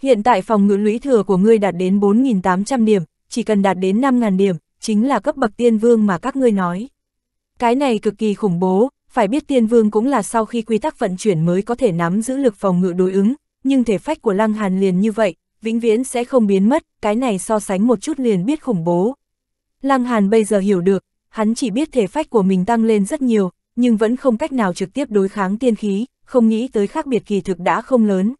Hiện tại phòng ngự lũy thừa của ngươi đạt đến 4.800 điểm, chỉ cần đạt đến 5.000 điểm, chính là cấp bậc tiên vương mà các ngươi nói. Cái này cực kỳ khủng bố, phải biết tiên vương cũng là sau khi quy tắc vận chuyển mới có thể nắm giữ lực phòng ngự đối ứng, nhưng thể phách của lăng hàn liền như vậy, vĩnh viễn sẽ không biến mất, cái này so sánh một chút liền biết khủng bố. Lăng hàn bây giờ hiểu được, hắn chỉ biết thể phách của mình tăng lên rất nhiều, nhưng vẫn không cách nào trực tiếp đối kháng tiên khí, không nghĩ tới khác biệt kỳ thực đã không lớn.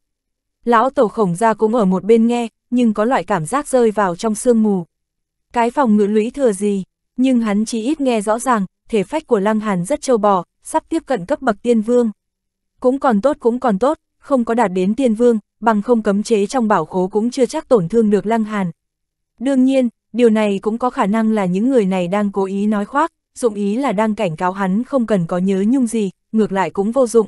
Lão tổ khổng ra cũng ở một bên nghe, nhưng có loại cảm giác rơi vào trong sương mù. Cái phòng ngự lũy thừa gì, nhưng hắn chỉ ít nghe rõ ràng, thể phách của Lăng Hàn rất trâu bò, sắp tiếp cận cấp bậc tiên vương. Cũng còn tốt cũng còn tốt, không có đạt đến tiên vương, bằng không cấm chế trong bảo khố cũng chưa chắc tổn thương được Lăng Hàn. Đương nhiên, điều này cũng có khả năng là những người này đang cố ý nói khoác, dụng ý là đang cảnh cáo hắn không cần có nhớ nhung gì, ngược lại cũng vô dụng.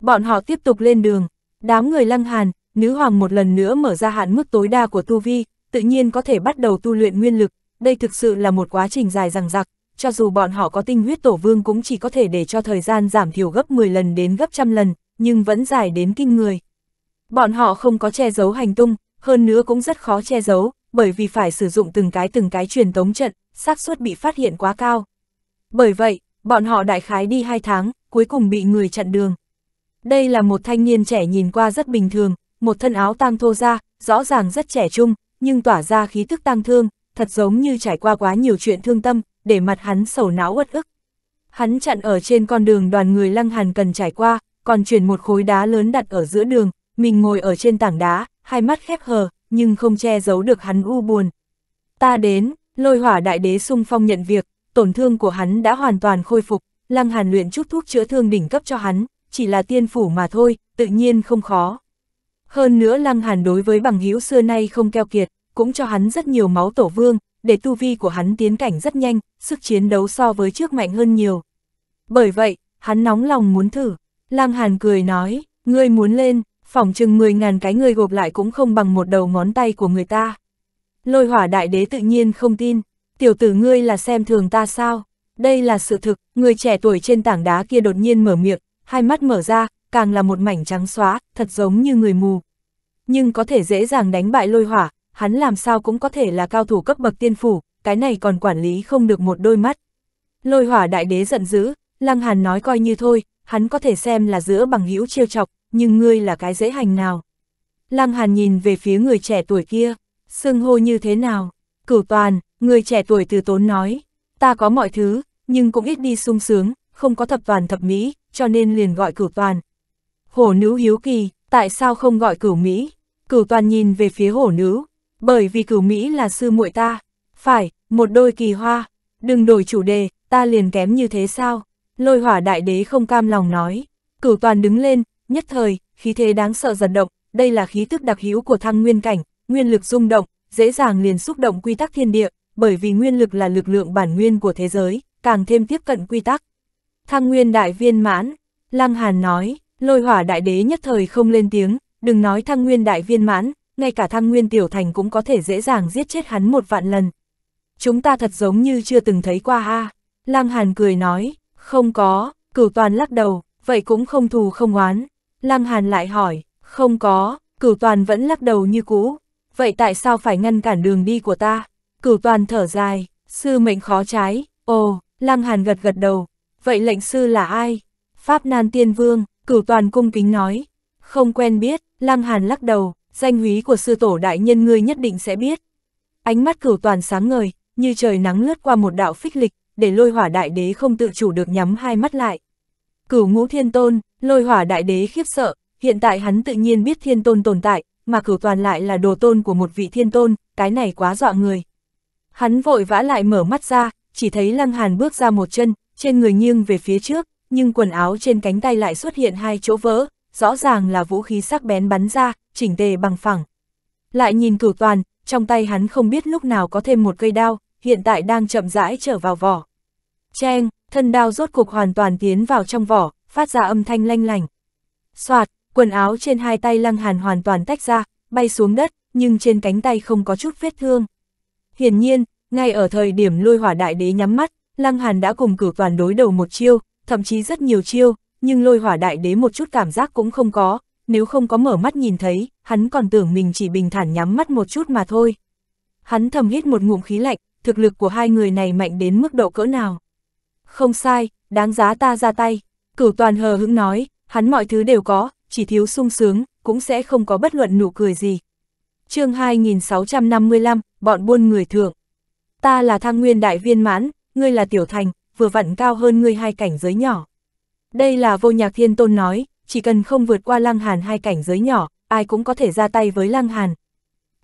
Bọn họ tiếp tục lên đường, đám người lăng hàn, nữ hoàng một lần nữa mở ra hạn mức tối đa của tu vi, tự nhiên có thể bắt đầu tu luyện nguyên lực, đây thực sự là một quá trình dài dằng dặc, cho dù bọn họ có tinh huyết tổ vương cũng chỉ có thể để cho thời gian giảm thiểu gấp 10 lần đến gấp trăm lần, nhưng vẫn dài đến kinh người. Bọn họ không có che giấu hành tung, hơn nữa cũng rất khó che giấu, bởi vì phải sử dụng từng cái từng cái truyền tống trận, xác suất bị phát hiện quá cao. Bởi vậy, bọn họ đại khái đi hai tháng, cuối cùng bị người chặn đường. Đây là một thanh niên trẻ nhìn qua rất bình thường, một thân áo tang thô ra, rõ ràng rất trẻ trung, nhưng tỏa ra khí tức tang thương, thật giống như trải qua quá nhiều chuyện thương tâm, để mặt hắn sầu não uất ức. Hắn chặn ở trên con đường đoàn người lăng hàn cần trải qua, còn chuyển một khối đá lớn đặt ở giữa đường, mình ngồi ở trên tảng đá, hai mắt khép hờ, nhưng không che giấu được hắn u buồn. Ta đến, lôi hỏa đại đế sung phong nhận việc, tổn thương của hắn đã hoàn toàn khôi phục, Lăng Hàn luyện chút thuốc chữa thương đỉnh cấp cho hắn, chỉ là tiên phủ mà thôi, tự nhiên không khó. Hơn nữa Lăng Hàn đối với bằng hữu xưa nay không keo kiệt, cũng cho hắn rất nhiều máu tổ vương, để tu vi của hắn tiến cảnh rất nhanh, sức chiến đấu so với trước mạnh hơn nhiều. Bởi vậy, hắn nóng lòng muốn thử. Lăng Hàn cười nói, ngươi muốn lên, phỏng chừng 10.000 cái người gộp lại cũng không bằng một đầu ngón tay của người ta. Lôi hỏa đại đế tự nhiên không tin, tiểu tử ngươi là xem thường ta sao? Đây là sự thực, người trẻ tuổi trên tảng đá kia đột nhiên mở miệng, hai mắt mở ra, càng là một mảnh trắng xóa, thật giống như người mù. Nhưng có thể dễ dàng đánh bại lôi hỏa, hắn làm sao cũng có thể là cao thủ cấp bậc tiên phủ, cái này còn quản lý không được một đôi mắt. Lôi hỏa đại đế giận dữ, lăng hàn nói coi như thôi, hắn có thể xem là giữa bằng hữu chiêu chọc, nhưng ngươi là cái dễ hành nào. Lăng hàn nhìn về phía người trẻ tuổi kia, xưng hô như thế nào, Cửu toàn, người trẻ tuổi từ tốn nói, ta có mọi thứ, nhưng cũng ít đi sung sướng, không có thập toàn thập mỹ, cho nên liền gọi cửu toàn. Hổ nữ hiếu kỳ, tại sao không gọi cửu Mỹ? Cửu toàn nhìn về phía hổ nữ, bởi vì cửu Mỹ là sư muội ta. Phải, một đôi kỳ hoa, đừng đổi chủ đề, ta liền kém như thế sao? Lôi hỏa đại đế không cam lòng nói. Cửu toàn đứng lên, nhất thời, khí thế đáng sợ giật động, đây là khí tức đặc hữu của thăng nguyên cảnh, nguyên lực rung động, dễ dàng liền xúc động quy tắc thiên địa, bởi vì nguyên lực là lực lượng bản nguyên của thế giới, càng thêm tiếp cận quy tắc. Thăng nguyên đại viên mãn, Lăng Hàn nói, lôi hỏa đại đế nhất thời không lên tiếng, đừng nói thăng nguyên đại viên mãn, ngay cả thăng nguyên tiểu thành cũng có thể dễ dàng giết chết hắn một vạn lần. Chúng ta thật giống như chưa từng thấy qua ha. Lăng Hàn cười nói, không có, cửu toàn lắc đầu, vậy cũng không thù không oán. Lăng Hàn lại hỏi, không có, cửu toàn vẫn lắc đầu như cũ vậy tại sao phải ngăn cản đường đi của ta? Cửu toàn thở dài, sư mệnh khó trái, ồ, lăng hàn gật gật đầu, vậy lệnh sư là ai? Pháp nan tiên vương, cửu toàn cung kính nói, không quen biết, lăng hàn lắc đầu, danh húy của sư tổ đại nhân ngươi nhất định sẽ biết. Ánh mắt cửu toàn sáng ngời, như trời nắng lướt qua một đạo phích lịch, để lôi hỏa đại đế không tự chủ được nhắm hai mắt lại. Cửu ngũ thiên tôn, lôi hỏa đại đế khiếp sợ, hiện tại hắn tự nhiên biết thiên tôn tồn tại, mà cửu toàn lại là đồ tôn của một vị thiên tôn, cái này quá dọa người. Hắn vội vã lại mở mắt ra, chỉ thấy Lăng Hàn bước ra một chân, trên người nghiêng về phía trước, nhưng quần áo trên cánh tay lại xuất hiện hai chỗ vỡ, rõ ràng là vũ khí sắc bén bắn ra, chỉnh tề bằng phẳng. Lại nhìn cửu toàn, trong tay hắn không biết lúc nào có thêm một cây đao, hiện tại đang chậm rãi trở vào vỏ. Cheng, thân đao rốt cục hoàn toàn tiến vào trong vỏ, phát ra âm thanh lanh lành. Soạt, quần áo trên hai tay lăng hàn hoàn toàn tách ra, bay xuống đất, nhưng trên cánh tay không có chút vết thương. Hiển nhiên, ngay ở thời điểm lôi hỏa đại đế nhắm mắt, lăng hàn đã cùng cử toàn đối đầu một chiêu, thậm chí rất nhiều chiêu, nhưng lôi hỏa đại đế một chút cảm giác cũng không có, nếu không có mở mắt nhìn thấy, hắn còn tưởng mình chỉ bình thản nhắm mắt một chút mà thôi. Hắn thầm hít một ngụm khí lạnh, thực lực của hai người này mạnh đến mức độ cỡ nào. Không sai, đáng giá ta ra tay, cửu toàn hờ hững nói, hắn mọi thứ đều có, chỉ thiếu sung sướng, cũng sẽ không có bất luận nụ cười gì. chương 2655, bọn buôn người thượng. Ta là thang nguyên đại viên mãn, ngươi là tiểu thành, vừa vặn cao hơn ngươi hai cảnh giới nhỏ. Đây là vô nhạc thiên tôn nói, chỉ cần không vượt qua lăng hàn hai cảnh giới nhỏ, ai cũng có thể ra tay với lăng hàn.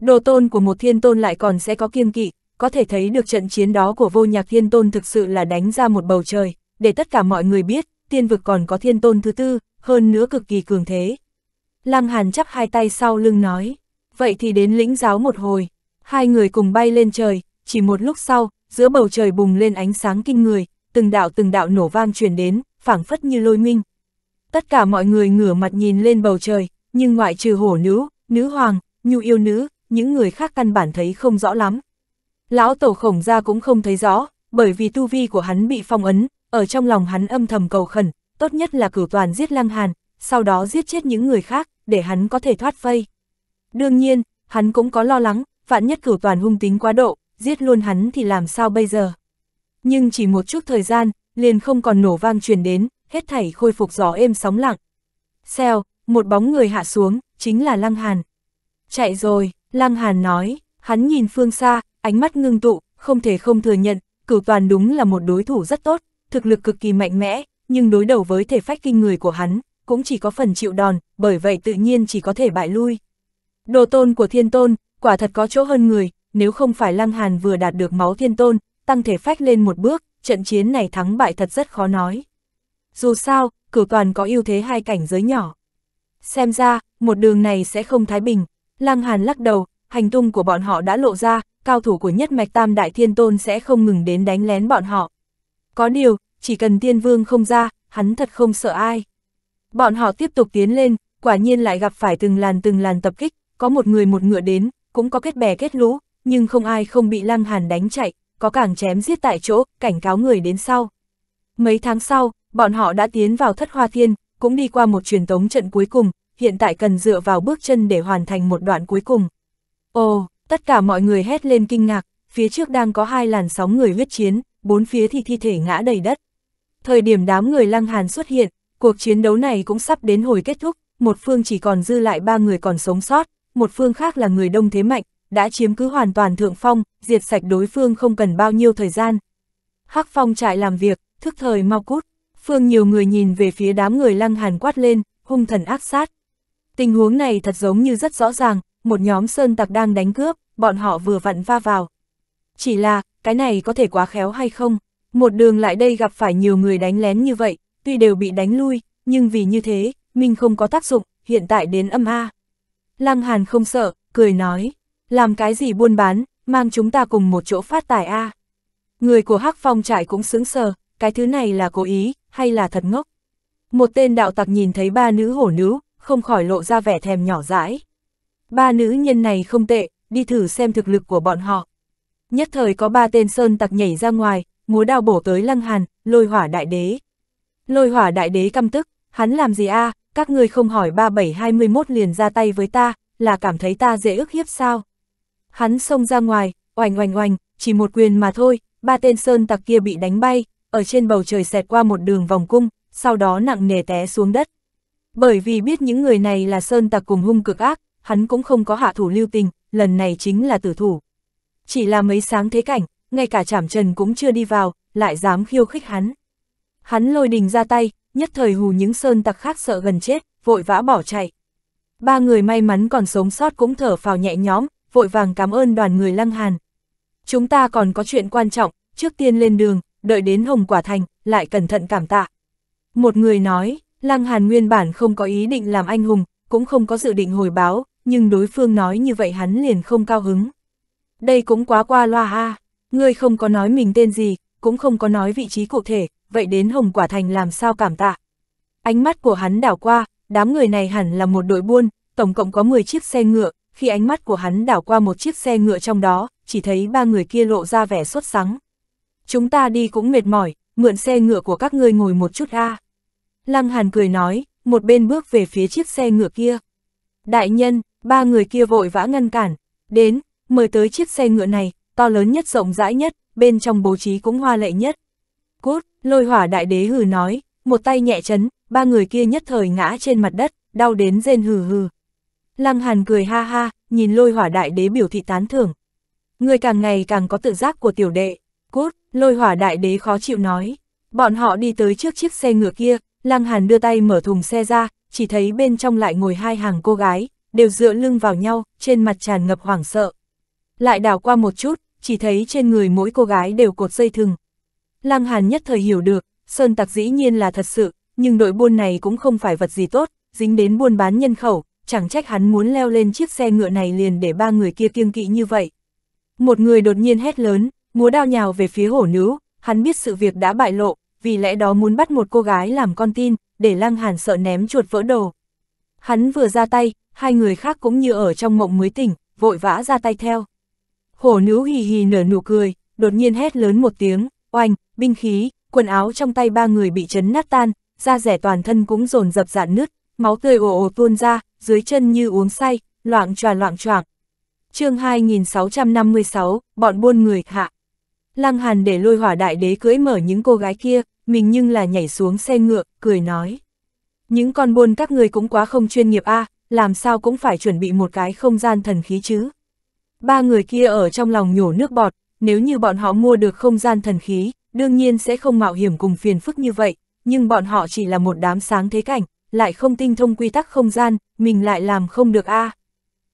Đồ tôn của một thiên tôn lại còn sẽ có kiêng kỵ, có thể thấy được trận chiến đó của vô nhạc thiên tôn thực sự là đánh ra một bầu trời, để tất cả mọi người biết, tiên vực còn có thiên tôn thứ tư, hơn nữa cực kỳ cường thế. Lăng Hàn chắp hai tay sau lưng nói, vậy thì đến lĩnh giáo một hồi, hai người cùng bay lên trời, chỉ một lúc sau, giữa bầu trời bùng lên ánh sáng kinh người, từng đạo từng đạo nổ vang truyền đến, phảng phất như lôi minh. Tất cả mọi người ngửa mặt nhìn lên bầu trời, nhưng ngoại trừ hổ nữ, nữ hoàng, nhu yêu nữ, những người khác căn bản thấy không rõ lắm. Lão tổ khổng ra cũng không thấy rõ, bởi vì tu vi của hắn bị phong ấn, ở trong lòng hắn âm thầm cầu khẩn, tốt nhất là cử toàn giết Lăng Hàn, sau đó giết chết những người khác, để hắn có thể thoát vây. Đương nhiên, hắn cũng có lo lắng, vạn nhất cử toàn hung tính quá độ, giết luôn hắn thì làm sao bây giờ. Nhưng chỉ một chút thời gian, liền không còn nổ vang truyền đến, hết thảy khôi phục gió êm sóng lặng. Xèo, một bóng người hạ xuống, chính là Lăng Hàn. Chạy rồi, Lăng Hàn nói, hắn nhìn phương xa, ánh mắt ngưng tụ, không thể không thừa nhận, cửu toàn đúng là một đối thủ rất tốt, thực lực cực kỳ mạnh mẽ, nhưng đối đầu với thể phách kinh người của hắn, cũng chỉ có phần chịu đòn, bởi vậy tự nhiên chỉ có thể bại lui. Đồ tôn của thiên tôn, quả thật có chỗ hơn người, nếu không phải Lăng Hàn vừa đạt được máu thiên tôn, tăng thể phách lên một bước, trận chiến này thắng bại thật rất khó nói. Dù sao, cửu toàn có ưu thế hai cảnh giới nhỏ. Xem ra, một đường này sẽ không thái bình, Lăng Hàn lắc đầu, hành tung của bọn họ đã lộ ra, cao thủ của nhất mạch tam đại thiên tôn sẽ không ngừng đến đánh lén bọn họ. Có điều, chỉ cần tiên vương không ra, hắn thật không sợ ai. Bọn họ tiếp tục tiến lên, quả nhiên lại gặp phải từng làn từng làn tập kích, có một người một ngựa đến, cũng có kết bè kết lũ, nhưng không ai không bị Lăng Hàn đánh chạy, có càng chém giết tại chỗ, cảnh cáo người đến sau. Mấy tháng sau, bọn họ đã tiến vào thất hoa thiên, cũng đi qua một truyền tống trận cuối cùng, hiện tại cần dựa vào bước chân để hoàn thành một đoạn cuối cùng. Ồ, tất cả mọi người hét lên kinh ngạc, phía trước đang có hai làn sóng người huyết chiến, bốn phía thì thi thể ngã đầy đất thời điểm đám người Lăng Hàn xuất hiện, cuộc chiến đấu này cũng sắp đến hồi kết thúc, một phương chỉ còn dư lại ba người còn sống sót, một phương khác là người đông thế mạnh, đã chiếm cứ hoàn toàn thượng phong, diệt sạch đối phương không cần bao nhiêu thời gian. Hắc phong trại làm việc, thức thời mau cút, phương nhiều người nhìn về phía đám người Lăng Hàn quát lên, hung thần ác sát. Tình huống này thật giống như rất rõ ràng, một nhóm sơn tặc đang đánh cướp, bọn họ vừa vặn va vào. Chỉ là, cái này có thể quá khéo hay không? Một đường lại đây gặp phải nhiều người đánh lén như vậy, tuy đều bị đánh lui, nhưng vì như thế, mình không có tác dụng, hiện tại đến âm A. Lăng Hàn không sợ, cười nói, làm cái gì buôn bán, mang chúng ta cùng một chỗ phát tài A. Người của Hắc Phong trại cũng sướng sờ, cái thứ này là cố ý, hay là thật ngốc. Một tên đạo tặc nhìn thấy ba nữ hổ nữ, không khỏi lộ ra vẻ thèm nhỏ dãi. Ba nữ nhân này không tệ, đi thử xem thực lực của bọn họ. Nhất thời có ba tên sơn tặc nhảy ra ngoài, múa đao bổ tới Lăng Hàn, lôi hỏa đại đế. Lôi hỏa đại đế căm tức, hắn làm gì a à? các ngươi không hỏi 3721 liền ra tay với ta, là cảm thấy ta dễ ức hiếp sao? Hắn xông ra ngoài, oành oành oành, chỉ một quyền mà thôi, ba tên sơn tặc kia bị đánh bay, ở trên bầu trời xẹt qua một đường vòng cung, sau đó nặng nề té xuống đất. Bởi vì biết những người này là sơn tặc cùng hung cực ác, hắn cũng không có hạ thủ lưu tình, lần này chính là tử thủ. Chỉ là mấy sáng thế cảnh, ngay cả chảm trần cũng chưa đi vào, lại dám khiêu khích hắn. Hắn lôi đình ra tay, nhất thời hù những sơn tặc khác sợ gần chết, vội vã bỏ chạy. Ba người may mắn còn sống sót cũng thở phào nhẹ nhõm, vội vàng cảm ơn đoàn người lăng hàn. Chúng ta còn có chuyện quan trọng, trước tiên lên đường, đợi đến Hồng Quả Thành, lại cẩn thận cảm tạ. Một người nói, lăng hàn nguyên bản không có ý định làm anh hùng, cũng không có dự định hồi báo, nhưng đối phương nói như vậy hắn liền không cao hứng. Đây cũng quá qua loa ha. Ngươi không có nói mình tên gì, cũng không có nói vị trí cụ thể, vậy đến Hồng Quả Thành làm sao cảm tạ. Ánh mắt của hắn đảo qua, đám người này hẳn là một đội buôn, tổng cộng có 10 chiếc xe ngựa, khi ánh mắt của hắn đảo qua một chiếc xe ngựa trong đó, chỉ thấy ba người kia lộ ra vẻ xuất sắng. Chúng ta đi cũng mệt mỏi, mượn xe ngựa của các ngươi ngồi một chút a. À. Lăng Hàn cười nói, một bên bước về phía chiếc xe ngựa kia. Đại nhân, ba người kia vội vã ngăn cản, đến, mời tới chiếc xe ngựa này, to lớn nhất rộng rãi nhất, bên trong bố trí cũng hoa lệ nhất. Cút, lôi hỏa đại đế hừ nói, một tay nhẹ chấn, ba người kia nhất thời ngã trên mặt đất, đau đến rên hừ hừ. Lăng Hàn cười ha ha, nhìn lôi hỏa đại đế biểu thị tán thưởng. Người càng ngày càng có tự giác của tiểu đệ, cút, lôi hỏa đại đế khó chịu nói. Bọn họ đi tới trước chiếc xe ngựa kia, Lăng Hàn đưa tay mở thùng xe ra, chỉ thấy bên trong lại ngồi hai hàng cô gái, đều dựa lưng vào nhau, trên mặt tràn ngập hoảng sợ. Lại đảo qua một chút, chỉ thấy trên người mỗi cô gái đều cột dây thừng. Lăng Hàn nhất thời hiểu được, Sơn Tặc dĩ nhiên là thật sự, nhưng đội buôn này cũng không phải vật gì tốt, dính đến buôn bán nhân khẩu, chẳng trách hắn muốn leo lên chiếc xe ngựa này liền để ba người kia kiêng kỵ như vậy. Một người đột nhiên hét lớn, múa đao nhào về phía hổ nữ, hắn biết sự việc đã bại lộ, vì lẽ đó muốn bắt một cô gái làm con tin, để Lăng Hàn sợ ném chuột vỡ đồ. Hắn vừa ra tay, hai người khác cũng như ở trong mộng mới tỉnh, vội vã ra tay theo. Hổ nữ hì hì nở nụ cười, đột nhiên hét lớn một tiếng, oanh, binh khí, quần áo trong tay ba người bị chấn nát tan, da rẻ toàn thân cũng rồn dập dạn nứt, máu tươi ồ ồ tuôn ra, dưới chân như uống say, loạn tròa loạn choạng. chương 2656, bọn buôn người hạ. Lăng Hàn để lôi hỏa đại đế cưỡi mở những cô gái kia, mình nhưng là nhảy xuống xe ngựa, cười nói. Những con buôn các người cũng quá không chuyên nghiệp a à, làm sao cũng phải chuẩn bị một cái không gian thần khí chứ ba người kia ở trong lòng nhổ nước bọt, nếu như bọn họ mua được không gian thần khí, đương nhiên sẽ không mạo hiểm cùng phiền phức như vậy, nhưng bọn họ chỉ là một đám sáng thế cảnh, lại không tinh thông quy tắc không gian, mình lại làm không được a. À.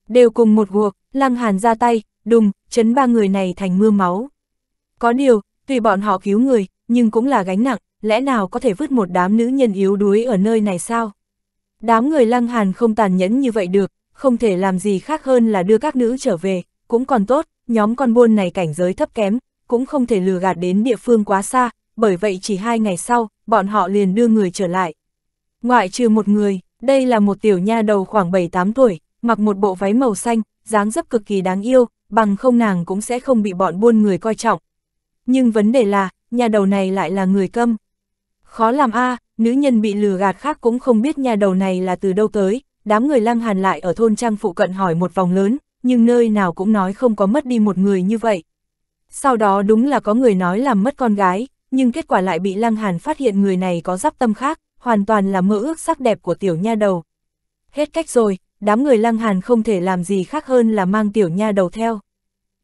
Đều cùng một guộc, Lăng Hàn ra tay, đùng, chấn ba người này thành mưa máu. Có điều, tùy bọn họ cứu người, nhưng cũng là gánh nặng, lẽ nào có thể vứt một đám nữ nhân yếu đuối ở nơi này sao? Đám người Lăng Hàn không tàn nhẫn như vậy được, không thể làm gì khác hơn là đưa các nữ trở về, cũng còn tốt, nhóm con buôn này cảnh giới thấp kém, cũng không thể lừa gạt đến địa phương quá xa, bởi vậy chỉ hai ngày sau, bọn họ liền đưa người trở lại. Ngoại trừ một người, đây là một tiểu nha đầu khoảng 7-8 tuổi, mặc một bộ váy màu xanh, dáng dấp cực kỳ đáng yêu, bằng không nàng cũng sẽ không bị bọn buôn người coi trọng. Nhưng vấn đề là, nhà đầu này lại là người câm. Khó làm a à, nữ nhân bị lừa gạt khác cũng không biết nhà đầu này là từ đâu tới, đám người lăng hàn lại ở thôn trang phụ cận hỏi một vòng lớn, nhưng nơi nào cũng nói không có mất đi một người như vậy. Sau đó đúng là có người nói làm mất con gái, nhưng kết quả lại bị Lăng Hàn phát hiện người này có giáp tâm khác, hoàn toàn là mơ ước sắc đẹp của tiểu nha đầu. Hết cách rồi, đám người Lăng Hàn không thể làm gì khác hơn là mang tiểu nha đầu theo.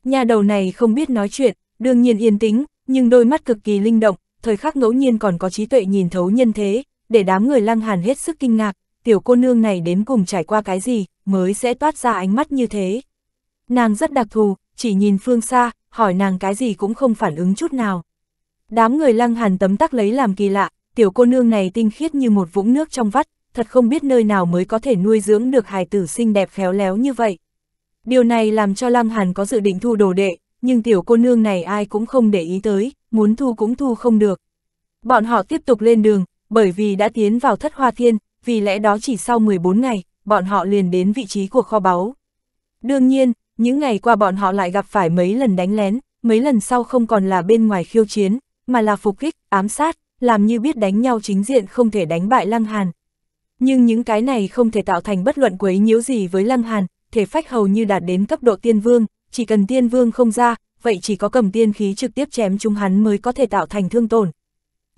Nha đầu này không biết nói chuyện, đương nhiên yên tĩnh, nhưng đôi mắt cực kỳ linh động, thời khắc ngẫu nhiên còn có trí tuệ nhìn thấu nhân thế, để đám người Lăng Hàn hết sức kinh ngạc, tiểu cô nương này đến cùng trải qua cái gì, mới sẽ toát ra ánh mắt như thế. Nàng rất đặc thù, chỉ nhìn phương xa, hỏi nàng cái gì cũng không phản ứng chút nào. Đám người lăng hàn tấm tắc lấy làm kỳ lạ, tiểu cô nương này tinh khiết như một vũng nước trong vắt, thật không biết nơi nào mới có thể nuôi dưỡng được hài tử xinh đẹp khéo léo như vậy. Điều này làm cho lăng hàn có dự định thu đồ đệ, nhưng tiểu cô nương này ai cũng không để ý tới, muốn thu cũng thu không được. Bọn họ tiếp tục lên đường, bởi vì đã tiến vào thất hoa thiên, vì lẽ đó chỉ sau 14 ngày, bọn họ liền đến vị trí của kho báu. Đương nhiên, những ngày qua bọn họ lại gặp phải mấy lần đánh lén, mấy lần sau không còn là bên ngoài khiêu chiến, mà là phục kích, ám sát, làm như biết đánh nhau chính diện không thể đánh bại Lăng Hàn. Nhưng những cái này không thể tạo thành bất luận quấy nhiễu gì với Lăng Hàn, thể phách hầu như đạt đến cấp độ tiên vương, chỉ cần tiên vương không ra, vậy chỉ có cầm tiên khí trực tiếp chém chúng hắn mới có thể tạo thành thương tổn.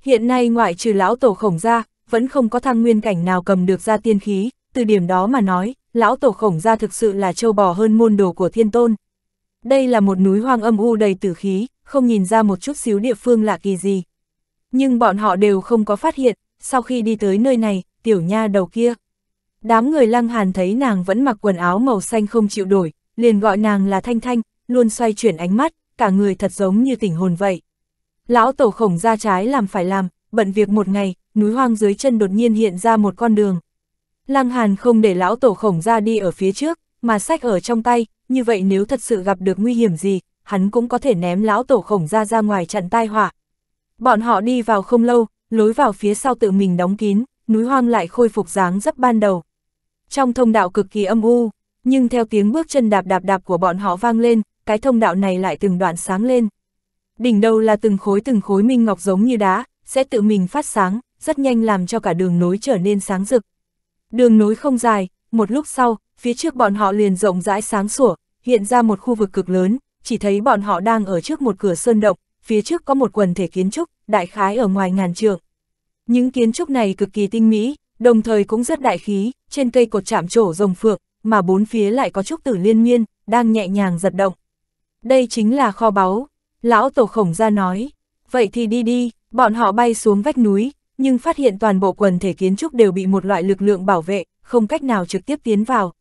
Hiện nay ngoại trừ lão tổ khổng ra, vẫn không có thăng nguyên cảnh nào cầm được ra tiên khí, từ điểm đó mà nói, lão tổ khổng gia thực sự là châu bò hơn môn đồ của thiên tôn. Đây là một núi hoang âm u đầy tử khí, không nhìn ra một chút xíu địa phương lạ kỳ gì. Nhưng bọn họ đều không có phát hiện, sau khi đi tới nơi này, tiểu nha đầu kia. Đám người lăng hàn thấy nàng vẫn mặc quần áo màu xanh không chịu đổi, liền gọi nàng là Thanh Thanh, luôn xoay chuyển ánh mắt, cả người thật giống như tỉnh hồn vậy. Lão tổ khổng ra trái làm phải làm, bận việc một ngày, núi hoang dưới chân đột nhiên hiện ra một con đường. Lăng Hàn không để lão tổ khổng ra đi ở phía trước, mà sách ở trong tay, như vậy nếu thật sự gặp được nguy hiểm gì, hắn cũng có thể ném lão tổ khổng ra ra ngoài chặn tai họa. Bọn họ đi vào không lâu, lối vào phía sau tự mình đóng kín, núi hoang lại khôi phục dáng dấp ban đầu. Trong thông đạo cực kỳ âm u, nhưng theo tiếng bước chân đạp đạp đạp của bọn họ vang lên, cái thông đạo này lại từng đoạn sáng lên. Đỉnh đầu là từng khối từng khối minh ngọc giống như đá, sẽ tự mình phát sáng, rất nhanh làm cho cả đường nối trở nên sáng rực. Đường núi không dài, một lúc sau, phía trước bọn họ liền rộng rãi sáng sủa, hiện ra một khu vực cực lớn, chỉ thấy bọn họ đang ở trước một cửa sơn động, phía trước có một quần thể kiến trúc, đại khái ở ngoài ngàn trượng. Những kiến trúc này cực kỳ tinh mỹ, đồng thời cũng rất đại khí, trên cây cột chạm trổ rồng phượng, mà bốn phía lại có trúc tử liên miên, đang nhẹ nhàng giật động. Đây chính là kho báu, lão tổ khổng ra nói. Vậy thì đi đi, bọn họ bay xuống vách núi, nhưng phát hiện toàn bộ quần thể kiến trúc đều bị một loại lực lượng bảo vệ, không cách nào trực tiếp tiến vào.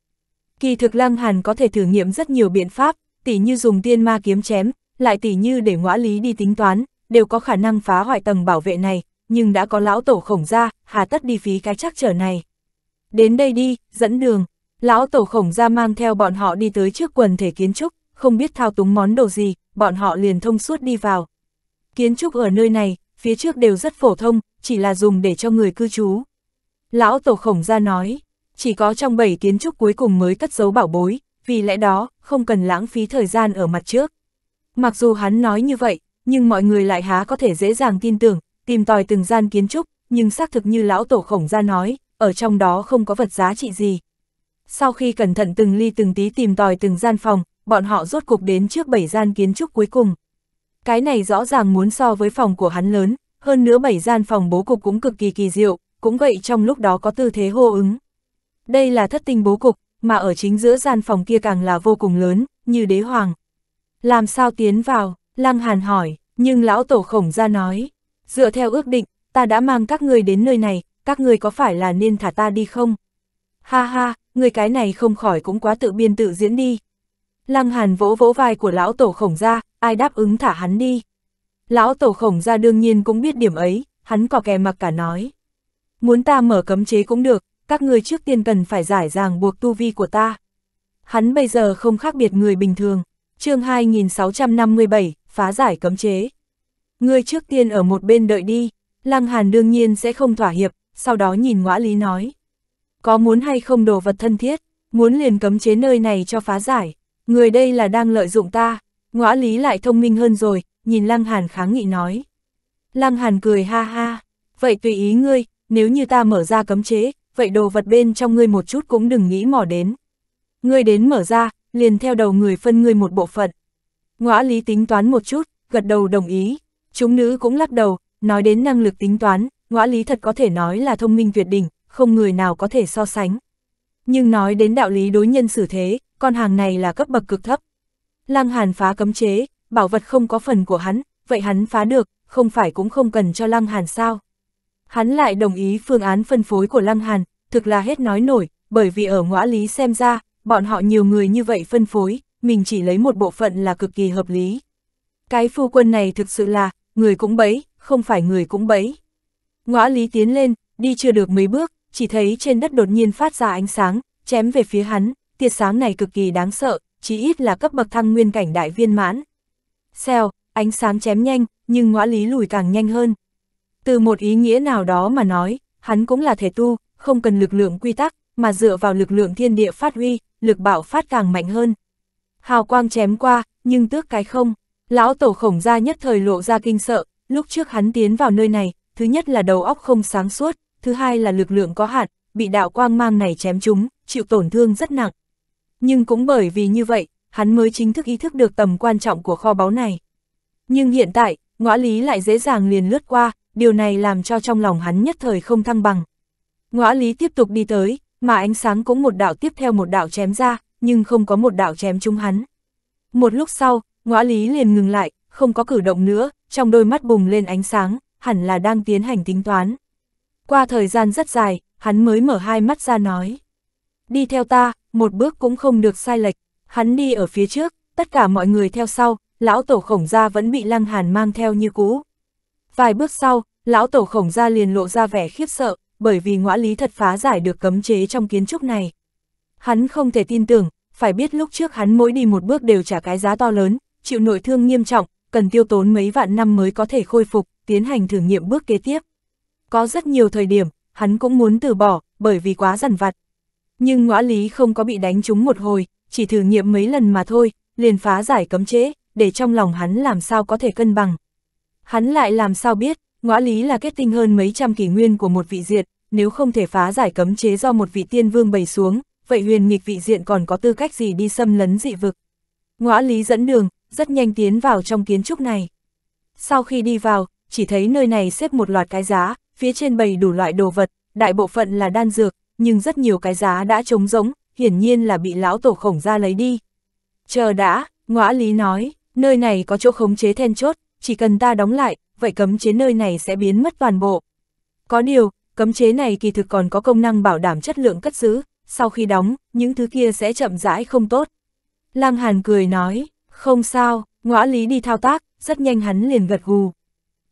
Kỳ thực Lăng Hàn có thể thử nghiệm rất nhiều biện pháp, tỉ như dùng tiên ma kiếm chém, lại tỉ như để ngõa lý đi tính toán, đều có khả năng phá hoại tầng bảo vệ này, nhưng đã có lão tổ khổng ra, hà tất đi phí cái chắc trở này. Đến đây đi, dẫn đường. Lão tổ khổng ra mang theo bọn họ đi tới trước quần thể kiến trúc, không biết thao túng món đồ gì, bọn họ liền thông suốt đi vào. Kiến trúc ở nơi này, phía trước đều rất phổ thông, chỉ là dùng để cho người cư trú. Lão Tổ Khổng gia nói, chỉ có trong bảy kiến trúc cuối cùng mới cất giấu bảo bối, vì lẽ đó, không cần lãng phí thời gian ở mặt trước. Mặc dù hắn nói như vậy, nhưng mọi người lại há có thể dễ dàng tin tưởng, tìm tòi từng gian kiến trúc, nhưng xác thực như lão tổ khổng gia nói, ở trong đó không có vật giá trị gì. Sau khi cẩn thận từng ly từng tí tìm tòi từng gian phòng, bọn họ rốt cục đến trước bảy gian kiến trúc cuối cùng cái này rõ ràng muốn so với phòng của hắn lớn, hơn nữa bảy gian phòng bố cục cũng cực kỳ kỳ diệu, cũng vậy trong lúc đó có tư thế hô ứng. Đây là thất tinh bố cục, mà ở chính giữa gian phòng kia càng là vô cùng lớn, như đế hoàng. Làm sao tiến vào, Lăng Hàn hỏi, nhưng lão tổ khổng ra nói, dựa theo ước định, ta đã mang các người đến nơi này, các người có phải là nên thả ta đi không? Ha ha, người cái này không khỏi cũng quá tự biên tự diễn đi. Lăng Hàn vỗ vỗ vai của lão tổ khổng ra, ai đáp ứng thả hắn đi. Lão tổ khổng ra đương nhiên cũng biết điểm ấy, hắn có kè mặc cả nói. Muốn ta mở cấm chế cũng được, các ngươi trước tiên cần phải giải ràng buộc tu vi của ta. Hắn bây giờ không khác biệt người bình thường. chương 2657, phá giải cấm chế. Ngươi trước tiên ở một bên đợi đi, Lăng Hàn đương nhiên sẽ không thỏa hiệp, sau đó nhìn ngõa lý nói. Có muốn hay không đồ vật thân thiết, muốn liền cấm chế nơi này cho phá giải, người đây là đang lợi dụng ta, Ngõ lý lại thông minh hơn rồi, nhìn Lăng Hàn kháng nghị nói. Lăng Hàn cười ha ha, vậy tùy ý ngươi, nếu như ta mở ra cấm chế, vậy đồ vật bên trong ngươi một chút cũng đừng nghĩ mò đến. Ngươi đến mở ra, liền theo đầu người phân ngươi một bộ phận. Ngõ lý tính toán một chút, gật đầu đồng ý, chúng nữ cũng lắc đầu, nói đến năng lực tính toán, ngõ lý thật có thể nói là thông minh tuyệt đỉnh, không người nào có thể so sánh. Nhưng nói đến đạo lý đối nhân xử thế, con hàng này là cấp bậc cực thấp, Lăng Hàn phá cấm chế, bảo vật không có phần của hắn, vậy hắn phá được, không phải cũng không cần cho Lăng Hàn sao. Hắn lại đồng ý phương án phân phối của Lăng Hàn, thực là hết nói nổi, bởi vì ở ngõ lý xem ra, bọn họ nhiều người như vậy phân phối, mình chỉ lấy một bộ phận là cực kỳ hợp lý. Cái phu quân này thực sự là, người cũng bấy, không phải người cũng bấy. Ngõ lý tiến lên, đi chưa được mấy bước, chỉ thấy trên đất đột nhiên phát ra ánh sáng, chém về phía hắn, tia sáng này cực kỳ đáng sợ, chí ít là cấp bậc thăng nguyên cảnh đại viên mãn. Xèo, ánh sáng chém nhanh, nhưng ngõa lý lùi càng nhanh hơn. Từ một ý nghĩa nào đó mà nói, hắn cũng là thể tu, không cần lực lượng quy tắc, mà dựa vào lực lượng thiên địa phát huy, lực bạo phát càng mạnh hơn. Hào quang chém qua, nhưng tước cái không. Lão tổ khổng gia nhất thời lộ ra kinh sợ, lúc trước hắn tiến vào nơi này, thứ nhất là đầu óc không sáng suốt, thứ hai là lực lượng có hạn, bị đạo quang mang này chém chúng chịu tổn thương rất nặng. Nhưng cũng bởi vì như vậy, hắn mới chính thức ý thức được tầm quan trọng của kho báu này. Nhưng hiện tại, ngõ lý lại dễ dàng liền lướt qua, điều này làm cho trong lòng hắn nhất thời không thăng bằng. Ngõ lý tiếp tục đi tới, mà ánh sáng cũng một đạo tiếp theo một đạo chém ra, nhưng không có một đạo chém trúng hắn. Một lúc sau, ngõ lý liền ngừng lại, không có cử động nữa, trong đôi mắt bùng lên ánh sáng, hẳn là đang tiến hành tính toán. Qua thời gian rất dài, hắn mới mở hai mắt ra nói. Đi theo ta, một bước cũng không được sai lệch, hắn đi ở phía trước, tất cả mọi người theo sau, lão tổ khổng gia vẫn bị lăng hàn mang theo như cũ. Vài bước sau, lão tổ khổng gia liền lộ ra vẻ khiếp sợ, bởi vì ngõa lý thật phá giải được cấm chế trong kiến trúc này. Hắn không thể tin tưởng, phải biết lúc trước hắn mỗi đi một bước đều trả cái giá to lớn, chịu nội thương nghiêm trọng, cần tiêu tốn mấy vạn năm mới có thể khôi phục, tiến hành thử nghiệm bước kế tiếp. Có rất nhiều thời điểm, hắn cũng muốn từ bỏ, bởi vì quá rằn vặt, nhưng ngõ lý không có bị đánh trúng một hồi, chỉ thử nghiệm mấy lần mà thôi, liền phá giải cấm chế, để trong lòng hắn làm sao có thể cân bằng. Hắn lại làm sao biết, ngõ lý là kết tinh hơn mấy trăm kỷ nguyên của một vị diệt, nếu không thể phá giải cấm chế do một vị tiên vương bày xuống, vậy huyền nghịch vị diện còn có tư cách gì đi xâm lấn dị vực. Ngõ lý dẫn đường, rất nhanh tiến vào trong kiến trúc này. Sau khi đi vào, chỉ thấy nơi này xếp một loạt cái giá, phía trên bày đủ loại đồ vật, đại bộ phận là đan dược, nhưng rất nhiều cái giá đã trống rỗng, hiển nhiên là bị lão tổ khổng ra lấy đi. Chờ đã, ngõa lý nói, nơi này có chỗ khống chế then chốt, chỉ cần ta đóng lại, vậy cấm chế nơi này sẽ biến mất toàn bộ. Có điều, cấm chế này kỳ thực còn có công năng bảo đảm chất lượng cất giữ, sau khi đóng, những thứ kia sẽ chậm rãi không tốt. Lăng Hàn cười nói, không sao, ngõ lý đi thao tác, rất nhanh hắn liền gật gù.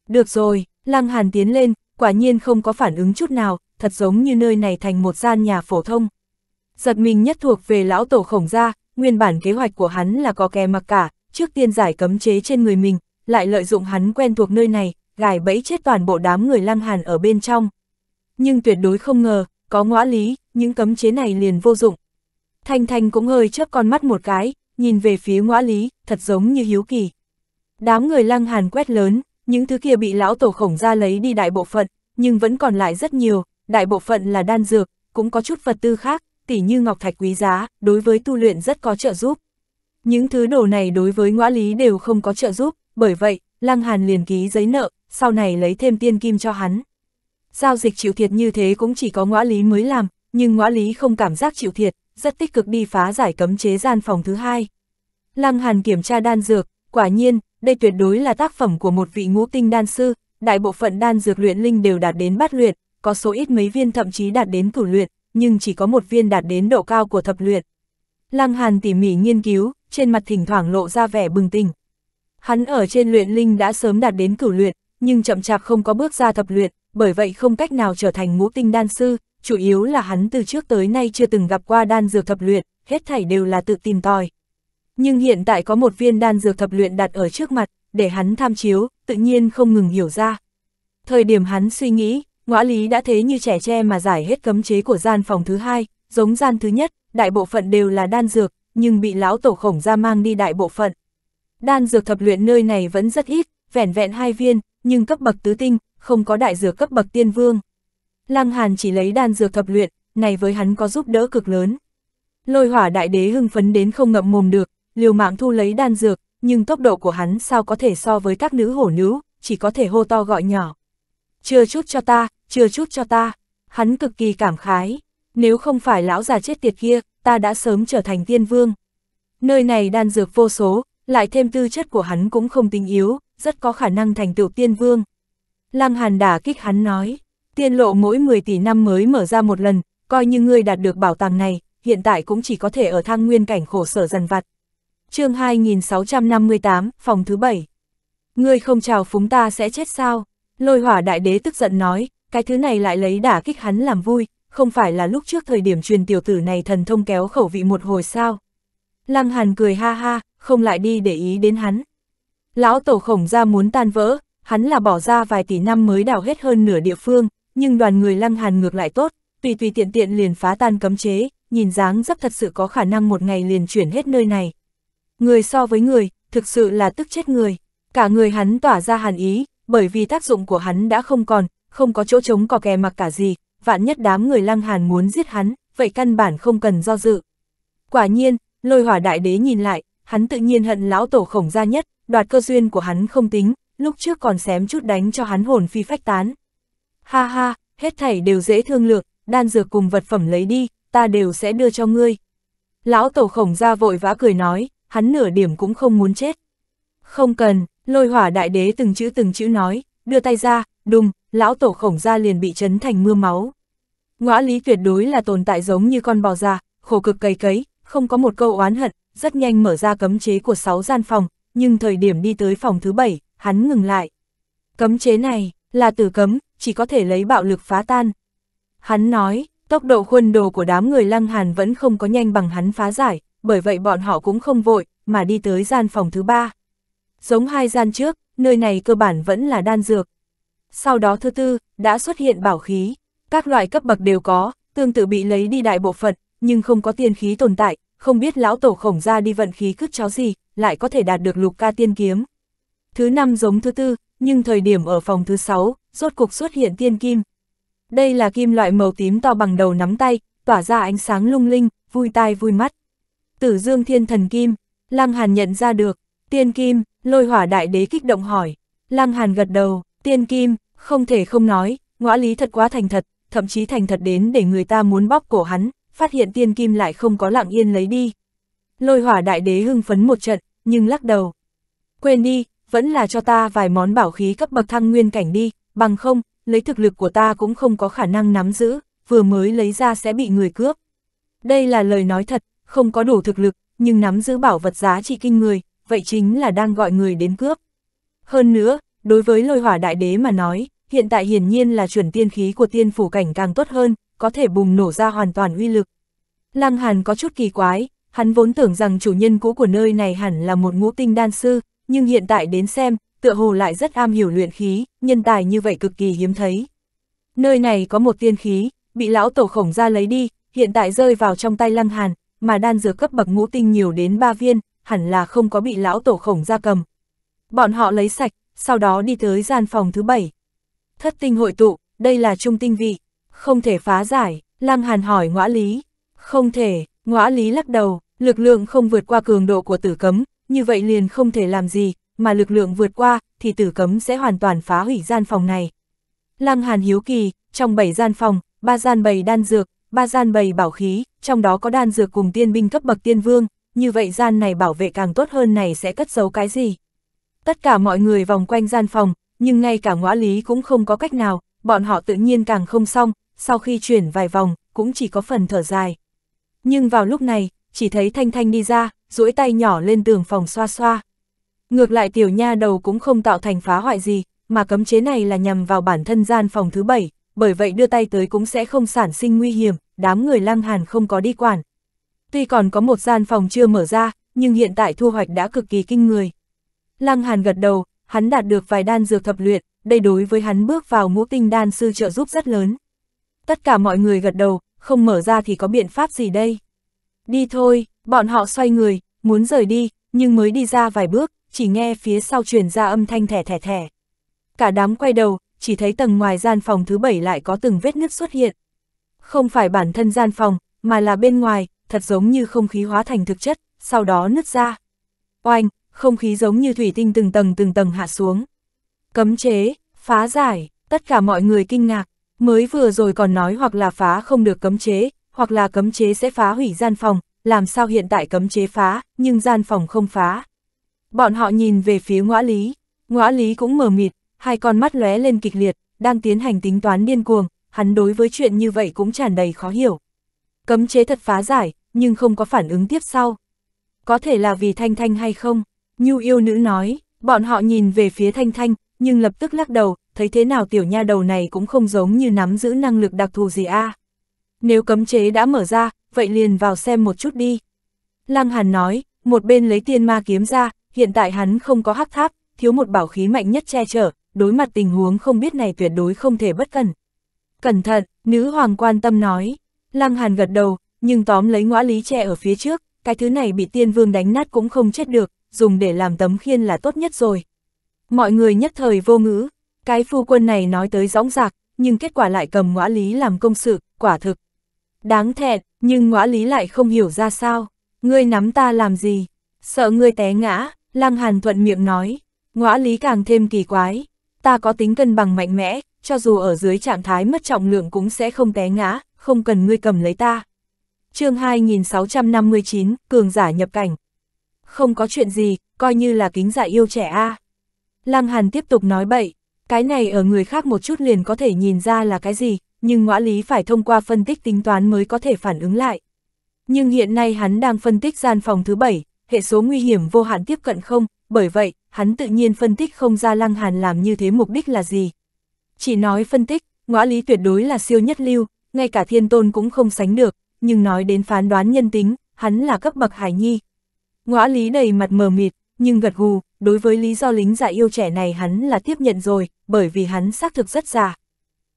Được rồi, Lăng Hàn tiến lên, quả nhiên không có phản ứng chút nào, thật giống như nơi này thành một gian nhà phổ thông. Giật mình nhất thuộc về lão tổ khổng gia, nguyên bản kế hoạch của hắn là có kè mặc cả, trước tiên giải cấm chế trên người mình, lại lợi dụng hắn quen thuộc nơi này, gài bẫy chết toàn bộ đám người lăng hàn ở bên trong. Nhưng tuyệt đối không ngờ, có ngõ lý, những cấm chế này liền vô dụng. Thanh Thanh cũng hơi chớp con mắt một cái, nhìn về phía ngõ lý, thật giống như hiếu kỳ. Đám người lăng hàn quét lớn, những thứ kia bị lão tổ khổng ra lấy đi đại bộ phận, nhưng vẫn còn lại rất nhiều, đại bộ phận là đan dược, cũng có chút vật tư khác, tỉ như ngọc thạch quý giá, đối với tu luyện rất có trợ giúp. Những thứ đồ này đối với ngõ lý đều không có trợ giúp, bởi vậy, Lăng Hàn liền ký giấy nợ, sau này lấy thêm tiên kim cho hắn. Giao dịch chịu thiệt như thế cũng chỉ có ngõ lý mới làm, nhưng ngõ lý không cảm giác chịu thiệt, rất tích cực đi phá giải cấm chế gian phòng thứ hai. Lăng Hàn kiểm tra đan dược, quả nhiên, đây tuyệt đối là tác phẩm của một vị ngũ tinh đan sư, đại bộ phận đan dược luyện linh đều đạt đến bát luyện, có số ít mấy viên thậm chí đạt đến cửu luyện, nhưng chỉ có một viên đạt đến độ cao của thập luyện. Lăng Hàn tỉ mỉ nghiên cứu, trên mặt thỉnh thoảng lộ ra vẻ bừng tỉnh. Hắn ở trên luyện linh đã sớm đạt đến cửu luyện, nhưng chậm chạp không có bước ra thập luyện, bởi vậy không cách nào trở thành ngũ tinh đan sư, chủ yếu là hắn từ trước tới nay chưa từng gặp qua đan dược thập luyện, hết thảy đều là tự tìm tòi. Nhưng hiện tại có một viên đan dược thập luyện đặt ở trước mặt, để hắn tham chiếu, tự nhiên không ngừng hiểu ra. Thời điểm hắn suy nghĩ, ngõ lý đã thế như trẻ tre mà giải hết cấm chế của gian phòng thứ hai, giống gian thứ nhất, đại bộ phận đều là đan dược, nhưng bị lão tổ khổng ra mang đi đại bộ phận. Đan dược thập luyện nơi này vẫn rất ít, vẻn vẹn hai viên, nhưng cấp bậc tứ tinh, không có đại dược cấp bậc tiên vương. Lăng Hàn chỉ lấy đan dược thập luyện, này với hắn có giúp đỡ cực lớn. Lôi hỏa đại đế hưng phấn đến không ngậm mồm được, liều mạng thu lấy đan dược, nhưng tốc độ của hắn sao có thể so với các nữ hổ nữ, chỉ có thể hô to gọi nhỏ. Chưa chút cho ta, chưa chút cho ta. Hắn cực kỳ cảm khái. Nếu không phải lão già chết tiệt kia, ta đã sớm trở thành tiên vương. Nơi này đan dược vô số, lại thêm tư chất của hắn cũng không tinh yếu, rất có khả năng thành tựu tiên vương. Lăng Hàn đả kích hắn nói, tiên lộ mỗi 10 tỷ năm mới mở ra một lần, coi như ngươi đạt được bảo tàng này, hiện tại cũng chỉ có thể ở thang nguyên cảnh khổ sở dần vặt. mươi 2658, phòng thứ 7. Ngươi không chào phúng ta sẽ chết sao? Lôi hỏa đại đế tức giận nói, cái thứ này lại lấy đả kích hắn làm vui, không phải là lúc trước thời điểm truyền tiểu tử này thần thông kéo khẩu vị một hồi sao. Lăng Hàn cười ha ha, không lại đi để ý đến hắn. Lão tổ khổng ra muốn tan vỡ, hắn là bỏ ra vài tỷ năm mới đào hết hơn nửa địa phương, nhưng đoàn người Lăng Hàn ngược lại tốt, tùy tùy tiện tiện liền phá tan cấm chế, nhìn dáng dấp thật sự có khả năng một ngày liền chuyển hết nơi này. Người so với người, thực sự là tức chết người, cả người hắn tỏa ra hàn ý, bởi vì tác dụng của hắn đã không còn, không có chỗ trống cò kè mặc cả gì, vạn nhất đám người lăng hàn muốn giết hắn, vậy căn bản không cần do dự. Quả nhiên, lôi hỏa đại đế nhìn lại, hắn tự nhiên hận lão tổ khổng gia nhất, đoạt cơ duyên của hắn không tính, lúc trước còn xém chút đánh cho hắn hồn phi phách tán. Ha ha, hết thảy đều dễ thương lượng, đan dược cùng vật phẩm lấy đi, ta đều sẽ đưa cho ngươi. Lão tổ khổng gia vội vã cười nói, hắn nửa điểm cũng không muốn chết. Không cần, Lôi hỏa đại đế từng chữ từng chữ nói, đưa tay ra, đùng, lão tổ khổng ra liền bị chấn thành mưa máu. Ngõa lý tuyệt đối là tồn tại giống như con bò già, khổ cực cày cấy, không có một câu oán hận, rất nhanh mở ra cấm chế của sáu gian phòng, nhưng thời điểm đi tới phòng thứ bảy, hắn ngừng lại. Cấm chế này, là tử cấm, chỉ có thể lấy bạo lực phá tan. Hắn nói, tốc độ khuôn đồ của đám người lăng hàn vẫn không có nhanh bằng hắn phá giải, bởi vậy bọn họ cũng không vội, mà đi tới gian phòng thứ ba. Giống hai gian trước, nơi này cơ bản vẫn là đan dược. Sau đó thứ tư, đã xuất hiện bảo khí. Các loại cấp bậc đều có, tương tự bị lấy đi đại bộ phận, nhưng không có tiên khí tồn tại, không biết lão tổ khổng ra đi vận khí cứt chó gì, lại có thể đạt được lục ca tiên kiếm. Thứ năm giống thứ tư, nhưng thời điểm ở phòng thứ sáu, rốt cục xuất hiện tiên kim. Đây là kim loại màu tím to bằng đầu nắm tay, tỏa ra ánh sáng lung linh, vui tai vui mắt. Tử dương thiên thần kim, Lăng Hàn nhận ra được, Tiên Kim, lôi hỏa đại đế kích động hỏi. Lăng Hàn gật đầu, Tiên Kim, không thể không nói, ngõ lý thật quá thành thật, thậm chí thành thật đến để người ta muốn bóp cổ hắn, phát hiện Tiên Kim lại không có lặng yên lấy đi. Lôi hỏa đại đế hưng phấn một trận, nhưng lắc đầu. Quên đi, vẫn là cho ta vài món bảo khí cấp bậc thăng nguyên cảnh đi, bằng không, lấy thực lực của ta cũng không có khả năng nắm giữ, vừa mới lấy ra sẽ bị người cướp. Đây là lời nói thật, không có đủ thực lực, nhưng nắm giữ bảo vật giá trị kinh người, vậy chính là đang gọi người đến cướp. Hơn nữa, đối với lôi hỏa đại đế mà nói, hiện tại hiển nhiên là chuẩn tiên khí của tiên phủ cảnh càng tốt hơn, có thể bùng nổ ra hoàn toàn uy lực. Lăng Hàn có chút kỳ quái, hắn vốn tưởng rằng chủ nhân cũ của nơi này hẳn là một ngũ tinh đan sư, nhưng hiện tại đến xem, tựa hồ lại rất am hiểu luyện khí, nhân tài như vậy cực kỳ hiếm thấy. Nơi này có một tiên khí, bị lão tổ khổng ra lấy đi, hiện tại rơi vào trong tay Lăng Hàn, mà đan dược cấp bậc ngũ tinh nhiều đến 3 viên, hẳn là không có bị lão tổ khổng ra cầm. Bọn họ lấy sạch, sau đó đi tới gian phòng thứ bảy. Thất tinh hội tụ, đây là trung tinh vị, không thể phá giải, Lăng Hàn hỏi ngõa lý. Không thể, ngõa lý lắc đầu, lực lượng không vượt qua cường độ của tử cấm, như vậy liền không thể làm gì, mà lực lượng vượt qua, thì tử cấm sẽ hoàn toàn phá hủy gian phòng này. Lăng Hàn hiếu kỳ, trong 7 gian phòng, ba gian bày đan dược, ba gian bày bảo khí, trong đó có đan dược cùng tiên binh cấp bậc tiên vương, như vậy gian này bảo vệ càng tốt hơn này sẽ cất giấu cái gì. Tất cả mọi người vòng quanh gian phòng, nhưng ngay cả ngõ lý cũng không có cách nào, bọn họ tự nhiên càng không xong, sau khi chuyển vài vòng, cũng chỉ có phần thở dài. Nhưng vào lúc này, chỉ thấy Thanh Thanh đi ra, duỗi tay nhỏ lên tường phòng xoa xoa. Ngược lại tiểu nha đầu cũng không tạo thành phá hoại gì, mà cấm chế này là nhằm vào bản thân gian phòng thứ bảy, bởi vậy đưa tay tới cũng sẽ không sản sinh nguy hiểm, đám người Lăng Hàn không có đi quản, Tuy còn có một gian phòng chưa mở ra, nhưng hiện tại thu hoạch đã cực kỳ kinh người. Lăng Hàn gật đầu, hắn đạt được vài đan dược thập luyện, đây đối với hắn bước vào ngũ tinh đan sư trợ giúp rất lớn. Tất cả mọi người gật đầu, không mở ra thì có biện pháp gì đây? Đi thôi, bọn họ xoay người, muốn rời đi, nhưng mới đi ra vài bước, chỉ nghe phía sau truyền ra âm thanh thẻ thẻ thẻ. Cả đám quay đầu, chỉ thấy tầng ngoài gian phòng thứ bảy lại có từng vết nứt xuất hiện. Không phải bản thân gian phòng, mà là bên ngoài, thật giống như không khí hóa thành thực chất, sau đó nứt ra. Oanh, không khí giống như thủy tinh từng tầng từng tầng hạ xuống. Cấm chế, phá giải, tất cả mọi người kinh ngạc, mới vừa rồi còn nói hoặc là phá không được cấm chế, hoặc là cấm chế sẽ phá hủy gian phòng, làm sao hiện tại cấm chế phá, nhưng gian phòng không phá. Bọn họ nhìn về phía ngõ lý, ngõ lý cũng mờ mịt, hai con mắt lóe lên kịch liệt, đang tiến hành tính toán điên cuồng, hắn đối với chuyện như vậy cũng tràn đầy khó hiểu. Cấm chế thật phá giải, nhưng không có phản ứng tiếp sau. Có thể là vì Thanh Thanh hay không? Nhu yêu nữ nói, bọn họ nhìn về phía Thanh Thanh, nhưng lập tức lắc đầu, thấy thế nào tiểu nha đầu này cũng không giống như nắm giữ năng lực đặc thù gì a. À. Nếu cấm chế đã mở ra, vậy liền vào xem một chút đi. Lăng Hàn nói, một bên lấy tiên ma kiếm ra, hiện tại hắn không có hắc tháp, thiếu một bảo khí mạnh nhất che chở, đối mặt tình huống không biết này tuyệt đối không thể bất cẩn. Cẩn thận, nữ hoàng quan tâm nói, Lăng Hàn gật đầu, nhưng tóm lấy ngõa lý tre ở phía trước, cái thứ này bị tiên vương đánh nát cũng không chết được, dùng để làm tấm khiên là tốt nhất rồi. Mọi người nhất thời vô ngữ, cái phu quân này nói tới rõng rạc, nhưng kết quả lại cầm ngõa lý làm công sự, quả thực. Đáng thẹn, nhưng ngõa lý lại không hiểu ra sao, ngươi nắm ta làm gì, sợ ngươi té ngã, Lăng Hàn thuận miệng nói, ngõa lý càng thêm kỳ quái, ta có tính cân bằng mạnh mẽ, cho dù ở dưới trạng thái mất trọng lượng cũng sẽ không té ngã, không cần ngươi cầm lấy ta. chương 2659, cường giả nhập cảnh. Không có chuyện gì, coi như là kính giả yêu trẻ a à. Lăng Hàn tiếp tục nói bậy, cái này ở người khác một chút liền có thể nhìn ra là cái gì, nhưng ngõ lý phải thông qua phân tích tính toán mới có thể phản ứng lại. Nhưng hiện nay hắn đang phân tích gian phòng thứ bảy hệ số nguy hiểm vô hạn tiếp cận không, bởi vậy, hắn tự nhiên phân tích không ra Lăng Hàn làm như thế mục đích là gì. Chỉ nói phân tích, ngõ lý tuyệt đối là siêu nhất lưu, ngay cả thiên tôn cũng không sánh được, nhưng nói đến phán đoán nhân tính, hắn là cấp bậc hải nhi. Ngõ lý đầy mặt mờ mịt, nhưng gật gù, đối với lý do lính dạ yêu trẻ này hắn là tiếp nhận rồi, bởi vì hắn xác thực rất già.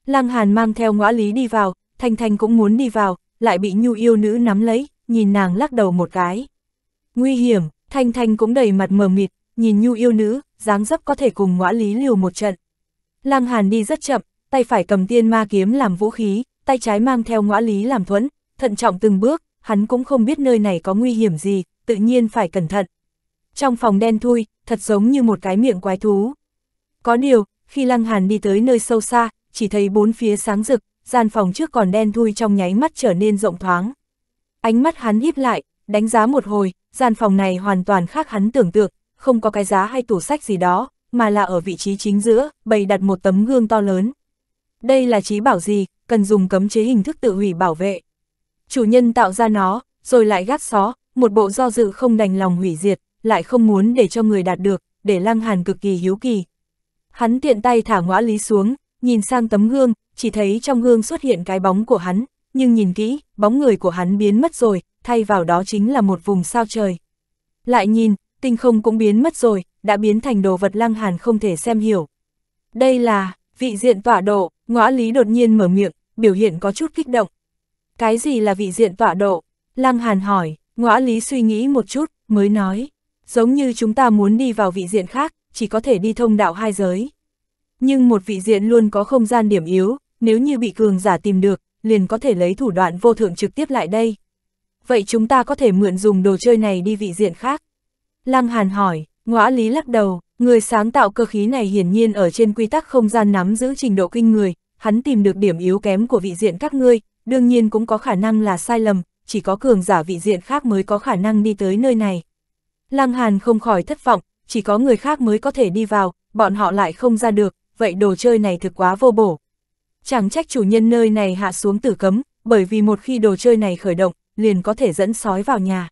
Lăng Hàn mang theo ngõ lý đi vào, Thanh Thanh cũng muốn đi vào, lại bị nhu yêu nữ nắm lấy, nhìn nàng lắc đầu một cái. Nguy hiểm, Thanh Thanh cũng đầy mặt mờ mịt, nhìn nhu yêu nữ, dáng dấp có thể cùng ngõ lý liều một trận. Lăng Hàn đi rất chậm, tay phải cầm tiên ma kiếm làm vũ khí, tay trái mang theo ngõa lý làm thuẫn, thận trọng từng bước, hắn cũng không biết nơi này có nguy hiểm gì, tự nhiên phải cẩn thận. Trong phòng đen thui, thật giống như một cái miệng quái thú. Có điều, khi Lăng Hàn đi tới nơi sâu xa, chỉ thấy bốn phía sáng rực, gian phòng trước còn đen thui trong nháy mắt trở nên rộng thoáng. Ánh mắt hắn híp lại, đánh giá một hồi, gian phòng này hoàn toàn khác hắn tưởng tượng, không có cái giá hay tủ sách gì đó, mà là ở vị trí chính giữa, bày đặt một tấm gương to lớn. Đây là trí bảo gì, cần dùng cấm chế hình thức tự hủy bảo vệ. Chủ nhân tạo ra nó, rồi lại gắt xó, một bộ do dự không đành lòng hủy diệt, lại không muốn để cho người đạt được, để Lăng Hàn cực kỳ hiếu kỳ. Hắn tiện tay thả ngõa lý xuống, nhìn sang tấm gương, chỉ thấy trong gương xuất hiện cái bóng của hắn, nhưng nhìn kỹ, bóng người của hắn biến mất rồi, thay vào đó chính là một vùng sao trời. Lại nhìn, tinh không cũng biến mất rồi, đã biến thành đồ vật Lăng Hàn không thể xem hiểu. Đây là, vị diện tọa độ, ngõ lý đột nhiên mở miệng, biểu hiện có chút kích động. Cái gì là vị diện tọa độ? Lăng Hàn hỏi, ngõ lý suy nghĩ một chút, mới nói. Giống như chúng ta muốn đi vào vị diện khác, chỉ có thể đi thông đạo hai giới. Nhưng một vị diện luôn có không gian điểm yếu, nếu như bị cường giả tìm được, liền có thể lấy thủ đoạn vô thượng trực tiếp lại đây. Vậy chúng ta có thể mượn dùng đồ chơi này đi vị diện khác. Lăng Hàn hỏi, ngõ lý lắc đầu, người sáng tạo cơ khí này hiển nhiên ở trên quy tắc không gian nắm giữ trình độ kinh người, hắn tìm được điểm yếu kém của vị diện các ngươi, đương nhiên cũng có khả năng là sai lầm, chỉ có cường giả vị diện khác mới có khả năng đi tới nơi này. Lăng Hàn không khỏi thất vọng, chỉ có người khác mới có thể đi vào, bọn họ lại không ra được, vậy đồ chơi này thực quá vô bổ. Chẳng trách chủ nhân nơi này hạ xuống tử cấm, bởi vì một khi đồ chơi này khởi động, liền có thể dẫn sói vào nhà.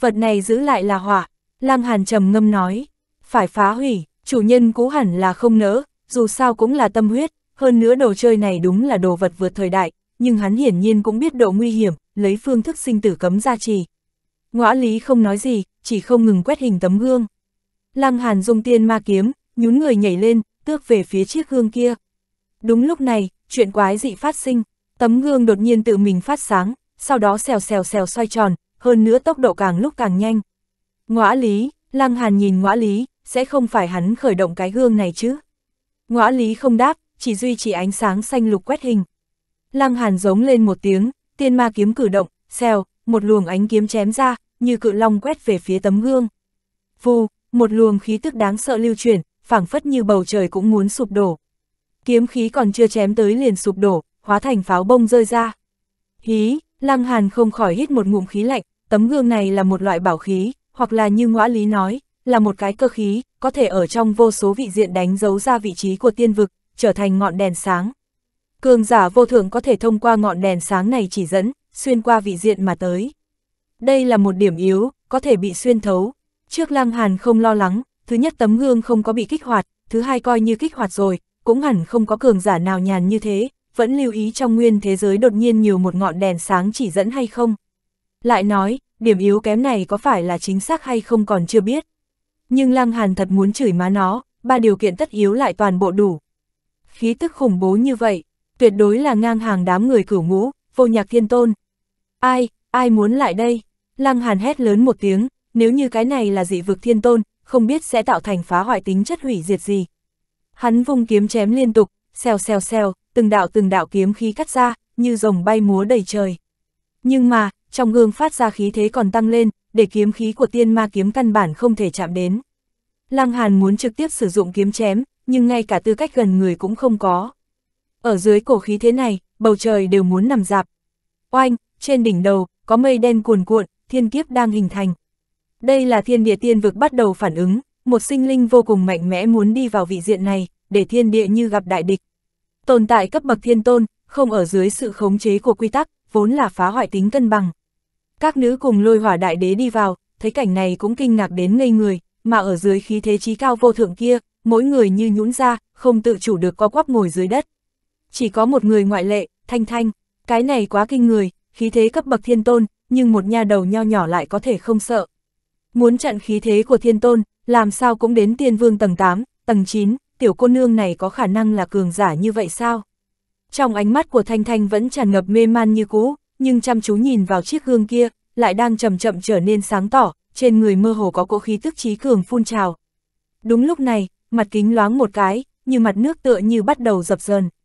Vật này giữ lại là hỏa, Lăng Hàn trầm ngâm nói, phải phá hủy, chủ nhân cũ hẳn là không nỡ, dù sao cũng là tâm huyết, hơn nữa đồ chơi này đúng là đồ vật vượt thời đại, nhưng hắn hiển nhiên cũng biết độ nguy hiểm, lấy phương thức sinh tử cấm ra trì. Ngõ lý không nói gì, chỉ không ngừng quét hình tấm gương. Lăng hàn dung tiên ma kiếm, nhún người nhảy lên, tước về phía chiếc gương kia. Đúng lúc này, chuyện quái dị phát sinh, tấm gương đột nhiên tự mình phát sáng, sau đó xèo xèo xèo xoay tròn, hơn nữa tốc độ càng lúc càng nhanh. Ngõ lý, lăng hàn nhìn ngõ lý, sẽ không phải hắn khởi động cái gương này chứ. Ngõ lý không đáp, chỉ duy trì ánh sáng xanh lục quét hình. Lăng Hàn giống lên một tiếng, tiên ma kiếm cử động, xèo, một luồng ánh kiếm chém ra, như cự long quét về phía tấm gương. Vù, một luồng khí tức đáng sợ lưu chuyển, phảng phất như bầu trời cũng muốn sụp đổ. Kiếm khí còn chưa chém tới liền sụp đổ, hóa thành pháo bông rơi ra. Hí, Lăng Hàn không khỏi hít một ngụm khí lạnh, tấm gương này là một loại bảo khí, hoặc là như ngõa lý nói, là một cái cơ khí, có thể ở trong vô số vị diện đánh dấu ra vị trí của tiên vực, trở thành ngọn đèn sáng. Cường giả vô thượng có thể thông qua ngọn đèn sáng này chỉ dẫn, xuyên qua vị diện mà tới. Đây là một điểm yếu, có thể bị xuyên thấu. Trước Lăng Hàn không lo lắng, thứ nhất tấm gương không có bị kích hoạt, thứ hai coi như kích hoạt rồi, cũng hẳn không có cường giả nào nhàn như thế, vẫn lưu ý trong nguyên thế giới đột nhiên nhiều một ngọn đèn sáng chỉ dẫn hay không. Lại nói, điểm yếu kém này có phải là chính xác hay không còn chưa biết. Nhưng Lăng Hàn thật muốn chửi má nó, ba điều kiện tất yếu lại toàn bộ đủ, khí tức khủng bố như vậy, tuyệt đối là ngang hàng đám người cửu ngũ, vô nhạc thiên tôn. Ai, ai muốn lại đây? Lăng Hàn hét lớn một tiếng, nếu như cái này là dị vực thiên tôn, không biết sẽ tạo thành phá hoại tính chất hủy diệt gì. Hắn vung kiếm chém liên tục, xèo xèo xèo, từng đạo từng đạo kiếm khí cắt ra, như rồng bay múa đầy trời. Nhưng mà, trong gương phát ra khí thế còn tăng lên, để kiếm khí của tiên ma kiếm căn bản không thể chạm đến. Lăng Hàn muốn trực tiếp sử dụng kiếm chém, nhưng ngay cả tư cách gần người cũng không có. Ở dưới cổ khí thế này, bầu trời đều muốn nằm dạp. Oanh, trên đỉnh đầu, có mây đen cuồn cuộn, thiên kiếp đang hình thành. Đây là thiên địa tiên vực bắt đầu phản ứng, một sinh linh vô cùng mạnh mẽ muốn đi vào vị diện này, để thiên địa như gặp đại địch. Tồn tại cấp bậc thiên tôn, không ở dưới sự khống chế của quy tắc, vốn là phá hoại tính cân bằng. Các nữ cùng lôi hỏa đại đế đi vào, thấy cảnh này cũng kinh ngạc đến ngây người, mà ở dưới khí thế chí cao vô thượng kia, mỗi người như nhũn ra, không tự chủ được co quắp ngồi dưới đất. Chỉ có một người ngoại lệ, Thanh Thanh, cái này quá kinh người, khí thế cấp bậc thiên tôn, nhưng một nha đầu nho nhỏ lại có thể không sợ. Muốn chặn khí thế của thiên tôn, làm sao cũng đến tiên vương tầng 8, tầng 9, tiểu cô nương này có khả năng là cường giả như vậy sao? Trong ánh mắt của Thanh Thanh vẫn tràn ngập mê man như cũ, nhưng chăm chú nhìn vào chiếc gương kia, lại đang chậm chậm trở nên sáng tỏ, trên người mơ hồ có cỗ khí tức trí cường phun trào. Đúng lúc này, mặt kính loáng một cái, như mặt nước tựa như bắt đầu dập dần.